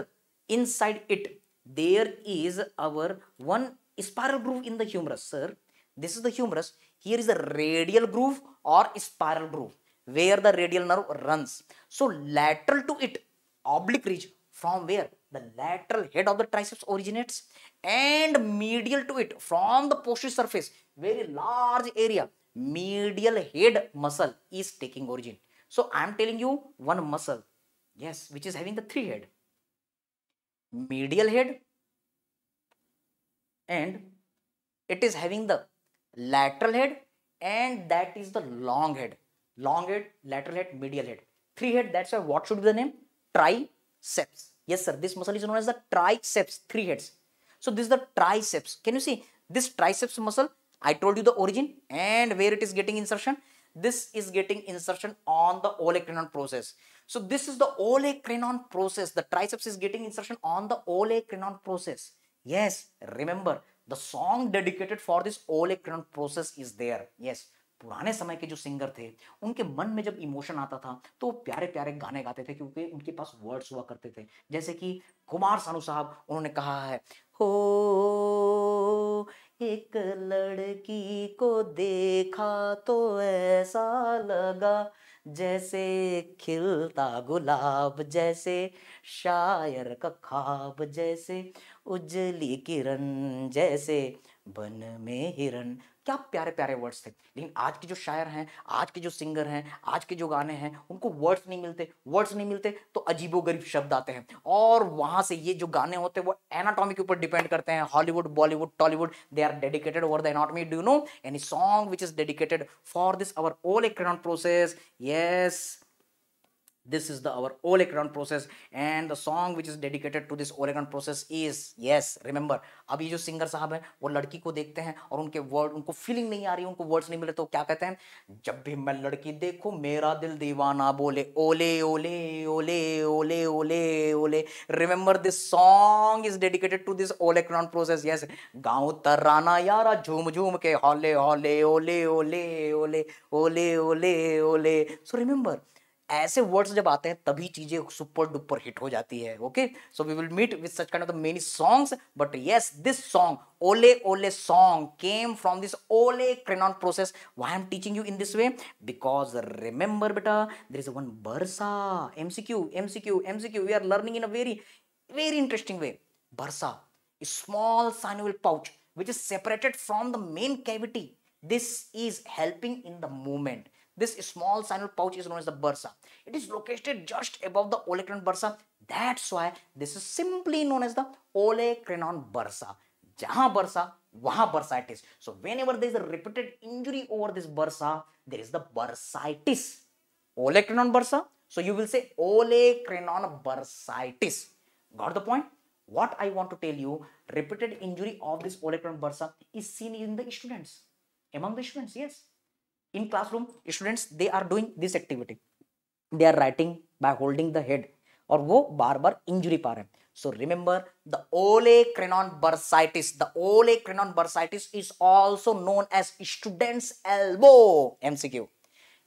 inside it, there is our one spiral groove in the humerus, sir. This is the humerus. Here is the radial groove or spiral groove where the radial nerve runs. So lateral to it, oblique ridge from where the lateral head of the triceps originates and medial to it from the posterior surface very large area medial head muscle is taking origin so i am telling you one muscle yes which is having the three head medial head and it is having the lateral head and that is the long head long head lateral head medial head three head that's why what should be the name Try triceps. Yes, sir. This muscle is known as the triceps, three heads. So this is the triceps. Can you see this triceps muscle? I told you the origin and where it is getting insertion. This is getting insertion on the olecranon process. So this is the olecranon process. The triceps is getting insertion on the olecranon process. Yes, remember the song dedicated for this olecranon process is there. Yes, पुराने समय के जो singer थे उनके मन में जब emotion आता था तो प्यारे प्यारे गाने गाते थे क्योंकि उनके पास वर्ड्स हुआ करते थे जैसे कि कुमार सानू साहब उन्होंने कहा है हो एक लड़की को देखा तो ऐसा लगा जैसे खिलता गुलाब जैसे शायर का खाब जैसे उजली किरण जैसे बन में हिरण क्या प्यारे प्यारे वर्ड्स थे लेकिन आज के जो शायर हैं आज के जो सिंगर हैं आज के जो गाने हैं उनको वर्ड्स नहीं मिलते वर्ड्स नहीं मिलते तो अजीबो गरीब शब्द आते हैं और वहाँ से ये जो गाने होते हैं वो एनाटॉमी के ऊपर डिपेंड करते हैं Hollywood Bollywood Tollywood they are dedicated over the anatomy do know any song which is dedicated for this our olecranon process yes this is the our olecranon process and the song which is dedicated to this olecranon process is yes remember अब ये जो singer साहब हैं वो लड़की को देखते हैं और उनके वर्ड उनको फीलिंग नहीं आ रही उनको वर्ड्स नहीं मिले तो क्या कहते हैं जब भी मैं लड़की देखो मेरा दिल दीवाना बोले ओले ओले ओले ओले ओले ओले remember this song is dedicated to this olecranon process yes गाँव तराना यारा झूम झूम के हौले हौले ओले ओले ओले ओले ओले ओले सो रिमेंबर ऐसे वर्ड्स जब आते हैं तभी चीजें सुपर डुपर हिट हो जाती है okay so we will meet with such kind of many songs but yes this song Ole Ole song came from this Ole Krenon process. Why I'm teaching you in this way? Because remember, beta, there is one Bursa MCQ, MCQ, MCQ. We are learning in a very, very interesting way. Bursa, a small synovial pouch which is separated from the main cavity. This is helping in the movement. This small sinus pouch is known as the bursa. It is located just above the olecranon bursa. That's why this is simply known as the olecranon bursa. Jaha bursa, waha bursitis. So whenever there is a repeated injury over this bursa, there is the bursitis. Olecranon bursa. So you will say olecranon bursitis. Got the point? What I want to tell you, repeated injury of this olecranon bursa is seen in the students. Among the students, yes. in classroom students they are doing this activity they are writing by holding the head और wo bar bar injury pa rahe हैं so remember the olecranon bursitis the olecranon bursitis is also known as students elbow MCQ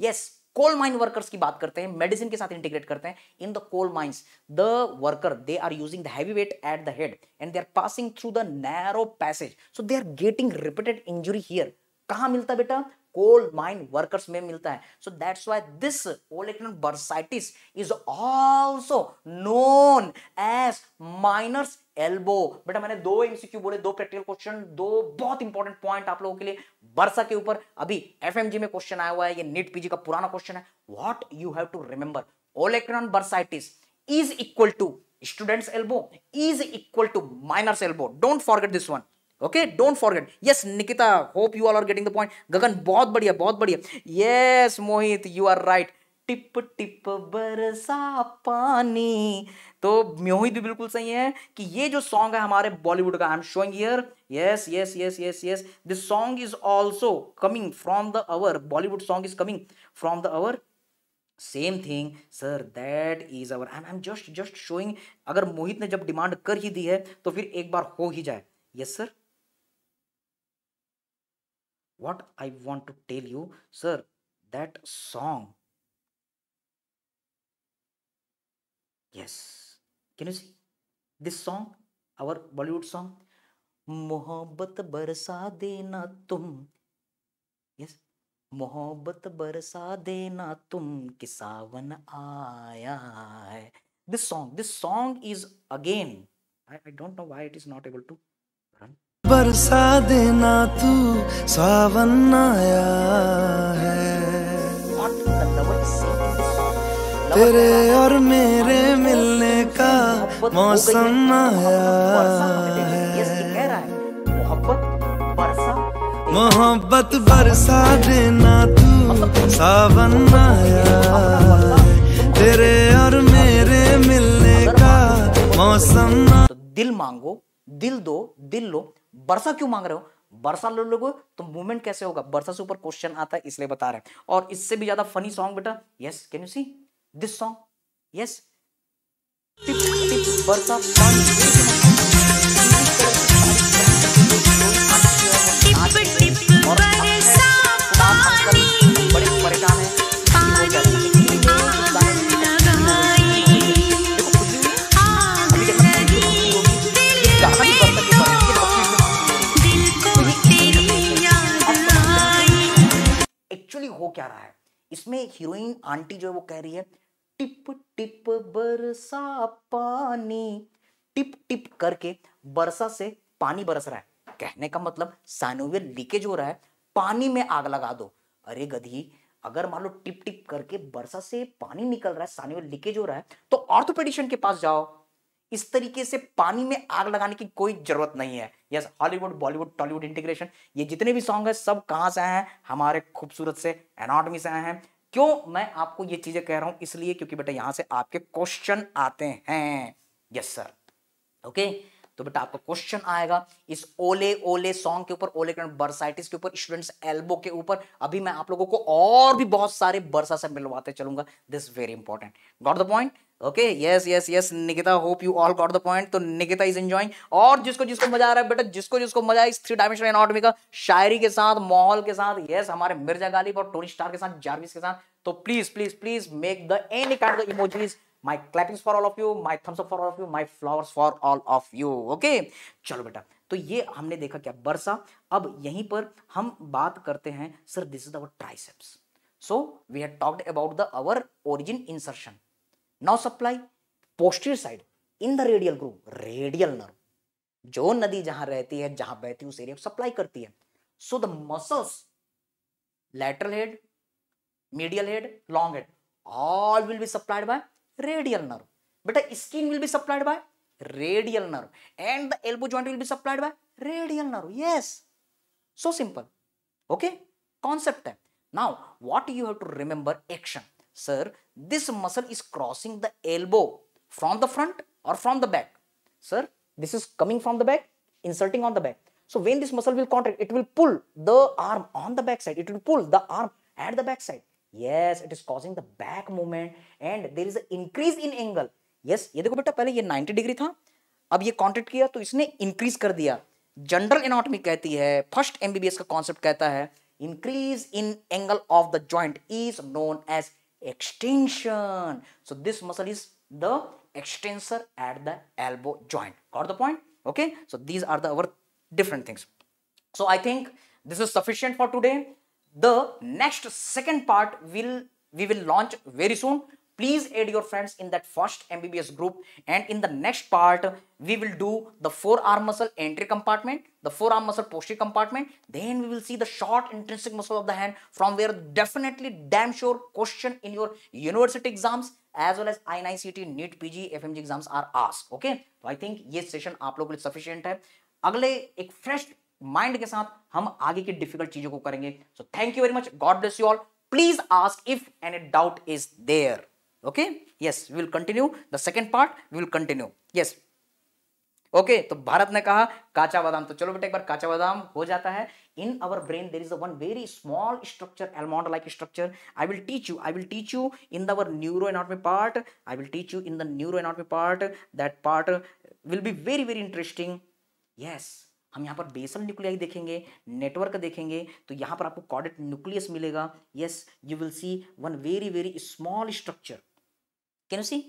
yes coal mine workers की बात करते हैं medicine के साथ integrate करते हैं in the coal mines the worker they are using the heavy weight at the head and they are passing through the narrow passage so they are getting repeated injury here कहाँ मिलता बेटा coal mine workers में मिलता है so that's why this olecranon bursitis is also known as miners elbow बेटा मैंने दो MCQ बोले दो प्रैक्टिकल क्वेश्चन दो बहुत इंपॉर्टेंट पॉइंट आप लोगों के लिए वर्षा के ऊपर अभी एफएमजी में क्वेश्चन आया हुआ है ये नीट पीजी का पुराना क्वेश्चन है what you have to remember olecranon bursitis is equal to students elbow is equal to miners elbow don't forget this one okay don't forget yes Nikita hope you all are getting the point Gagan बहुत बढ़िया बहुत बढ़िया yes Mohit you are right टिप टिप बरसा पानी तो मोहित भी बिल्कुल सही है कि ये जो सॉन्ग है हमारे बॉलीवुड का I am showing here yes yes yes yes yes this song is also coming from the our Bollywood song is coming from the our same thing sir that is our I am just just showing अगर मोहित ने जब demand कर ही दी है तो फिर एक बार हो ही जाए yes yes, sir what i want to tell you sir that song yes can you see this song our bollywood song मोहब्बत बरसा देना तुम यस मोहब्बत बरसा देना तुम कि सावन आया है this song this song is again I I don't know why it is not able to run बरसा देना तू सावन आया है तेरे और मेरे मिलने का मौसम आया है मोहब्बत बरसा देना तू सावन आया तेरे और मेरे मिलने का मौसम तो दिल मांगो दिल दो दिल लो वर्षा क्यों मांग रहे हो वर्षा लो लोगो तो मूवमेंट कैसे होगा वर्षा से ऊपर क्वेश्चन आता है इसलिए बता रहे हैं और इससे भी ज्यादा फनी सॉन्ग बेटा yes can you see this song yes क्या रहा है इसमें एक हीरोइन आंटी जो है वो कह रही है टिप टिप बरसा पानी टिप टिप करके बरसा से पानी बरस रहा है कहने का मतलब साइनोवियर लीकेज हो रहा है पानी में आग लगा दो अरे गधी अगर मान लो टिप टिप करके बरसा से पानी निकल रहा है साइनोवियर लीकेज हो रहा है तो ऑर्थोपेडिशियन के पास जाओ इस तरीके से पानी में आग लगाने की कोई जरूरत नहीं है yes Hollywood Bollywood Tollywood integration ये जितने भी सॉन्ग है सब कहाँ से आए हैं हमारे खूबसूरत से एनाटमी से आए हैं क्यों मैं आपको ये चीजें कह रहा हूं इसलिए क्योंकि बेटा यहां से आपके क्वेश्चन आते हैं यस सर ओके तो बेटा आपका क्वेश्चन आएगा इस ओले ओले सॉन्ग के ऊपर ओले बर्साइटिस के ऊपर स्टूडेंट्स एल्बो के ऊपर अभी मैं आप लोगों को और भी बहुत सारे बर्सा से मिलवाते चलूंगा this very important got the point okay yes yes yes Nikita hope you all got the point तो निकिता इज एंजॉइंग और जिसको जिसको मजा आ रहा है बेटा जिसको जिसको मजा इस थ्री डायमेंशनल एनाटॉमी का शायरी के साथ माहौल के साथ यस yes, हमारे मिर्जा गालिब और टोनी स्टार के साथ जारविस के साथ तो please please please make the any kind of emojis my clappings for all of you my thumbs up for all of you my flowers for all of you okay चलो बेटा तो ये हमने देखा क्या बरसा अब यहीं पर हम बात करते हैं sir this is our triceps so we have talked about the our origin insertion now supply posterior side in the radial group radial nerve जो नदी जहां रहती है जहां बहती है उस एरिया को सप्लाई करती है so the muscles lateral head medial head long head all will be supplied by radial nerve बेटा skin will be supplied by radial nerve and the elbow joint will be supplied by radial nerve yes so simple okay concept है now what you have to remember action Sir, this muscle is crossing the elbow from the front or from the back. Sir, this is coming from the back, inserting on the back. So when this muscle will contract, it will pull the arm on the back side. It will pull the arm at the back side. Yes, it is causing the back movement and there is an increase in angle. Yes, ये देखो बेटा पहले ये 90 degree था अब ये contact किया तो इसने इंक्रीज कर दिया जनरल एनाटॉमी कहती है फर्स्ट एमबीबीएस का कॉन्सेप्ट कहता है increase in angle of the joint is known as extension. So this muscle is the extensor at the elbow joint. Got the point? Okay. So these are the our different things. So I think this is sufficient for today. The next second part will we will launch very soon. please add your friends in that first mbbs group and in the next part we will do the forearm muscle entry compartment the forearm muscle posterior compartment then we will see the short intrinsic muscle of the hand from where definitely damn sure question in your university exams as well as INICT, NEET, PG, FMG exams are asked okay तो I think ये session आप लोगों के लिए sufficient है अगले एक fresh mind के साथ हम आगे की डिफिकल्ट चीजों को करेंगे so thank you very much God bless you all please ask if any doubt is there okay yes we will continue the second part we will continue yes okay तो भारत ने कहा काचा बादाम तो चलो बेटा एक बार काचा बादाम हो जाता है in our brain there is a one very small structure almond like structure I will teach you I will teach you in the our neuro anatomy part I will teach you in the neuro anatomy part that part will be very very interesting yes हम यहाँ पर basal nuclei देखेंगे network देखेंगे तो यहाँ पर आपको caudate nucleus मिलेगा yes you will see one very very small structure Can you see?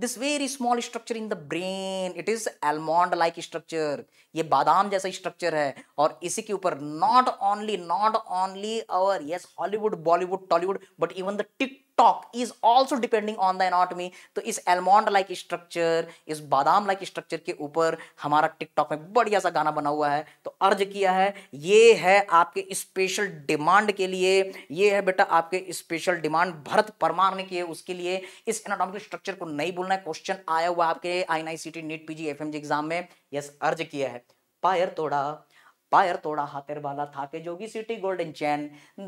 This very small structure in the brain it is almond like structure ये बादाम जैसा स्ट्रक्चर है और इसी के ऊपर not only not only our yes Hollywood Bollywood Tollywood but even the tick stalk is also depending on the anatomy तो इस एलमोंड लाइक स्ट्रक्चर इस बादाम लाइक स्ट्रक्चर के ऊपर हमारा टिकटॉक में बढ़िया सा गाना बना हुआ है तो अर्ज किया है ये है आपके स्पेशल डिमांड के लिए ये है बेटा आपके स्पेशल डिमांड भरत परमार ने किए उसके लिए इस एनाटॉमिकल स्ट्रक्चर को नहीं बोलना है क्वेश्चन आया हुआ आपके I N I C T NEET P G F M G exam में यस अर्ज किया है पायर तोड़ा পায়ের তোড়া হাতের বালা থাকে যোগী সিটি গোল্ডেন চেন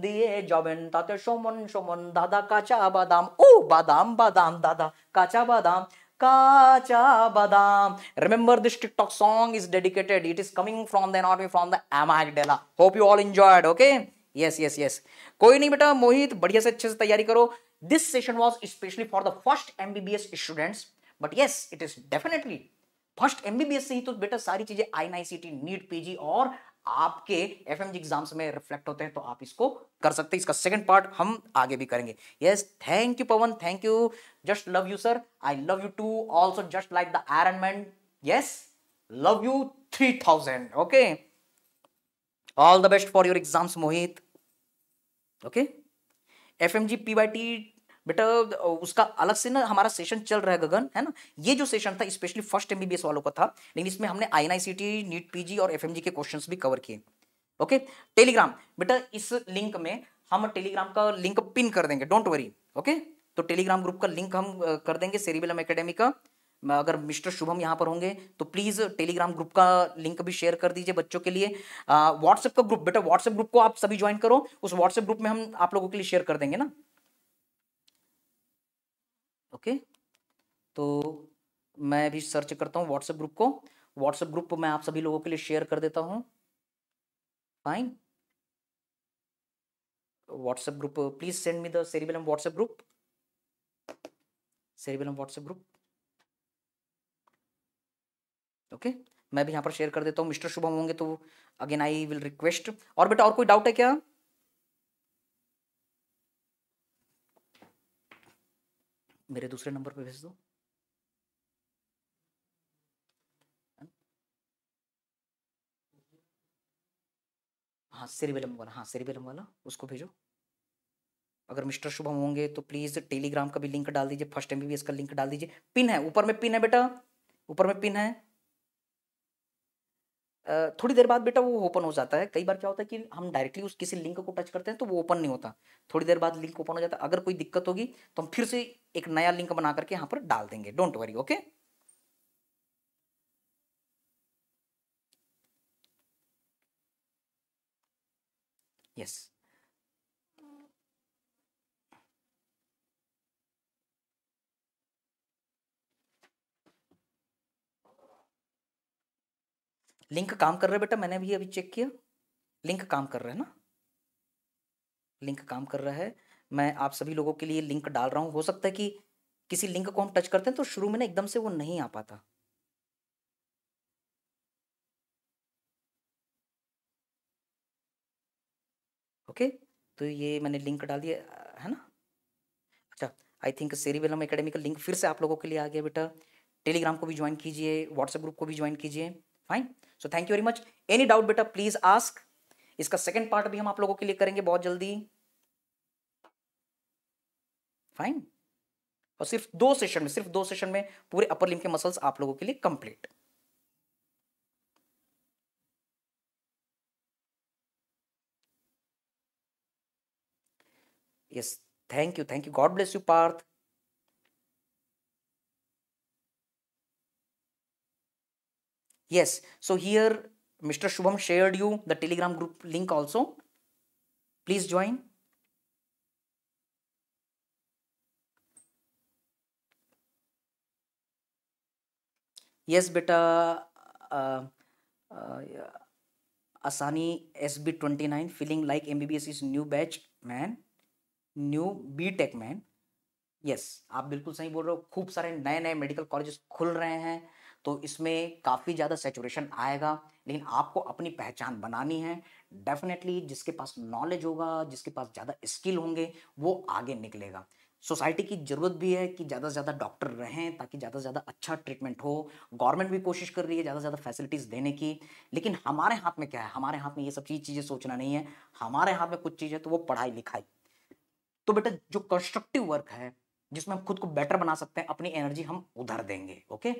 দিয়ে জবেন তাতে সমন সমন দাদা কাঁচা বাদাম ও বাদাম বাদাম দাদা কাঁচা বাদাম Kacha Badam. Remember this TikTok song is dedicated. It is coming from the not from the Amagdala. Hope you all enjoyed. Okay. Yes yes yes कोई नहीं बेटा मोहित बढ़िया से अच्छे से तैयारी करो this session was specially for the first MBBS students but yes it is definitely first MBBS से ही तो बेटा सारी चीजें I N C T NEET PG और आपके एफ एग्जाम्स में रिफ्लेक्ट होते हैं तो आप इसको कर सकते हैं इसका सेकंड पार्ट हम आगे भी करेंगे yes thank you Pawan thank you just love you sir I love you too also just like the Iron Man yes love you three thousand okay all the best for your exams Mohit okay F M G P Y T बेटा उसका अलग से ना हमारा session चल रहा है गगन है ना ये जो सेशन था स्पेशली फर्स्ट एमबीबीएस वालों का था लेकिन इसमें हमने आईएनआईसीटी नीट पी और एफ के क्वेश्चन भी कवर किए ओके टेलीग्राम बेटा इस लिंक में हम टेलीग्राम का लिंक पिन कर देंगे डोंट वरी ओके तो टेलीग्राम ग्रुप का लिंक हम कर देंगे सेरिबिलम एकेडमी का अगर मिस्टर शुभम यहाँ पर होंगे तो प्लीज़ टेलीग्राम ग्रुप का लिंक भी शेयर कर दीजिए बच्चों के लिए व्हाट्सएप का ग्रुप बेटा व्हाट्सएप ग्रुप को आप सभी ज्वाइन करो उस व्हाट्सएप ग्रुप में हम आप लोगों के लिए शेयर कर देंगे ना ओके तो मैं भी सर्च करता हूँ व्हाट्सएप ग्रुप को व्हाट्सएप ग्रुप मैं आप सभी लोगों के लिए शेयर कर देता हूँ fine WhatsApp group please send me the Cerebellum WhatsApp group Cerebellum WhatsApp group okay मैं भी यहाँ पर शेयर कर देता हूँ मिस्टर शुभम होंगे तो अगेन आई विल रिक्वेस्ट और बेटा और कोई डाउट है क्या मेरे दूसरे नंबर पे भेज दो हाँ सेरिबेलम वाला हाँ विलम वाला उसको भेजो अगर मिस्टर शुभम होंगे तो प्लीज़ टेलीग्राम का भी लिंक डाल दीजिए फर्स्ट एम का लिंक डाल दीजिए पिन है ऊपर में पिन है बेटा ऊपर में पिन है थोड़ी देर बाद बेटा वो ओपन हो जाता है कई बार क्या होता है कि हम डायरेक्टली उस किसी लिंक को टच करते हैं तो वो ओपन नहीं होता थोड़ी देर बाद लिंक ओपन हो जाता है अगर कोई दिक्कत होगी तो हम फिर से एक नया लिंक बना करके यहाँ पर डाल देंगे don't worry okay yes link काम कर रहा है बेटा मैंने भी अभी चेक किया लिंक काम कर रहा है ना लिंक काम कर रहा है मैं आप सभी लोगों के लिए लिंक डाल रहा हूँ हो सकता है कि किसी लिंक को हम टच करते हैं तो शुरू में ना एकदम से वो नहीं आ पाता ओके तो ये मैंने लिंक डाल दिया है ना अच्छा आई थिंक सेरीबेलम अकेडमी का लिंक फिर से आप लोगों के लिए आ गया बेटा टेलीग्राम को भी ज्वाइन कीजिए व्हाट्सएप ग्रुप को भी ज्वाइन कीजिए fine so thank you very much any doubt बेटा प्लीज आस्क इसका सेकेंड पार्ट भी हम आप लोगों के लिए करेंगे बहुत जल्दी फाइन और सिर्फ दो सेशन में सिर्फ दो सेशन में पूरे अपर लिम के मसल्स आप लोगों के लिए complete yes thank you thank you God bless you Parth yes so here mr shubham shared you the telegram group link also please join yes beta uh, uh, yeah. Asani SB29 feeling like MBBS is new batch man new B Tech man yes आप बिल्कुल सही बोल रहे हो खूब सारे नए नए मेडिकल कॉलेजेस खुल रहे हैं तो इसमें काफ़ी ज़्यादा सेचुरेशन आएगा लेकिन आपको अपनी पहचान बनानी है डेफिनेटली जिसके पास नॉलेज होगा जिसके पास ज़्यादा स्किल होंगे वो आगे निकलेगा सोसाइटी की ज़रूरत भी है कि ज़्यादा से ज़्यादा डॉक्टर रहें ताकि ज़्यादा से ज़्यादा अच्छा ट्रीटमेंट हो गवर्नमेंट भी कोशिश कर रही है ज़्यादा से ज़्यादा फैसिलिटीज़ देने की लेकिन हमारे हाथ में क्या है हमारे हाथ में ये सब चीज़ चीज़ें सोचना नहीं है हमारे हाथ में कुछ चीज़ है तो वो पढ़ाई लिखाई तो बेटा जो कंस्ट्रक्टिव वर्क है जिसमें हम खुद को बेटर बना सकते हैं अपनी एनर्जी हम उधर देंगे ओके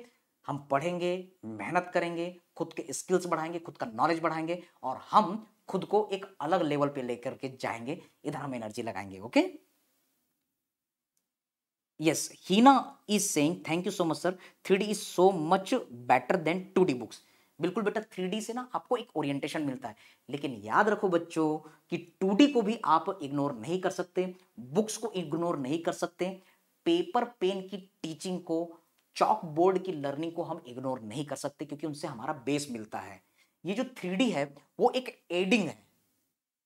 हम पढ़ेंगे मेहनत करेंगे खुद के स्किल्स बढ़ाएंगे खुद का नॉलेज बढ़ाएंगे और हम खुद को एक अलग लेवल पे लेकर के जाएंगे इधर हम एनर्जी लगाएंगे okay yes Heena is saying thank you so much sir three D is so much better than two D books बिल्कुल बेटा थ्री से ना आपको एक ओरिएंटेशन मिलता है लेकिन याद रखो बच्चों कि टू को भी आप इग्नोर नहीं कर सकते बुक्स को इग्नोर नहीं कर सकते पेपर पेन की टीचिंग को चॉक बोर्ड की लर्निंग को हम इग्नोर नहीं कर सकते क्योंकि उनसे हमारा बेस मिलता है ये जो थ्री है वो एक एडिंग है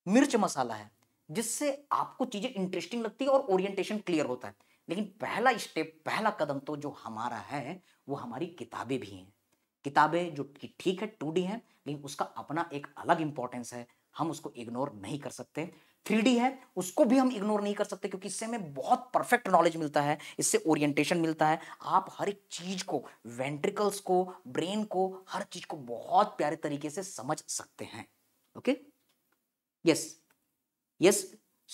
मिर्च मसाला है जिससे आपको चीज़ें इंटरेस्टिंग लगती है और ओरिएंटेशन क्लियर होता है लेकिन पहला स्टेप पहला कदम तो जो हमारा है वो हमारी किताबें भी हैं किताबें जो कि ठीक है टू डी हैं लेकिन उसका अपना एक अलग इंपॉर्टेंस है हम उसको इग्नोर नहीं कर सकते थ्री है उसको भी हम इग्नोर नहीं कर सकते क्योंकि इससे हमें बहुत परफेक्ट नॉलेज मिलता है इससे ओरिएंटेशन मिलता है आप हर एक चीज़ को वेंट्रिकल्स को ब्रेन को हर चीज़ को बहुत प्यारे तरीके से समझ सकते हैं okay yes yes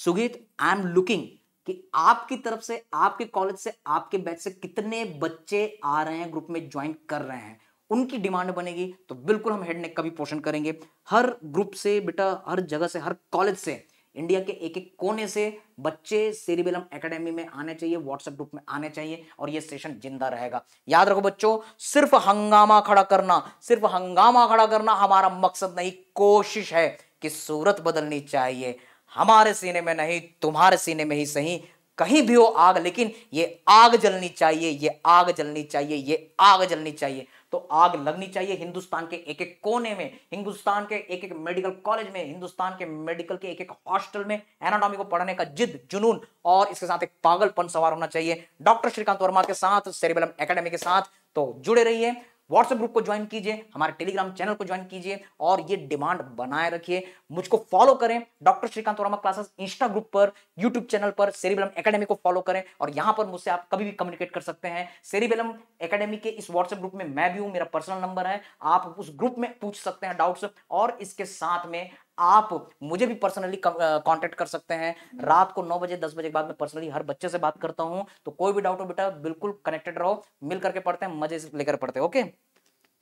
Sugeet I am looking कि आपकी तरफ से आपके कॉलेज से आपके बैच से कितने बच्चे आ रहे हैं ग्रुप में ज्वाइन कर रहे हैं उनकी डिमांड बनेगी तो बिल्कुल हम हेडनेक का भी पोषण करेंगे हर ग्रुप से बेटा हर जगह से हर कॉलेज से इंडिया के एक एक कोने से बच्चे सेरिबेलम एकेडमी में आने चाहिए व्हाट्सएप ग्रुप में आने चाहिए और ये सेशन जिंदा रहेगा याद रखो बच्चों सिर्फ हंगामा खड़ा करना सिर्फ हंगामा खड़ा करना हमारा मकसद नहीं कोशिश है कि सूरत बदलनी चाहिए हमारे सीने में नहीं तुम्हारे सीने में ही सही कहीं भी हो आग लेकिन ये आग जलनी चाहिए ये आग जलनी चाहिए ये आग जलनी चाहिए तो आग लगनी चाहिए हिंदुस्तान के एक एक कोने में हिंदुस्तान के एक एक मेडिकल कॉलेज में हिंदुस्तान के मेडिकल के एक एक हॉस्टल में एनाटॉमी को पढ़ने का जिद जुनून और इसके साथ एक पागलपन सवार होना चाहिए डॉक्टर श्रीकांत वर्मा के साथ सेरिबलम एकेडमी के साथ तो जुड़े रहिए व्हाट्सएप ग्रुप को ज्वाइन कीजिए हमारे टेलीग्राम चैनल को ज्वाइन कीजिए और ये डिमांड बनाए रखिए मुझको फॉलो करें doctor Shrikant Verma classes insta group पर यूट्यूब चैनल पर सेरिबेलम एकेडमी को फॉलो करें और यहाँ पर मुझसे आप कभी भी कम्युनिकेट कर सकते हैं सेरिबेलम एकेडमी के इस व्हाट्सएप ग्रुप में मैं भी हूँ मेरा पर्सनल नंबर है आप उस ग्रुप में पूछ सकते हैं डाउट्स और इसके साथ में आप मुझे भी पर्सनली कांटेक्ट कर सकते हैं हम्म। रात को नौ बजे दस बजे के बाद मैं पर्सनली हर बच्चे से बात करता हूँ तो कोई भी डाउट हो बेटा बिल्कुल कनेक्टेड रहो मिल करके पढ़ते हैं मजे से लेकर पढ़ते हैं okay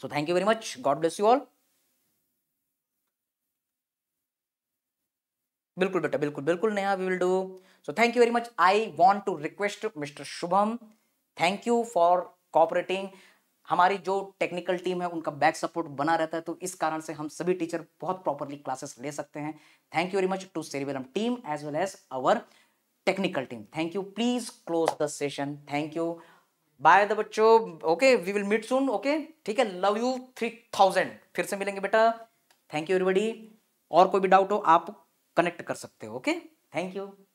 so thank you very much God bless you all बिल्कुल बेटा बिल्कुल बिल्कुल नया we will do so thank you very much I want to request mister Shubham thank you for cooperating हमारी जो टेक्निकल टीम है उनका बैक सपोर्ट बना रहता है तो इस कारण से हम सभी टीचर बहुत प्रॉपरली क्लासेस ले सकते हैं thank you very much to Cerebellum team as well as our technical team thank you please close the session thank you bye the बच्चो okay we will meet soon okay ठीक है love you three thousand फिर से मिलेंगे बेटा thank you everybody और कोई भी डाउट हो आप कनेक्ट कर सकते हो ओके थैंक यू